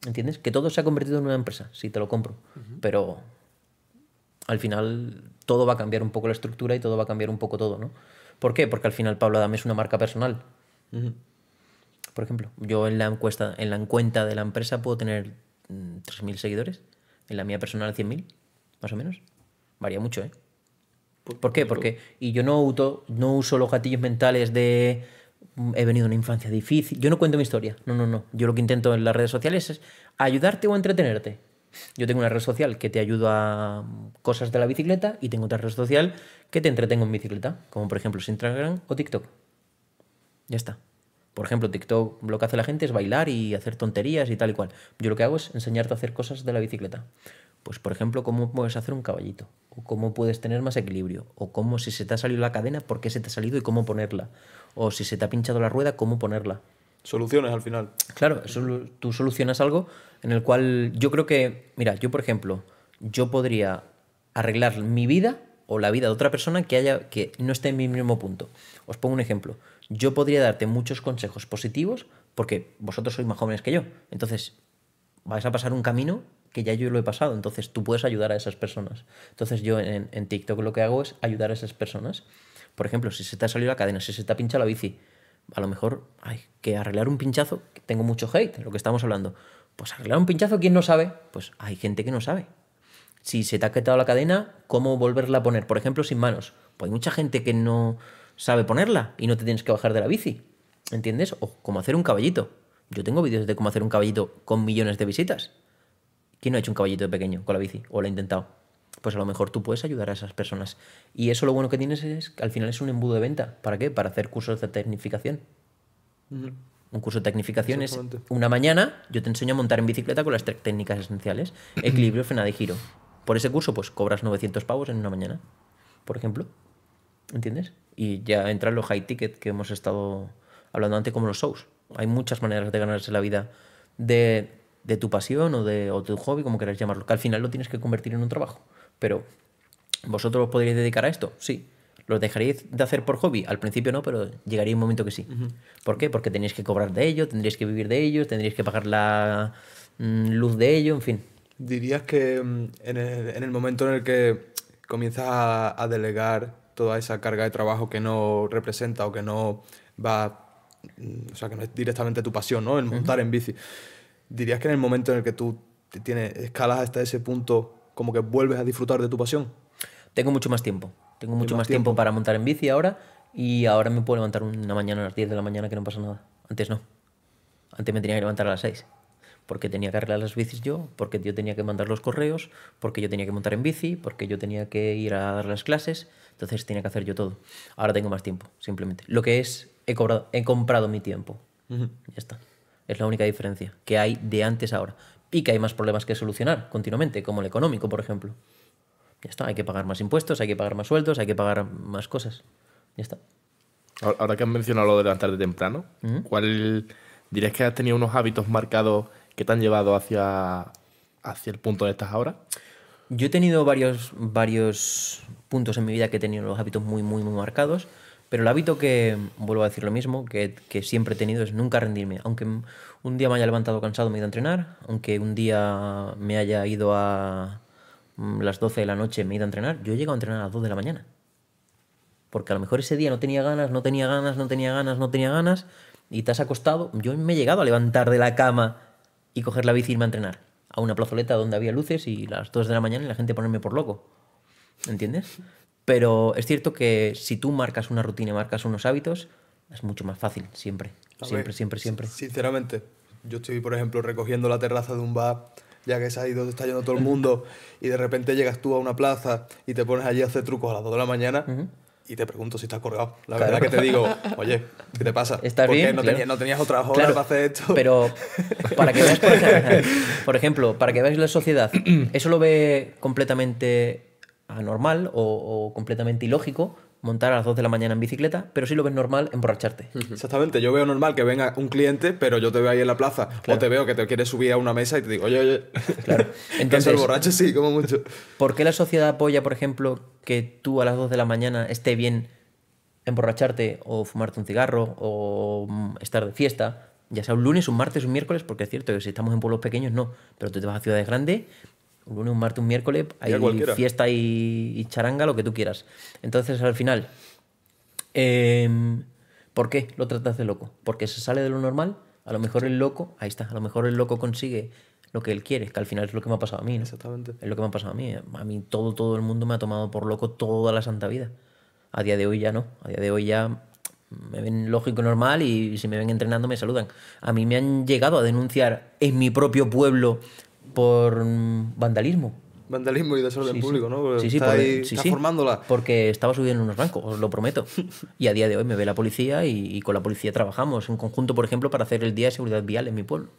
¿Entiendes? Que todo se ha convertido en una empresa, si te lo compro. Pero al final todo va a cambiar un poco la estructura y todo va a cambiar un poco todo, ¿no? ¿Por qué? Porque al final Pablo Adame es una marca personal. Por ejemplo, yo en la encuesta, en la encuesta de la empresa puedo tener 3.000 mm, seguidores, en la mía personal 100.000, más o menos. Varía mucho, ¿eh? ¿Por qué? Porque y yo no, no uso los gatillos mentales de mm, he venido de una infancia difícil. Yo no cuento mi historia. No, no, no. Yo lo que intento en las redes sociales es ayudarte o entretenerte. Yo tengo una red social que te ayuda a mm, cosas de la bicicleta y tengo otra red social que te entretengo en bicicleta, como por ejemplo Instagram o TikTok. Ya está. Por ejemplo, TikTok lo que hace la gente es bailar y hacer tonterías y tal y cual. Yo lo que hago es enseñarte a hacer cosas de la bicicleta. Pues, por ejemplo, cómo puedes hacer un caballito, o cómo puedes tener más equilibrio, o cómo si se te ha salido la cadena, por qué se te ha salido y cómo ponerla, o si se te ha pinchado la rueda, cómo ponerla. Soluciones al final. Claro, tú solucionas algo en el cual yo creo que, mira, yo por ejemplo, yo podría arreglar mi vida o la vida de otra persona que haya que no esté en mi mismo punto. Os pongo un ejemplo. Yo podría darte muchos consejos positivos porque vosotros sois más jóvenes que yo. Entonces, vais a pasar un camino que ya yo lo he pasado, entonces tú puedes ayudar a esas personas. Entonces yo en, TikTok lo que hago es ayudar a esas personas. Por ejemplo, si se te ha salido la cadena, si se te ha pinchado la bici, a lo mejor hay que arreglar un pinchazo, tengo mucho hate, lo que estamos hablando. Pues arreglar un pinchazo, ¿quién no sabe? Pues hay gente que no sabe. Si se te ha quitado la cadena, ¿cómo volverla a poner? Por ejemplo, sin manos. Pues hay mucha gente que no sabe ponerla y no te tienes que bajar de la bici. ¿Entiendes? O cómo hacer un caballito. Yo tengo vídeos de cómo hacer un caballito con millones de visitas. ¿Quién no ha hecho un caballito de pequeño con la bici o lo ha intentado? Pues a lo mejor tú puedes ayudar a esas personas. Y eso lo bueno que tienes es que al final es un embudo de venta. ¿Para qué? Para hacer cursos de tecnificación. Un curso de tecnificación es una mañana, yo te enseño a montar en bicicleta con las tres técnicas esenciales, equilibrio, frenada y giro. Por ese curso, pues cobras 900 pavos en una mañana, por ejemplo. ¿Entiendes? Y ya entran los high ticket que hemos estado hablando antes, como los shows. Hay muchas maneras de ganarse la vida de de tu pasión o de o tu hobby, como queráis llamarlo, que al final lo tienes que convertir en un trabajo. Pero, ¿vosotros os podríais dedicar a esto? Sí. ¿Los dejaríais de hacer por hobby? Al principio no, pero llegaría un momento que sí. ¿Por qué? Porque tenéis que cobrar de ello, tendríais que vivir de ello, tendréis que pagar la mm, luz de ello, en fin. ¿Dirías que mm, en el, momento en el que comienzas a, delegar toda esa carga de trabajo que no representa o que no va, mm, o sea, que no es directamente tu pasión, ¿no? El montar en bici. ¿Dirías que en el momento en el que tú te tienes, escalas hasta ese punto, como que vuelves a disfrutar de tu pasión? Tengo mucho más tiempo. Tengo mucho más, tiempo. para montar en bici ahora y ahora me puedo levantar una mañana a las 10 de la mañana que no pasa nada. Antes no. Antes me tenía que levantar a las 6 porque tenía que arreglar las bicis yo, porque yo tenía que mandar los correos, porque yo tenía que montar en bici, porque yo tenía que ir a dar las clases, entonces tenía que hacer yo todo. Ahora tengo más tiempo, simplemente. Lo que es, he, comprado mi tiempo. Ya está. Es la única diferencia que hay de antes a ahora. Y que hay más problemas que solucionar continuamente, como el económico, por ejemplo. Ya está, hay que pagar más impuestos, hay que pagar más sueldos, hay que pagar más cosas. Ya está. Ahora que has mencionado lo de levantarte temprano, ¿cuál dirías que has tenido unos hábitos marcados que te han llevado hacia, hacia el punto de estas ahora? Yo he tenido varios, varios puntos en mi vida que he tenido los hábitos muy, muy, muy marcados. Pero el hábito que, vuelvo a decir lo mismo, que, siempre he tenido es nunca rendirme. Aunque un día me haya levantado cansado, me he ido a entrenar. Aunque un día me haya ido a mm, las 12 de la noche, me he ido a entrenar. Yo he llegado a entrenar a las 2 de la mañana. Porque a lo mejor ese día no tenía ganas, no tenía ganas, no tenía ganas, no tenía ganas. Y te has acostado. Yo me he llegado a levantar de la cama y coger la bici y a entrenar. A una plazoleta donde había luces y las 2 de la mañana y la gente ponerme por loco. ¿Entiendes? Pero es cierto que si tú marcas una rutina y marcas unos hábitos, es mucho más fácil, siempre. siempre, siempre, siempre. Sinceramente, yo estoy, por ejemplo, recogiendo la terraza de un bar, ya que se ha ido, está yendo todo el mundo, y de repente llegas tú a una plaza y te pones allí a hacer trucos a las 2 de la mañana. y te pregunto si estás colgado. La verdad que te digo, oye, ¿qué te pasa? ¿Estás bien? No, tenías, no, tenías otras horas para hacer esto. Pero para que veas, por ejemplo, para que veas la sociedad, eso lo ve completamente anormal o, completamente ilógico montar a las 2 de la mañana en bicicleta, pero sí lo ves normal emborracharte. Exactamente, yo veo normal que venga un cliente, pero yo te veo ahí en la plaza, o te veo que te quieres subir a una mesa y te digo, oye, oye, claro. entonces el borracho sí, como mucho. ¿Por qué la sociedad apoya, por ejemplo, que tú a las 2 de la mañana esté bien emborracharte o fumarte un cigarro o mm, estar de fiesta? Ya sea un lunes, un martes, un miércoles, porque es cierto que si estamos en pueblos pequeños no, pero tú te vas a ciudades grandes un lunes, un martes, un miércoles, hay fiesta y, charanga, lo que tú quieras. Entonces, al final, em, ¿por qué lo tratas de loco? Porque se sale de lo normal, a lo mejor el loco, ahí está, a lo mejor el loco consigue lo que él quiere, que al final es lo que me ha pasado a mí. Exactamente. Es lo que me ha pasado a mí. Eh. A mí todo, todo el mundo me ha tomado por loco toda la santa vida. A día de hoy ya no. A día de hoy ya me ven lógico normal y si me ven entrenando me saludan. A mí me han llegado a denunciar en mi propio pueblo por mm, vandalismo. Vandalismo y desorden público, ¿no? sí, sí, formándola. Porque estaba subiendo en unos bancos, os lo prometo. Y a día de hoy me ve la policía y, con la policía trabajamos en conjunto, por ejemplo, para hacer el Día de Seguridad Vial en mi pueblo.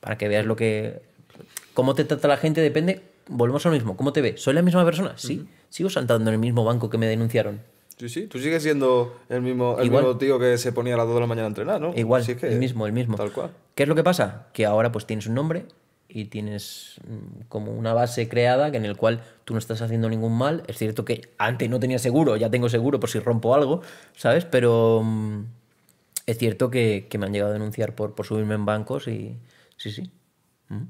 Para que veas lo que. Cómo te trata la gente depende. Volvemos a lo mismo. ¿Cómo te ve? ¿Soy la misma persona? Sí. Sigo saltando en el mismo banco que me denunciaron. Sí, sí. Tú sigues siendo el mismo, el Igual. tío que se ponía a las 2 de la mañana a entrenar, ¿no? Igual, el mismo, el mismo. Tal cual. ¿Qué es lo que pasa? Que ahora pues tienes un nombre, y tienes mm, como una base creada que en el cual tú no estás haciendo ningún mal. Es cierto que antes no tenía seguro, ya tengo seguro por si rompo algo, ¿sabes? Pero mm, es cierto que, me han llegado a denunciar por, por subirme en bancos y sí, sí. Mm.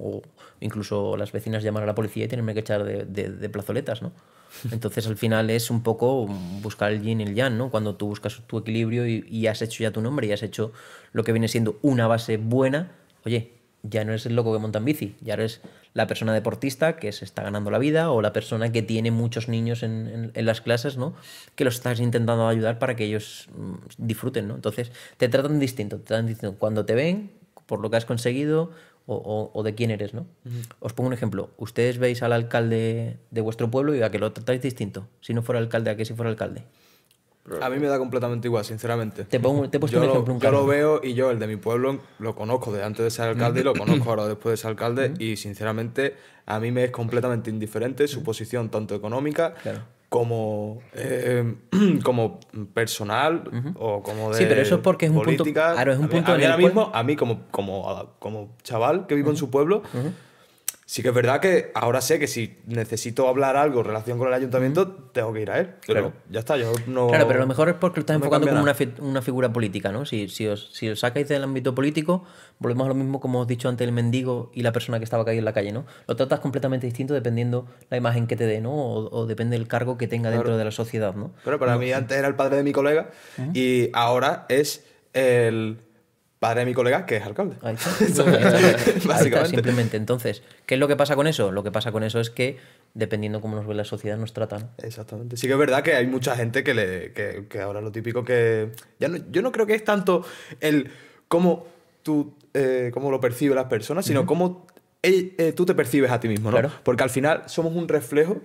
O incluso las vecinas llaman a la policía y tienen que echar de, plazoletas, ¿no? Entonces al final es un poco buscar el yin y el yang, ¿no? Cuando tú buscas tu equilibrio y has hecho ya tu nombre y has hecho lo que viene siendo una base buena, oye, ya no eres el loco que monta en bici, ya eres la persona deportista que se está ganando la vida o la persona que tiene muchos niños en, las clases, ¿no? Que los estás intentando ayudar para que ellos mm, disfruten, Entonces, te tratan distinto, te tratan cuando te ven, por lo que has conseguido o, de quién eres, ¿no? Os pongo un ejemplo. Ustedes veis al alcalde de vuestro pueblo y a que lo tratáis distinto, si no fuera alcalde, a que si fuera alcalde. A mí me da completamente igual, sinceramente. Te, pongo, te yo Lo, veo y yo, el de mi pueblo, lo conozco de antes de ser alcalde y lo conozco ahora después de ser alcalde. y sinceramente, a mí me es completamente indiferente su posición, tanto económica como, eh, como personal o como de. Sí, pero eso es porque es un punto. Claro, es un punto. A ahora mismo, a mí como, como, como chaval que vivo en su pueblo. Sí que es verdad que ahora sé que si necesito hablar algo en relación con el ayuntamiento, tengo que ir a él. Pero ya está, yo no... Claro, pero lo mejor es porque lo estás enfocando como una, figura política, ¿no? Si, os, sacáis del ámbito político, volvemos a lo mismo como os he dicho antes, el mendigo y la persona que estaba caída en la calle, ¿no? Lo tratas completamente distinto dependiendo la imagen que te dé, ¿no? O, depende del cargo que tenga dentro de la sociedad, ¿no? Pero para mí antes era el padre de mi colega y ahora es el padre de mi colega, que es alcalde. Básicamente. simplemente. Entonces, ¿qué es lo que pasa con eso? Lo que pasa con eso es que, dependiendo cómo nos ve la sociedad, nos tratan. Exactamente. Sí que es verdad que hay mucha gente que, le, ahora lo típico que... Ya yo no creo que es tanto el cómo tú eh, lo perciben las personas, sino cómo eh, tú te percibes a ti mismo, ¿no? Porque al final somos un reflejo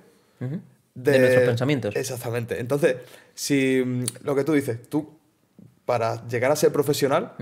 de... nuestros pensamientos. Exactamente. Entonces, si mm, lo que tú dices, tú para llegar a ser profesional,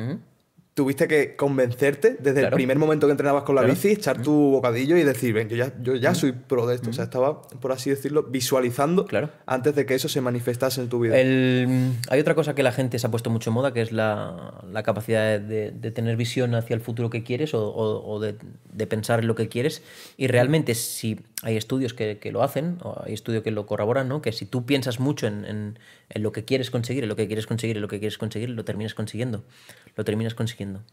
tuviste que convencerte desde el primer momento que entrenabas con la bici, echar tu bocadillo y decir, ven, yo ya, yo ya soy pro de esto. O sea, estaba, por así decirlo, visualizando antes de que eso se manifestase en tu vida. Hay otra cosa que la gente se ha puesto mucho en moda, que es la, capacidad de, tener visión hacia el futuro que quieres o, de, de, pensar en lo que quieres. Y realmente, si hay estudios que, lo hacen, hay estudios que lo corroboran, ¿no? Que si tú piensas mucho en, lo que quieres conseguir, en lo que quieres conseguir, en lo que quieres conseguir, lo terminas consiguiendo. Lo terminas consiguiendo.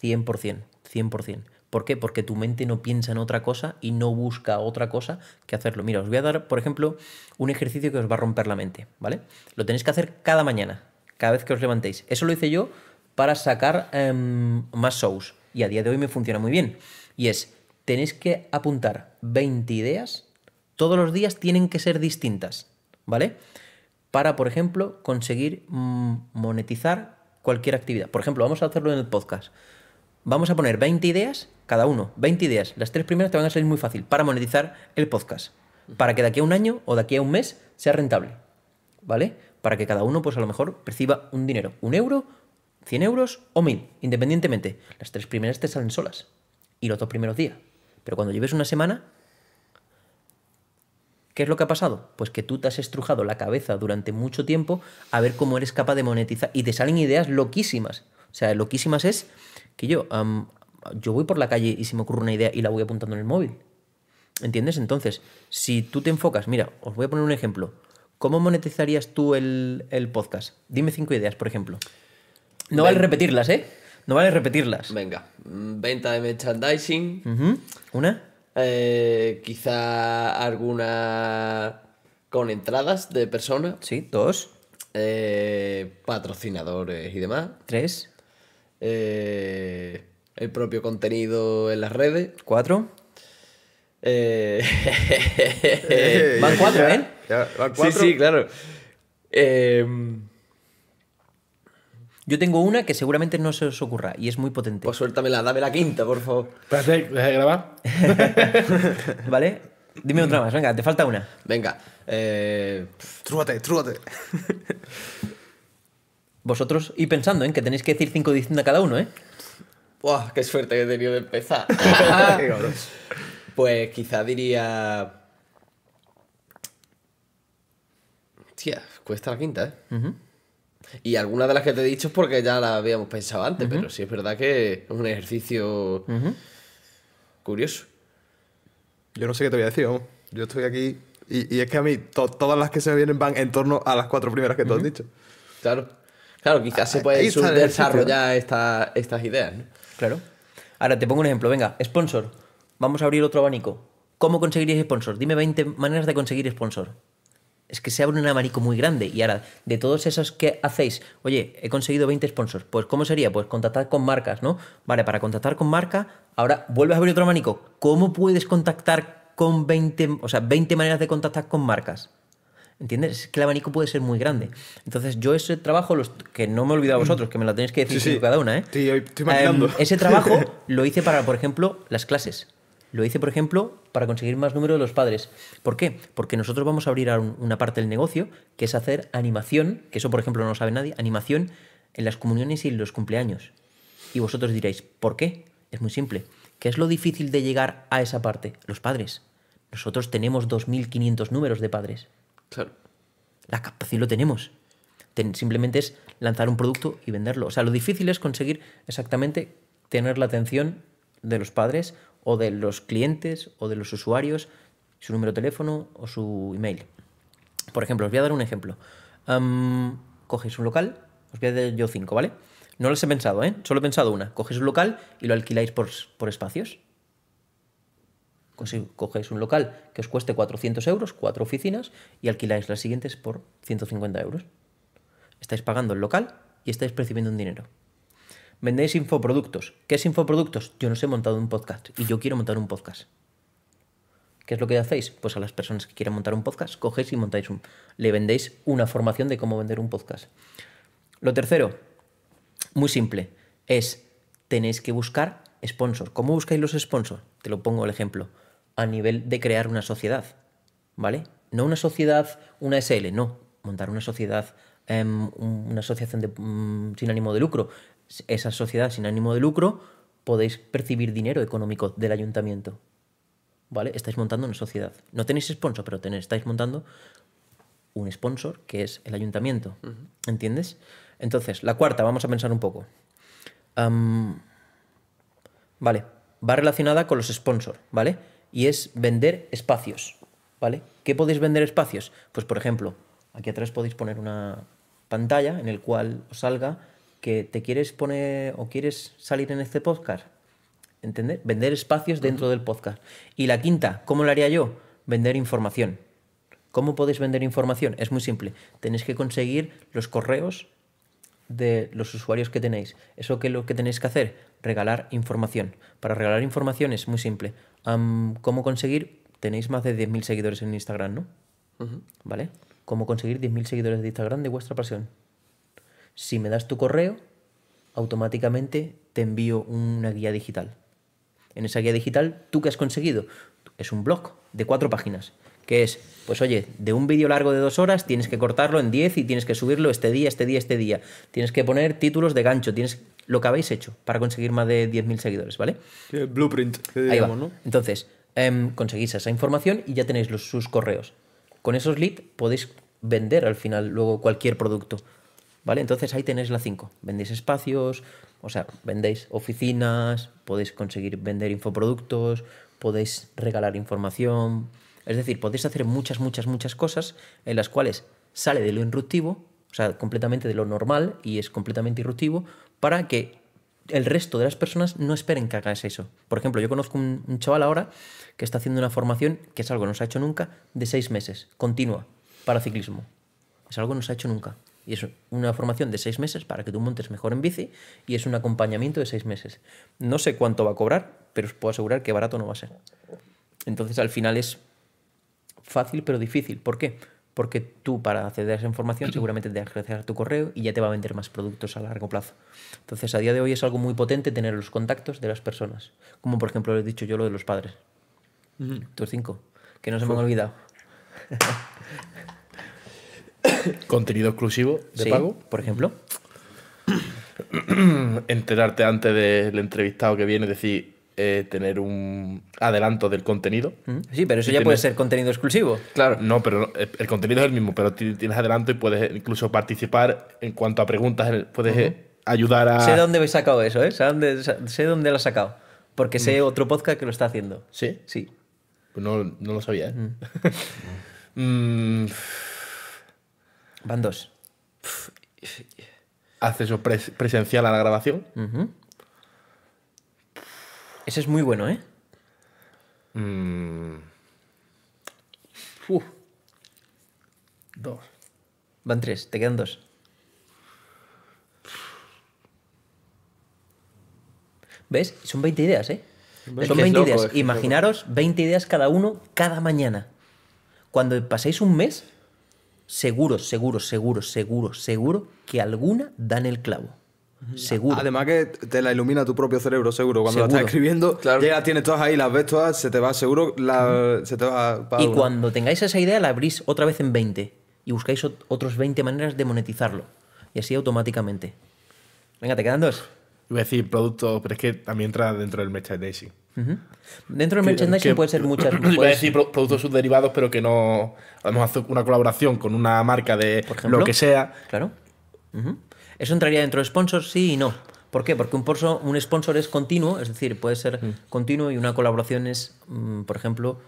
100%, 100%. ¿Por qué? Porque tu mente no piensa en otra cosa y no busca otra cosa que hacerlo. Mira, os voy a dar, por ejemplo, un ejercicio que os va a romper la mente, ¿vale? Lo tenéis que hacer cada mañana, cada vez que os levantéis. Eso lo hice yo para sacar em, más shows y a día de hoy me funciona muy bien. Y es tenéis que apuntar 20 ideas. Todos los días tienen que ser distintas, ¿vale? Para, por ejemplo, conseguir mm, monetizar cualquier actividad. Por ejemplo, vamos a hacerlo en el podcast. Vamos a poner 20 ideas, cada uno, 20 ideas. Las tres primeras te van a salir muy fácil para monetizar el podcast. Para que de aquí a un año o de aquí a un mes sea rentable. ¿Vale? Para que cada uno, pues a lo mejor, perciba un dinero. Un euro, 100 euros o 1000, independientemente. Las tres primeras te salen solas. Y los dos primeros días. Pero cuando lleves una semana, ¿qué es lo que ha pasado? Pues que tú te has estrujado la cabeza durante mucho tiempo a ver cómo eres capaz de monetizar y te salen ideas loquísimas. O sea, loquísimas es que yo, yo voy por la calle y se me ocurre una idea y la voy apuntando en el móvil. ¿Entiendes? Entonces, si tú te enfocas, mira, os voy a poner un ejemplo. ¿Cómo monetizarías tú el, el podcast? Dime cinco ideas, por ejemplo. No vale repetirlas, ¿eh? No vale repetirlas. Venga, mm, venta de merchandising. ¿Una? Eh, quizá alguna con entradas de personas. Sí, dos. Eh, patrocinadores y demás. Tres. Eh, el propio contenido en las redes. Cuatro. van cuatro, ¿eh? cuatro. Sí, sí, claro. Yo tengo una que seguramente no se os ocurra y es muy potente. Pues suéltamela, dame la quinta, por favor. Espérate, ¿deja grabar? ¿Vale? Dime otra más, venga, te falta una. Venga, eh... trúbate. Vosotros, y pensando, ¿eh? Que tenéis que decir cinco a cada uno, ¿eh? ¡Buah! ¡Qué suerte que he tenido de empezar! pues quizá diría... Tía, cuesta la quinta, ¿eh? Y algunas de las que te he dicho es porque ya las habíamos pensado antes, pero sí es verdad que es un ejercicio curioso. Yo no sé qué te voy a decir, vamos. Yo estoy aquí y, es que a mí todas las que se me vienen van en torno a las cuatro primeras que te han has dicho. Claro. Claro, quizás se ah, pueden desarrollar estas ideas, ¿no? Claro. Ahora te pongo un ejemplo. Venga, sponsor. Vamos a abrir otro abanico. ¿Cómo conseguirías sponsor? Dime 20 maneras de conseguir sponsor es que se abre un abanico muy grande. Y ahora, de todos esos que hacéis, oye, he conseguido 20 sponsors, pues ¿cómo sería? Pues contactar con marcas, ¿no? Vale, para contactar con marca, ahora vuelves a abrir otro abanico. ¿Cómo puedes contactar con 20, o sea, 20 maneras de contactar con marcas? ¿Entiendes? Es que el abanico puede ser muy grande. Entonces, yo ese trabajo, los, que no me he olvidado vosotros, que me lo tenéis que decir cada una, ¿eh? Sí, estoy em, ese trabajo lo hice para, por ejemplo, las clases. Lo hice, por ejemplo, para conseguir más número de los padres. ¿Por qué? Porque nosotros vamos a abrir una parte del negocio, que es hacer animación, que eso, por ejemplo, no lo sabe nadie, animación en las comuniones y en los cumpleaños. Y vosotros diréis, ¿por qué? Es muy simple. ¿Qué es lo difícil de llegar a esa parte? Los padres. Nosotros tenemos 2.500 números de padres. Claro. La capacidad lo tenemos. simplemente es lanzar un producto y venderlo. O sea, lo difícil es conseguir exactamente tener la atención de los padres o de los clientes o de los usuarios su número de teléfono o su email. Por ejemplo, os voy a dar un ejemplo. cogéis un local, os voy a dar yo cinco, ¿vale? No los he pensado, ¿eh? Solo he pensado una. Cogéis un local y lo alquiláis por, por espacios. Cogéis un local que os cueste 400 euros, cuatro oficinas, y alquiláis las siguientes por 150 euros. Estáis pagando el local y estáis percibiendo un dinero. Vendéis infoproductos. ¿Qué es infoproductos? Yo no sé montado un podcast y yo quiero montar un podcast. ¿Qué es lo que hacéis? Pues a las personas que quieran montar un podcast, cogéis y montáis un. Le vendéis una formación de cómo vender un podcast. Lo tercero, muy simple, es tenéis que buscar sponsors. ¿Cómo buscáis los sponsors? Te lo pongo el ejemplo. A nivel de crear una sociedad. ¿Vale? No una sociedad, una SL, no. Montar una sociedad, em, una asociación mm, sin ánimo de lucro esa sociedad sin ánimo de lucro, podéis percibir dinero económico del ayuntamiento. ¿Vale? Estáis montando una sociedad. No tenéis sponsor, pero estáis montando un sponsor que es el ayuntamiento. ¿Entiendes? Entonces, la cuarta, vamos a pensar un poco. vale, va relacionada con los sponsors, ¿vale? Y es vender espacios, ¿vale? ¿Qué podéis vender espacios? Pues, por ejemplo, aquí atrás podéis poner una pantalla en el cual os salga que te quieres poner o quieres salir en este podcast. ¿Entender? Vender espacios dentro del podcast. Y la quinta, ¿cómo lo haría yo? Vender información. ¿Cómo podéis vender información? Es muy simple. Tenéis que conseguir los correos de los usuarios que tenéis. Eso que lo que tenéis que hacer, regalar información. Para regalar información es muy simple. ¿Cómo conseguir? Tenéis más de 10.000 seguidores en Instagram, ¿no? ¿Vale? ¿Cómo conseguir 10.000 seguidores de Instagram de vuestra pasión? Si me das tu correo, automáticamente te envío una guía digital. En esa guía digital, ¿tú qué has conseguido? Es un blog de cuatro páginas, que es, pues oye, de un vídeo largo de dos horas tienes que cortarlo en diez y tienes que subirlo este día, este día, este día. Tienes que poner títulos de gancho, tienes lo que habéis hecho para conseguir más de 10.000 seguidores, ¿vale? blueprint, digamos, Ahí ¿no? Entonces, em, conseguís esa información y ya tenéis los, sus correos. Con esos leads podéis vender al final luego cualquier producto. ¿Vale? Entonces ahí tenéis la 5. Vendéis espacios, o sea, vendéis oficinas, podéis conseguir vender infoproductos, podéis regalar información. Es decir, podéis hacer muchas, muchas, muchas cosas en las cuales sale de lo irruptivo, o sea, completamente de lo normal y es completamente irruptivo, para que el resto de las personas no esperen que hagas eso. Por ejemplo, yo conozco un, un chaval ahora que está haciendo una formación, que es algo que no se ha hecho nunca, de seis meses, continua, para ciclismo. Es algo que no se ha hecho nunca. Y es una formación de seis meses para que tú montes mejor en bici y es un acompañamiento de seis meses. No sé cuánto va a cobrar, pero os puedo asegurar que barato no va a ser. Entonces al final es fácil pero difícil. ¿Por qué? Porque tú para acceder a esa información seguramente te que acceder tu correo y ya te va a vender más productos a largo plazo. Entonces a día de hoy es algo muy potente tener los contactos de las personas. Como por ejemplo lo he dicho yo lo de los padres. Tus cinco, que no se me han olvidado. Contenido exclusivo de sí, pago. Por ejemplo. Enterarte antes del entrevistado que viene, decir, eh, tener un adelanto del contenido. Mm. Sí, pero eso ya puede ser contenido exclusivo. Claro, no, pero el contenido es el mismo, pero tienes adelanto y puedes incluso participar en cuanto a preguntas, puedes eh, ayudar a... Sé dónde habéis sacado eso, ¿eh? Sé dónde, lo has sacado, porque sé mm. otro podcast que lo está haciendo. ¿Sí? Sí. Pues no, lo sabía, ¿eh? Mm. Van dos. Acceso presencial a la grabación. Ese es muy bueno, ¿eh? Mm. Dos. Van tres, te quedan dos. ¿Ves? Son 20 ideas, ¿eh? Son 20 ideas. Imaginaros 20 ideas cada uno cada mañana. Cuando paséis un mes, seguro, seguro, seguro, seguro, seguro que alguna dan el clavo. Seguro. Además que te la ilumina tu propio cerebro, seguro. Cuando la estás escribiendo, ya las tienes todas ahí, las ves todas, se te va seguro, se te va Y cuando tengáis esa idea, la abrís otra vez en 20 y buscáis otros 20 maneras de monetizarlo. Y así automáticamente. Venga, te quedan dos. Iba a decir producto, pero es que también entra dentro del merchandising. Dentro del merchandising puede ser muchas. Puede decir decir productos subderivados, pero que no. Vamos a una colaboración con una marca de lo que sea. Claro. Eso entraría dentro de Sponsor, sí y no. ¿Por qué? Porque un, sponsor es continuo, es decir, puede ser mm. continuo y una colaboración es, mm, por ejemplo,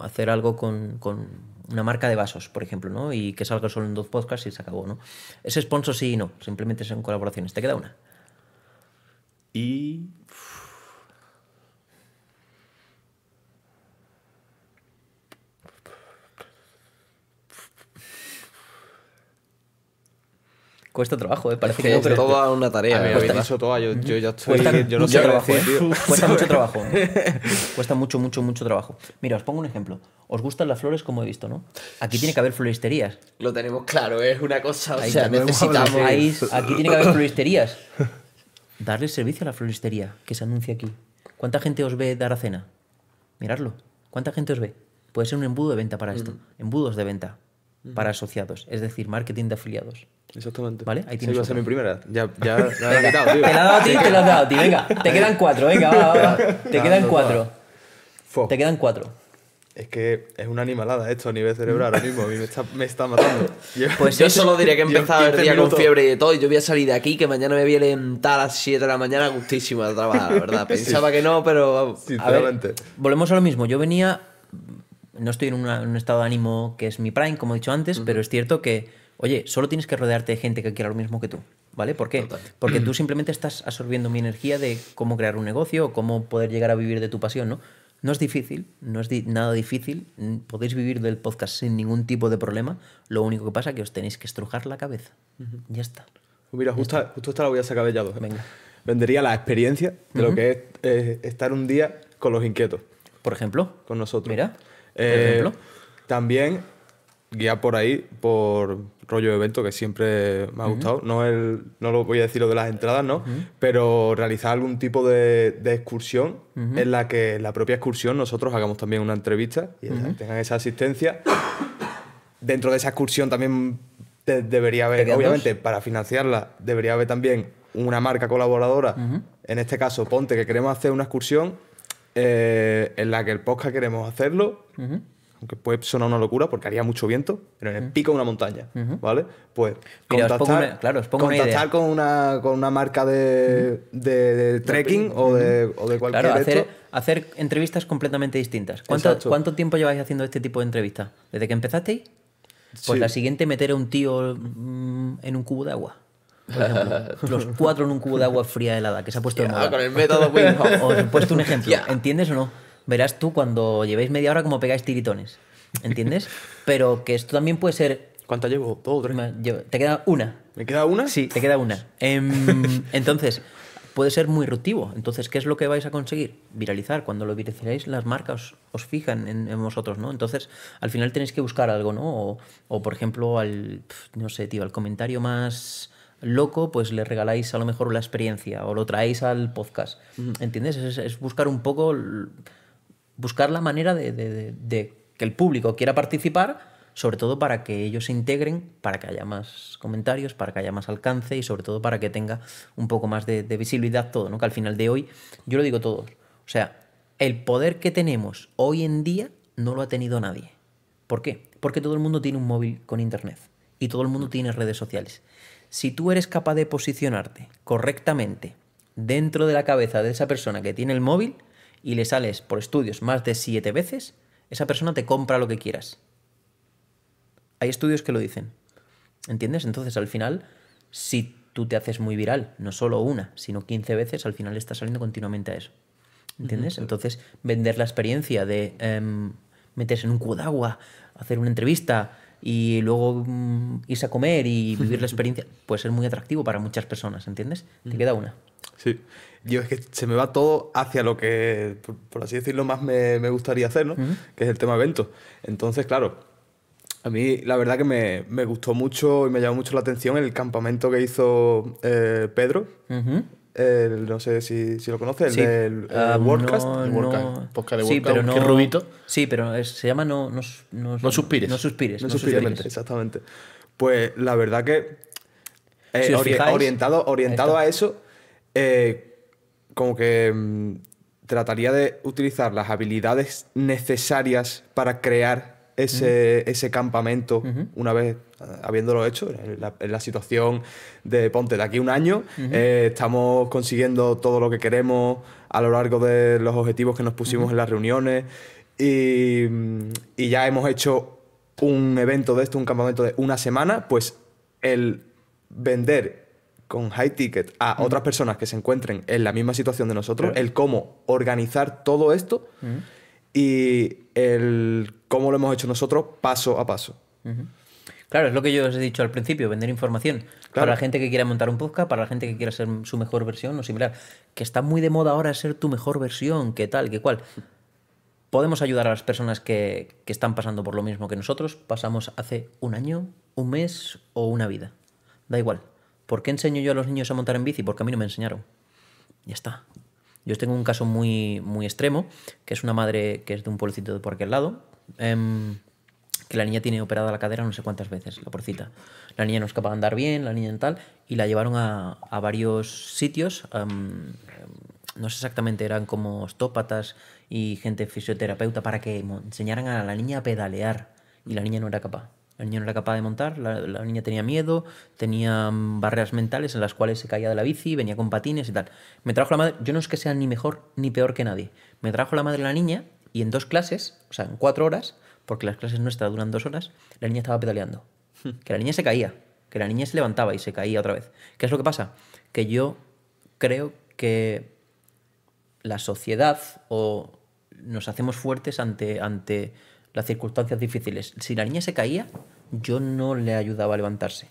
hacer algo con, con, una marca de vasos, por ejemplo, ¿no? Y que salga solo en dos podcasts y se acabó, ¿no? Es sponsor sí y no, simplemente son colaboraciones, te queda una. Y Cuesta trabajo, eh, Parece que, no, toda una tarea. me mí, dicho toda, yo, ya estoy... yo no mucho sé trabajo, Cuesta mucho trabajo. Cuesta mucho, mucho, mucho trabajo. Mira, os pongo un ejemplo. ¿Os gustan las flores como he visto, no? Aquí tiene que haber floristerías. Lo tenemos claro, ¿eh? es una cosa... O sea, necesitamos... aquí tiene que haber floristerías. Darle servicio a la floristería que se anuncia aquí. ¿Cuánta gente os ve dar a cena? Miradlo. ¿Cuánta gente os ve? Puede ser un embudo de venta para esto. Embudos de venta para asociados, es decir, marketing de afiliados. Exactamente. ¿Vale? Ahí tienes. Sí, iba a ser mi primera. Ya, ya la he quitado, tío. Te la he dado a ti, te la he dado a ti. Venga, te quedan cuatro, venga, va, va. Te quedan cuatro. Te quedan cuatro. Es que es una animalada esto a nivel cerebral ahora mismo. A mí me está, me está matando. pues yo solo diré que he empezado el día con fiebre y de todo. Y yo voy a salir de aquí, que mañana me voy a levantar a las 7 de la mañana gustísimo de trabajo, la verdad. Pensaba que no, pero vamos. Sinceramente. volvemos a lo mismo. Yo venía no estoy en, un estado de ánimo que es mi prime, como he dicho antes, pero es cierto que, oye, solo tienes que rodearte de gente que quiera lo mismo que tú. ¿Vale? ¿Por qué? Porque tú simplemente estás absorbiendo mi energía de cómo crear un negocio o cómo poder llegar a vivir de tu pasión, ¿no? No es difícil, no es nada difícil. Mm, podéis vivir del podcast sin ningún tipo de problema. Lo único que pasa es que os tenéis que estrujar la cabeza. Ya está. Mira, justo, esta la voy a sacar de Venga. Vendería la experiencia de lo que es eh, estar un día con los inquietos. Por ejemplo. Con nosotros. Mira. Eh, también guía por ahí, por rollo de evento que siempre me ha gustado. no, el, no lo voy a decir lo de las entradas, ¿no? Pero realizar algún tipo de, excursión en la que la propia excursión nosotros hagamos también una entrevista y tengan esa asistencia. Dentro de esa excursión también debería haber, obviamente, para financiarla, debería haber también una marca colaboradora. En este caso, ponte que queremos hacer una excursión eh, en la que el podcast queremos hacerlo, aunque puede sonar una locura porque haría mucho viento, pero en el pico de una montaña, ¿vale? Pues una, contactar con, una, con una marca de, de, trekking o de, o, cualquier claro, hacer, entrevistas completamente distintas. ¿Cuánto, tiempo lleváis haciendo este tipo de entrevistas? ¿Desde que empezasteis? Pues la siguiente meter a un tío mm, en un cubo de agua. los cuatro en un cubo de agua fría helada que se ha puesto de moda. Con el método Os he puesto un ejemplo. ¿Entiendes o no? Verás tú cuando llevéis media hora como pegáis tiritones. ¿Entiendes? Pero que esto también puede ser. ¿Cuánto llevo? Todo. Te queda una. ¿Me queda una? Sí, te queda una. Em, entonces, puede ser muy irruptivo. Entonces, ¿qué es lo que vais a conseguir? Viralizar. Cuando lo viralizáis, las marcas os, fijan en, vosotros, ¿no? Entonces, al final tenéis que buscar algo, ¿no? O, o por ejemplo, al, no sé, tío, al comentario más loco, pues le regaláis a lo mejor la experiencia o lo traéis al podcast. ¿Entiendes? Es, buscar un poco, buscar la manera de, que el público quiera participar, sobre todo para que ellos se integren, para que haya más comentarios, para que haya más alcance y sobre todo para que tenga un poco más de, visibilidad todo, ¿no? Que al final de hoy, yo lo digo todo, o sea, el poder que tenemos hoy en día no lo ha tenido nadie. ¿Por qué? Porque todo el mundo tiene un móvil con internet y todo el mundo tiene redes sociales si tú eres capaz de posicionarte correctamente dentro de la cabeza de esa persona que tiene el móvil y le sales por estudios más de siete veces, esa persona te compra lo que quieras. Hay estudios que lo dicen. ¿Entiendes? Entonces, al final, si tú te haces muy viral, no solo una, sino 15 veces, al final estás saliendo continuamente a eso. ¿Entiendes? Entonces, vender la experiencia de em, meterse en un cuadagua, hacer una entrevista, y luego mm, irse a comer y vivir la experiencia, puede ser muy atractivo para muchas personas, ¿entiendes? Te queda una. Sí. Yo es que se me va todo hacia lo que, por, así decirlo, más me, gustaría hacer, ¿no? Que es el tema eventos. Entonces, claro, a mí la verdad que me, gustó mucho y me llamó mucho la atención el campamento que hizo eh, Pedro no sé si, lo conoces, el, del ah, podcast de sí, pero rubito. Sí, pero se llama no, no, no, Suspires. No Suspires, exactamente. Pues la verdad que eh, orientado, orientado a eso, eh, como que mm, trataría de utilizar las habilidades necesarias para crear ese, campamento una vez eh, habiéndolo hecho, en la, situación de ponte de aquí un año, eh, estamos consiguiendo todo lo que queremos a lo largo de los objetivos que nos pusimos en las reuniones y ya hemos hecho un evento de esto, un campamento de una semana, pues el vender con high ticket a otras personas que se encuentren en la misma situación de nosotros, el cómo organizar todo esto y el cómo lo hemos hecho nosotros paso a paso. Claro, es lo que yo os he dicho al principio, vender información. Para la gente que quiera montar un podcast, para la gente que quiera ser su mejor versión o similar. Que está muy de moda ahora ser tu mejor versión, qué tal, qué cual. Podemos ayudar a las personas que, que están pasando por lo mismo que nosotros pasamos hace un año, un mes o una vida. Da igual. ¿Por qué enseño yo a los niños a montar en bici? Porque a mí no me enseñaron. Ya está. Yo tengo un caso muy, muy extremo, que es una madre que es de un pueblito de por aquel lado, em, que la niña tiene operada la cadera no sé cuántas veces, la porcita. La niña no es capaz de andar bien, la niña en tal, y la llevaron a, varios sitios. Em, no sé exactamente, eran como ostópatas y gente fisioterapeuta para que enseñaran a la niña a pedalear y la niña no era capaz. El niño no era capaz de montar, la, niña tenía miedo, tenía mm, barreras mentales en las cuales se caía de la bici, venía con patines y tal. Me trajo la madre, yo no es que sea ni mejor ni peor que nadie, me trajo la madre la niña y en dos clases, o sea, en cuatro horas, porque las clases nuestras duran dos horas, la niña estaba pedaleando. Que la niña se caía, que la niña se levantaba y se caía otra vez. ¿Qué es lo que pasa? Que yo creo que la sociedad o nos hacemos fuertes ante, ante las circunstancias difíciles. Si la niña se caía, yo no le ayudaba a levantarse.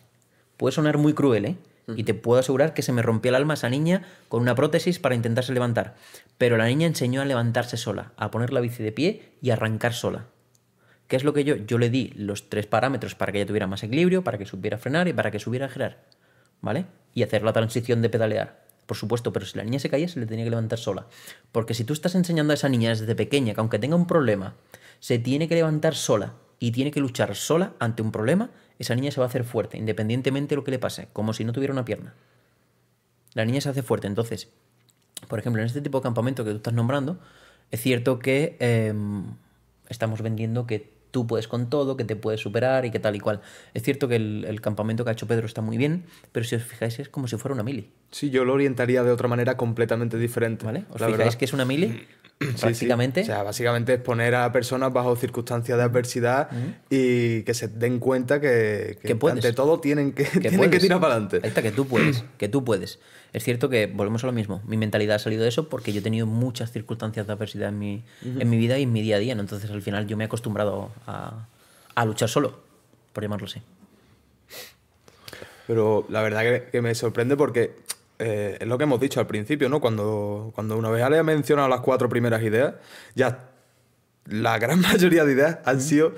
Puede sonar muy cruel, ¿eh? Y te puedo asegurar que se me rompió el alma esa niña con una prótesis para intentarse levantar. Pero la niña enseñó a levantarse sola, a poner la bici de pie y a arrancar sola. ¿Qué es lo que yo? Yo le di los tres parámetros para que ella tuviera más equilibrio, para que supiera frenar y para que supiera girar. ¿Vale? Y hacer la transición de pedalear. Por supuesto, pero si la niña se caía, se le tenía que levantar sola. Porque si tú estás enseñando a esa niña desde pequeña que aunque tenga un problema, se tiene que levantar sola y tiene que luchar sola ante un problema, esa niña se va a hacer fuerte, independientemente de lo que le pase, como si no tuviera una pierna. La niña se hace fuerte. Entonces, por ejemplo, en este tipo de campamento que tú estás nombrando, es cierto que em, estamos vendiendo que tú puedes con todo, que te puedes superar y que tal y cual. Es cierto que el, el campamento que ha hecho Pedro está muy bien, pero si os fijáis es como si fuera una mili. Sí, yo lo orientaría de otra manera completamente diferente. ¿Vale? ¿Os la fijáis que es una mili? básicamente. O sea, básicamente es poner a personas bajo circunstancias de adversidad y que se den cuenta que, ante todo tienen que, que tirar para adelante. Ahí está, que tú puedes, que tú puedes. Es cierto que volvemos a lo mismo. Mi mentalidad ha salido de eso porque yo he tenido muchas circunstancias de adversidad en mi, vida y en mi día a día. Entonces, al final, yo me he acostumbrado a, a luchar solo, por llamarlo así. Pero la verdad que me sorprende porque eh, es lo que hemos dicho al principio, ¿no? Cuando, cuando una vez Ale ha mencionado las cuatro primeras ideas, ya la gran mayoría de ideas han sido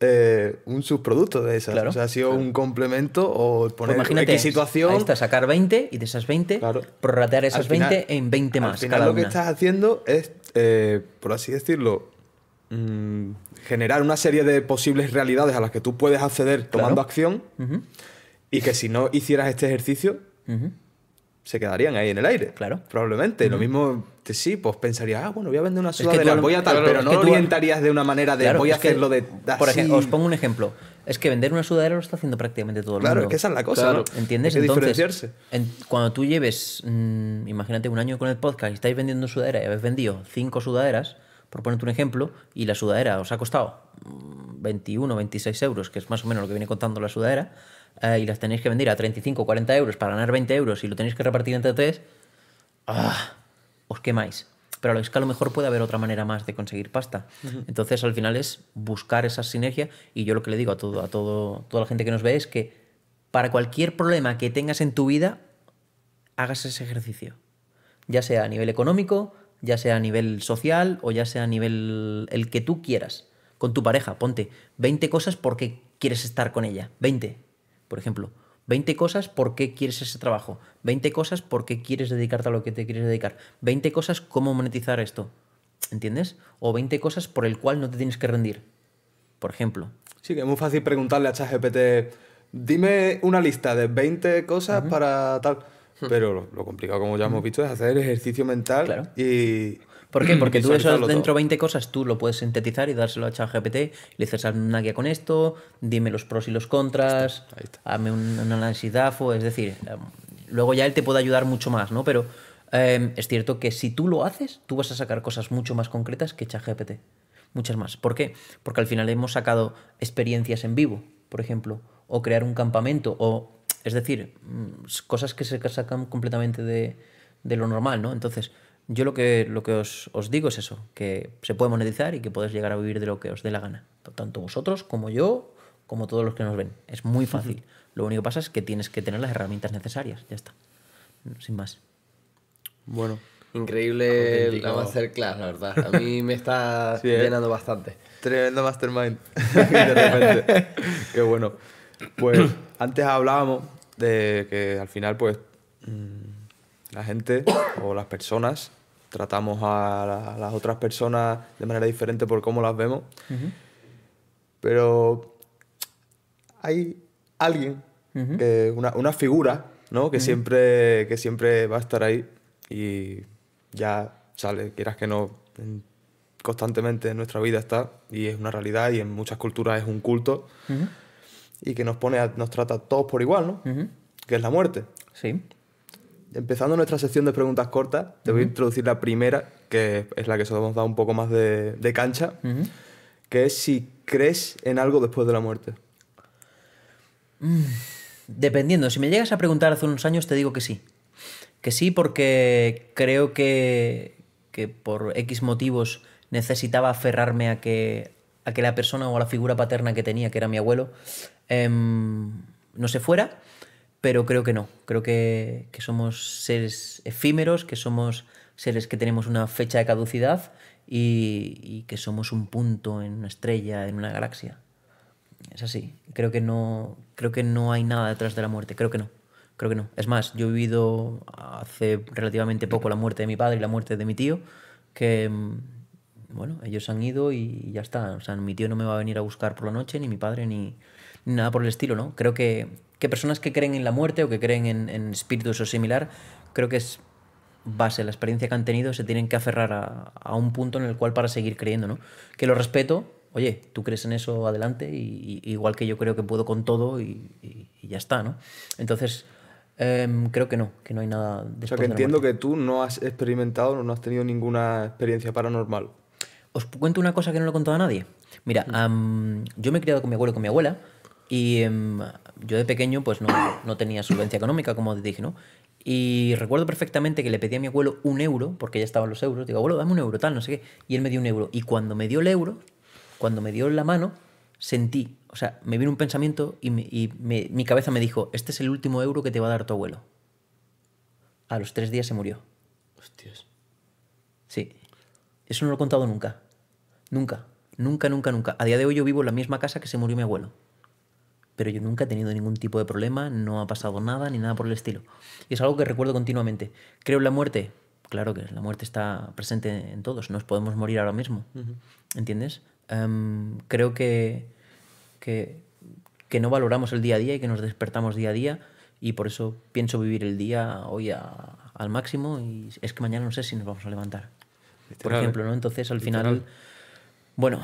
eh, un subproducto de esas. o sea, ha sido un complemento o pues poner imagínate, X situación. sacar 20 y de esas 20, prorratear esas 20 en 20 más. lo que estás haciendo es, eh, por así decirlo, mm, generar una serie de posibles realidades a las que tú puedes acceder tomando acción. Y que si no hicieras este ejercicio, se quedarían ahí en el aire. Claro. Probablemente. Lo mismo, que sí, pues pensaría, ah, bueno, voy a vender una sudadera, voy a tal, pero no orientarías de una manera de voy a hacerlo lo de así. Por ejemplo, os pongo un ejemplo. Es que vender una sudadera lo está haciendo prácticamente todo el mundo. Claro, es que esa es la cosa, ¿Entiendes? que Entonces, cuando tú lleves, mm, imagínate, un año con el podcast y estáis vendiendo sudadera y habéis vendido cinco sudaderas, por ponerte un ejemplo, y la sudadera os ha costado 21, mm, 26 euros, que es más o menos lo que viene contando la sudadera, eh, y las tenéis que vender a 35 o 40 euros para ganar 20 euros y lo tenéis que repartir entre tres, ¡ah! os quemáis. Pero es que a lo mejor puede haber otra manera más de conseguir pasta. Entonces, al final es buscar esa sinergia. Y yo lo que le digo a, todo, a todo, toda la gente que nos ve es que para cualquier problema que tengas en tu vida, hagas ese ejercicio. Ya sea a nivel económico, ya sea a nivel social o ya sea a nivel el que tú quieras. Con tu pareja, ponte 20 cosas porque quieres estar con ella. 20. Por ejemplo, 20 cosas por qué quieres ese trabajo, 20 cosas por qué quieres dedicarte a lo que te quieres dedicar, 20 cosas cómo monetizar esto, ¿entiendes? O 20 cosas por el cual no te tienes que rendir, por ejemplo. Sí, que es muy fácil preguntarle a ChatGPT, dime una lista de 20 cosas para tal. Hmm. Pero lo, complicado, como ya hemos visto, hmm. es hacer ejercicio mental y ¿Por qué? Mm, Porque tú eso dentro de 20 cosas, tú lo puedes sintetizar y dárselo a ChatGPT, le dices, a una guía con esto, dime los pros y los contras, hazme un, un, análisis DAFO, es decir, em, luego ya él te puede ayudar mucho más, ¿no? Pero em, es cierto que si tú lo haces, tú vas a sacar cosas mucho más concretas que ChatGPT, muchas más. ¿Por qué? Porque al final hemos sacado experiencias en vivo, por ejemplo, o crear un campamento, o es decir, mm, cosas que se sacan completamente de, de lo normal, ¿no? Entonces, yo lo que, lo que os, os, digo es eso, que se puede monetizar y que podéis llegar a vivir de lo que os dé la gana. Tanto vosotros como yo, como todos los que nos ven. Es muy fácil. Lo único que pasa es que tienes que tener las herramientas necesarias. Ya está. Sin más. Bueno. Increíble a la masterclass, la verdad. A mí me está ¿eh? llenando bastante. Tremendo mastermind. de Qué bueno. Pues antes hablábamos de que al final, pues. Mm, la gente o las personas tratamos a, las otras personas de manera diferente por cómo las vemos. Pero hay alguien, que, una, una, figura, ¿no? Que, siempre, que siempre va a estar ahí y ya sale, quieras que no, constantemente en nuestra vida está y es una realidad y en muchas culturas es un culto y que nos pone nos trata a todos por igual, ¿no? Que es la muerte. Sí empezando nuestra sección de preguntas cortas, te voy a introducir la primera, que es la que hemos dado un poco más de, cancha, que es si crees en algo después de la muerte. Mm, dependiendo, si me llegas a preguntar hace unos años te digo que sí. Que sí porque creo que, por X motivos necesitaba aferrarme a que, a que la persona o la figura paterna que tenía, que era mi abuelo, em, no se fuera pero creo que no. Creo que, somos seres efímeros, que somos seres que tenemos una fecha de caducidad y, que somos un punto en una estrella, en una galaxia. Es así. Creo que no, creo que no hay nada detrás de la muerte. Creo que no. Creo que no. Es más, yo he vivido hace relativamente poco la muerte de mi padre y la muerte de mi tío, que mm, bueno, ellos han ido y ya está. O sea, mi tío no me va a venir a buscar por la noche, ni mi padre, ni, nada por el estilo, ¿no? Creo que, que personas que creen en la muerte o que creen en, espíritus o similar, creo que es base, la experiencia que han tenido, se tienen que aferrar a, a, un punto en el cual para seguir creyendo, ¿no? Que lo respeto, oye, tú crees en eso, adelante, y, igual que yo creo que puedo con todo y, ya está, ¿no? Entonces, em, creo que no, que no hay nada... O sea, que entiendo que tú no has experimentado, no has tenido ninguna experiencia paranormal. Os cuento una cosa que no lo he contado a nadie. Mira, yo me he criado con mi abuelo y con mi abuela, y em, yo de pequeño pues no, no tenía solvencia económica, como te dije, ¿no? Y recuerdo perfectamente que le pedí a mi abuelo un euro, porque ya estaban los euros. Digo, abuelo, dame un euro, tal, no sé qué. Y él me dio un euro. Y cuando me dio el euro, cuando me dio la mano, sentí, o sea, me vino un pensamiento y, mi cabeza me dijo, este es el último euro que te va a dar tu abuelo. A los tres días se murió. Hostias. Sí. Eso no lo he contado nunca. Nunca. Nunca, nunca, nunca. A día de hoy yo vivo en la misma casa que se murió mi abuelo pero yo nunca he tenido ningún tipo de problema, no ha pasado nada ni nada por el estilo. Y es algo que recuerdo continuamente. ¿Creo en la muerte? Claro que la muerte está presente en todos, nos podemos morir ahora mismo, ¿entiendes? Em, creo que, que, no valoramos el día a día y que nos despertamos día a día y por eso pienso vivir el día hoy al máximo y es que mañana no sé si nos vamos a levantar. por ejemplo, ¿no? Eh, Entonces al final, bueno,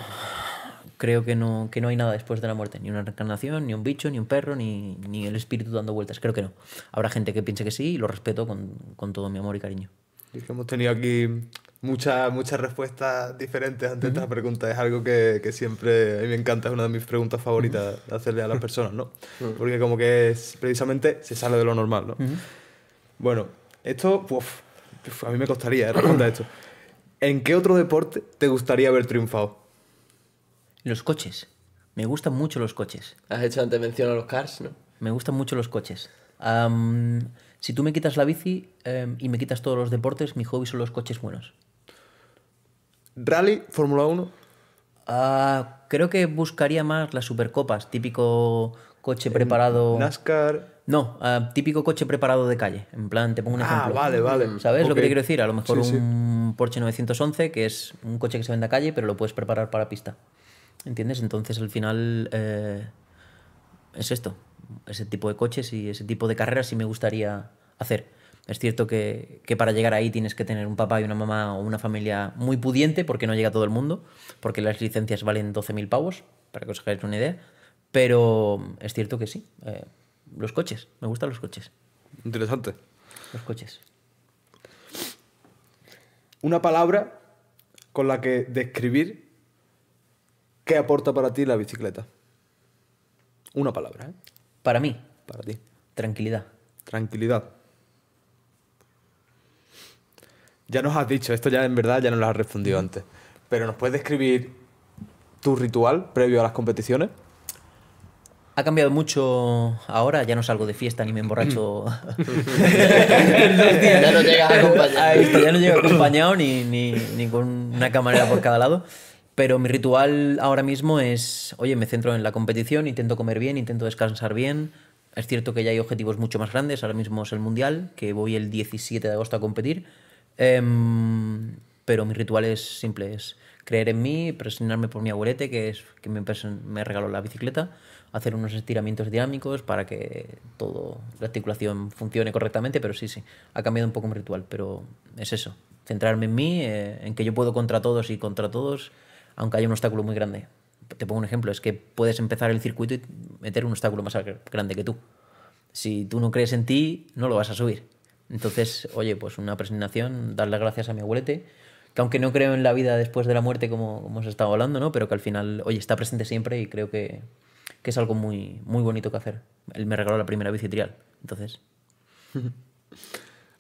creo que no, no hay nada después de la muerte, ni una reencarnación, ni un bicho, ni un perro, ni, el espíritu dando vueltas, creo que no. Habrá gente que piense que sí y lo respeto con, todo mi amor y cariño. Es que hemos tenido aquí muchas muchas respuestas diferentes ante estas preguntas. Es algo que, siempre a mí me encanta, es una de mis preguntas favoritas de hacerle a las personas, ¿no? Porque como que es, precisamente se sale de lo normal, ¿no? Bueno, esto, a mí me costaría eh, responder esto. ¿En qué otro deporte te gustaría haber triunfado? Los coches. Me gustan mucho los coches. Has hecho antes mención a los cars, ¿no? Me gustan mucho los coches. si tú me quitas la bici em, y me quitas todos los deportes, mi hobby son los coches buenos. ¿Rally? ¿Fórmula 1? Ah, creo que buscaría más las supercopas, típico coche preparado. NASCAR. No, ah, típico coche preparado de calle. En plan, te pongo un ah, ejemplo. Ah, vale, vale. ¿Sabes lo que te quiero decir? A lo mejor un Porsche 911, que es un coche que se vende a calle, pero lo puedes preparar para pista. ¿Entiendes? Entonces al final eh, es esto, ese tipo de coches y ese tipo de carreras sí me gustaría hacer. Es cierto que, para llegar ahí tienes que tener un papá y una mamá o una familia muy pudiente porque no llega todo el mundo, porque las licencias valen 12.000 pavos, para que os hagáis una idea. Pero es cierto que sí. Eh, los coches, me gustan los coches. Interesante. Los coches. Una palabra con la que describir ¿Qué aporta para ti la bicicleta? Una palabra, ¿eh? Para mí. Para ti. Tranquilidad. Tranquilidad. Ya nos has dicho, esto ya en verdad ya nos lo has respondido mm. antes. Pero ¿nos puedes describir tu ritual previo a las competiciones? Ha cambiado mucho ahora, ya no salgo de fiesta ni me emborracho. Mm. ya no llegas acompañado. ya llego acompañado ni, ni, ni con una camarera por cada lado. Pero mi ritual ahora mismo es, oye, me centro en la competición, intento comer bien, intento descansar bien. Es cierto que ya hay objetivos mucho más grandes, ahora mismo es el Mundial, que voy el 17 de agosto a competir. Em, pero mi ritual es simple, es creer en mí, presionarme por mi abuelete, que es que me, me regaló la bicicleta, hacer unos estiramientos dinámicos para que todo la articulación funcione correctamente, pero sí, sí, ha cambiado un poco mi ritual, pero es eso, centrarme en mí, eh, en que yo puedo contra todos y contra todos, aunque haya un obstáculo muy grande. Te pongo un ejemplo, es que puedes empezar el circuito y meter un obstáculo más grande que tú. Si tú no crees en ti, no lo vas a subir. Entonces, oye, pues una presentación, dar las gracias a mi abuelete, que aunque no creo en la vida después de la muerte como, hemos estado hablando, ¿no? Pero que al final, oye, está presente siempre y creo que, es algo muy, muy bonito que hacer. Él me regaló la primera bicitrial entonces...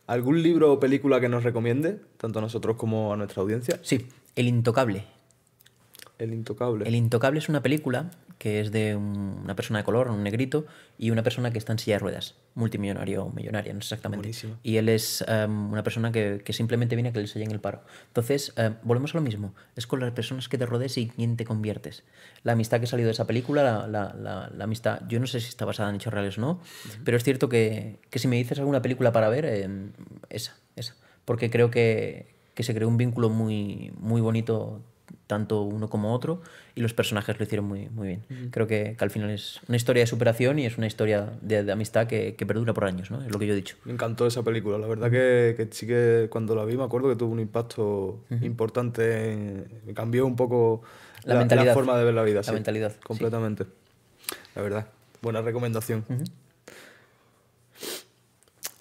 ¿Algún libro o película que nos recomiende, tanto a nosotros como a nuestra audiencia? Sí, El Intocable, el Intocable. El Intocable es una película que es de una persona de color, un negrito, y una persona que está en silla de ruedas, multimillonario o millonaria, no sé exactamente. Y él es em, una persona que, simplemente viene a que le en el paro. Entonces, em, volvemos a lo mismo, es con las personas que te rodees y quién te conviertes. La amistad que ha salido de esa película, la, amistad, yo no sé si está basada en hechos reales o no, pero es cierto que, si me dices alguna película para ver, em, esa, esa, porque creo que, se creó un vínculo muy, muy bonito tanto uno como otro, y los personajes lo hicieron muy, muy bien. Creo que, al final es una historia de superación y es una historia de, amistad que, perdura por años, ¿no? Es lo que yo he dicho. Me encantó esa película, la verdad que, que sí que cuando la vi me acuerdo que tuvo un impacto importante, me cambió un poco la, mentalidad, forma de ver la vida. La mentalidad. Completamente. La verdad, buena recomendación.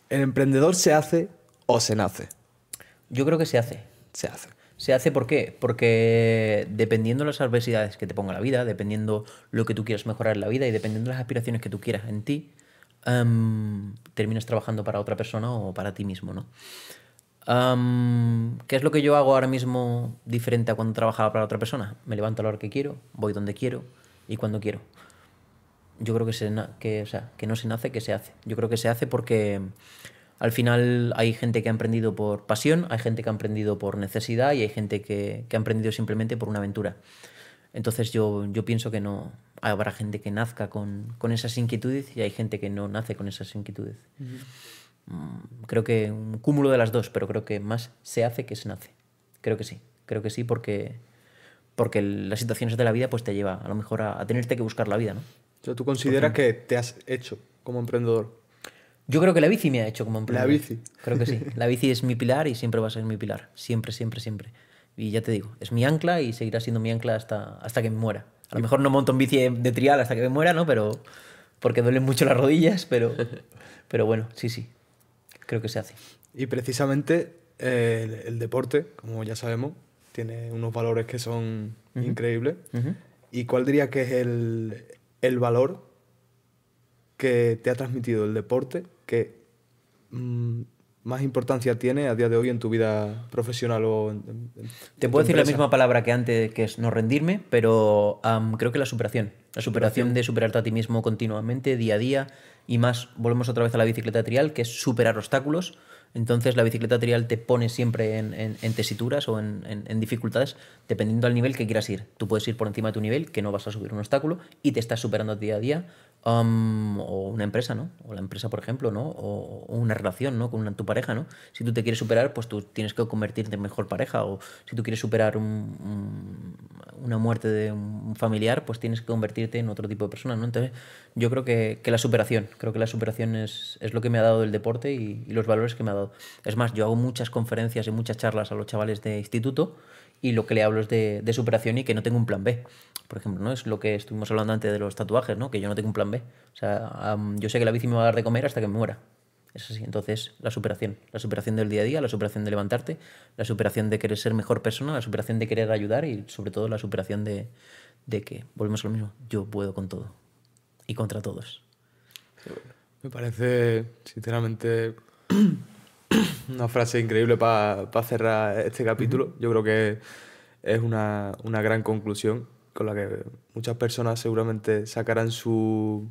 ¿El emprendedor se hace o se nace? Yo creo que se hace. Se hace. Se hace por qué? Porque dependiendo de las adversidades que te ponga la vida, dependiendo lo que tú quieras mejorar en la vida y dependiendo de las aspiraciones que tú quieras en ti, terminas trabajando para otra persona o para ti mismo, ¿no? ¿Qué es lo que yo hago ahora mismo diferente a cuando trabajaba para otra persona? Me levanto a la hora que quiero, voy donde quiero y cuando quiero. Yo creo que, se, que, sea, que no se nace, que se hace. Yo creo que se hace porque al final hay gente que ha emprendido por pasión, hay gente que ha emprendido por necesidad y hay gente que, ha emprendido simplemente por una aventura. Entonces yo, yo pienso que no habrá gente que nazca con, esas inquietudes y hay gente que no nace con esas inquietudes. Creo que un cúmulo de las dos, pero creo que más se hace que se nace. Creo que sí, creo que sí porque, porque las situaciones de la vida pues te lleva a lo mejor a, tenerte que buscar la vida. ¿no? ¿tú consideras que te has hecho como emprendedor? Yo creo que la bici me ha hecho como emprendedor. La bici. Creo que sí. La bici es mi pilar y siempre va a ser mi pilar. Siempre, siempre, siempre. Y ya te digo, es mi ancla y seguirá siendo mi ancla hasta, hasta que me muera. A lo mejor no monto en bici de trial hasta que me muera, ¿no? Pero porque duelen mucho las rodillas, pero, pero bueno, sí, sí. Creo que se hace. Y precisamente eh, el, deporte, como ya sabemos, tiene unos valores que son increíbles. ¿Y cuál diría que es el, el valor que te ha transmitido el deporte que mm, más importancia tiene a día de hoy en tu vida profesional o en, Te puedo decir la misma palabra que antes, que es no rendirme, pero creo que la superación. La superación, de superarte a ti mismo continuamente, día a día, y más, volvemos otra vez a la bicicleta trial, que es superar obstáculos. Entonces la bicicleta trial te pone siempre en, tesituras o en, en, dificultades dependiendo del nivel que quieras ir. Tú puedes ir por encima de tu nivel, que no vas a subir un obstáculo, y te estás superando día a día o una empresa, ¿no? O la empresa, por ejemplo, ¿no? O, una relación, ¿no? Con tu pareja, ¿no? Si tú te quieres superar, pues tú tienes que convertirte en mejor pareja. O si tú quieres superar una muerte de un familiar, pues tienes que convertirte en otro tipo de persona, ¿no? Entonces, yo creo que, la superación, creo que la superación es, es, lo que me ha dado el deporte y, los valores que me ha dado. Es más, yo hago muchas conferencias y muchas charlas a los chavales de instituto y lo que le hablo es de, de, superación y que no tengo un plan B por ejemplo, ¿no? Es lo que estuvimos hablando antes de los tatuajes, ¿no? Que yo no tengo un plan B. O sea, yo sé que la bici me va a dar de comer hasta que me muera. Es así. Entonces, la superación. La superación del día a día, la superación de levantarte, la superación de querer ser mejor persona, la superación de querer ayudar y sobre todo la superación de, que, volvemos a lo mismo, yo puedo con todo. Y contra todos. Me parece, sinceramente, una frase increíble para cerrar este capítulo. Yo creo que es una, una gran conclusión con la que muchas personas seguramente sacarán su,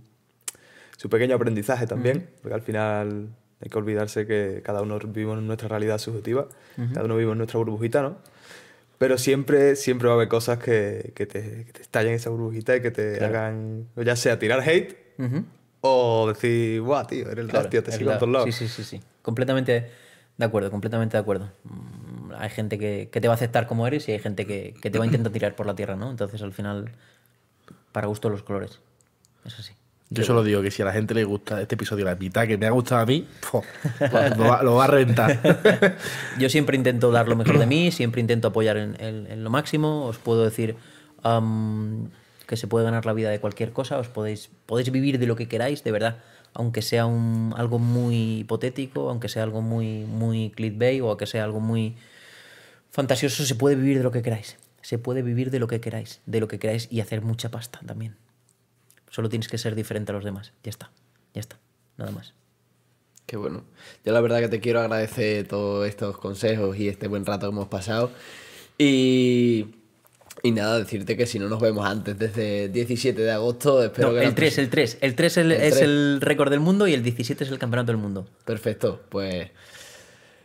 su pequeño aprendizaje también, porque al final hay que olvidarse que cada uno vive en nuestra realidad subjetiva, cada uno vive en nuestra burbujita, ¿no? Pero siempre, siempre va a haber cosas que, que, te, estallen esa burbujita y que te hagan, ya sea tirar hate o decir, guau, tío, eres el claro, te sigo en todos lados. Sí, sí, sí, sí. Completamente de acuerdo, completamente de acuerdo. Mm, hay gente que, que te va a aceptar como eres y hay gente que, te va a intentar tirar por la tierra, ¿no? Entonces, al final, para gusto los colores. Es así. Yo solo digo que si a la gente le gusta este episodio la mitad que me ha gustado a mí, lo, va, a reventar. Yo siempre intento dar lo mejor de mí, siempre intento apoyar en, lo máximo. Os puedo decir que se puede ganar la vida de cualquier cosa, os podéis, podéis vivir de lo que queráis, de verdad aunque sea un, algo muy hipotético, aunque sea algo muy, muy clickbait o aunque sea algo muy fantasioso, se puede vivir de lo que queráis. Se puede vivir de lo que queráis, de lo que queráis y hacer mucha pasta también. Solo tienes que ser diferente a los demás. Ya está, ya está, nada más. Qué bueno. Yo la verdad que te quiero agradecer todos estos consejos y este buen rato que hemos pasado. Y y nada, decirte que si no nos vemos antes desde 17 de agosto, espero que... El 3, el 3, el 3. es el récord del mundo y el 17 es el campeonato del mundo. Perfecto, pues...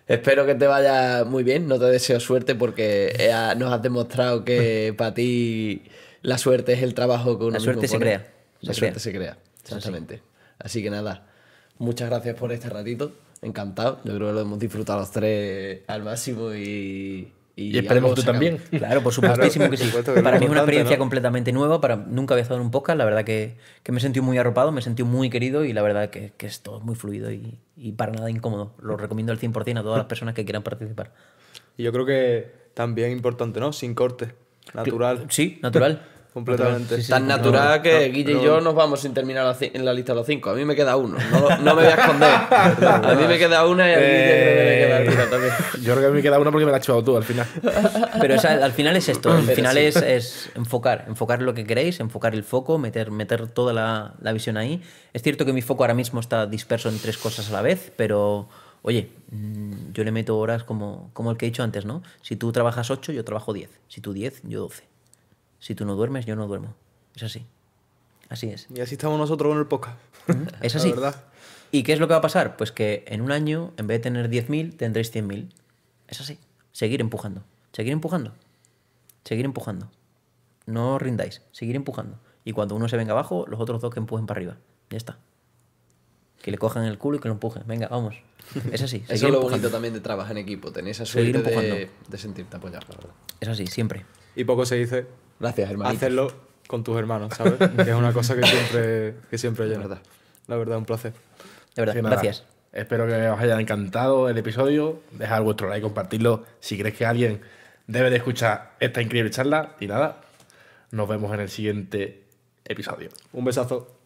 Espero que te vaya muy bien, no te deseo suerte porque nos has demostrado que para ti la suerte es el trabajo que uno La suerte se crea. la suerte se crea, exactamente. Así que nada, muchas gracias por este ratito, encantado. Yo creo que lo hemos disfrutado los tres al máximo y, y, esperemos tú también. Claro, por supuestísimo que sí. para mí es una experiencia completamente nueva. Para, nunca había estado en un podcast. La verdad que, que me sentí muy arropado, me sentí muy querido y la verdad que, que es todo muy fluido y, y, para nada incómodo. Lo recomiendo al 100% a todas las personas que quieran participar. Y yo creo que también importante, ¿no? Sin corte. Natural. Sí, natural. completamente. Tan natural que Guille y yo nos vamos sin terminar en la lista de los cinco. A mí me queda uno, no, me voy a esconder. a mí me queda una y a Guille creo que me queda eh, también. Yo creo que me queda una porque me la has echado tú al final. Pero al final es esto, al final es, es, enfocar, enfocar lo que queréis, enfocar el foco, meter, meter toda la, visión ahí. Es cierto que mi foco ahora mismo está disperso en tres cosas a la vez, pero oye, mm, yo le meto horas como, como el que he dicho antes, ¿no? Si tú trabajas 8, yo trabajo 10. Si tú 10, yo 12 si tú no duermes, yo no duermo. Es así. Así es. Y así estamos nosotros con el poca Es así. verdad. ¿Y qué es lo que va a pasar? Pues que en un año, en vez de tener 10.000, tendréis 100.000. Es así. Seguir empujando. Seguir empujando. Seguir empujando. No os rindáis. Seguir empujando. Y cuando uno se venga abajo, los otros dos que empujen para arriba. Ya está. Que le cojan el culo y que lo empujen. Venga, vamos. Es así. Eso es lo bonito también de trabajar en equipo. Tenéis esa suerte de, sentirte apoyado, Es así, siempre. Y poco se dice, Gracias, hermano. Hacerlo con tus hermanos, ¿sabes? es una cosa que siempre, que siempre llena. La verdad. La verdad, un placer. De verdad, gracias. Espero que os haya encantado el episodio. Dejad vuestro like, compartirlo si crees que alguien debe de escuchar esta increíble charla. Y nada, nos vemos en el siguiente episodio. Un besazo.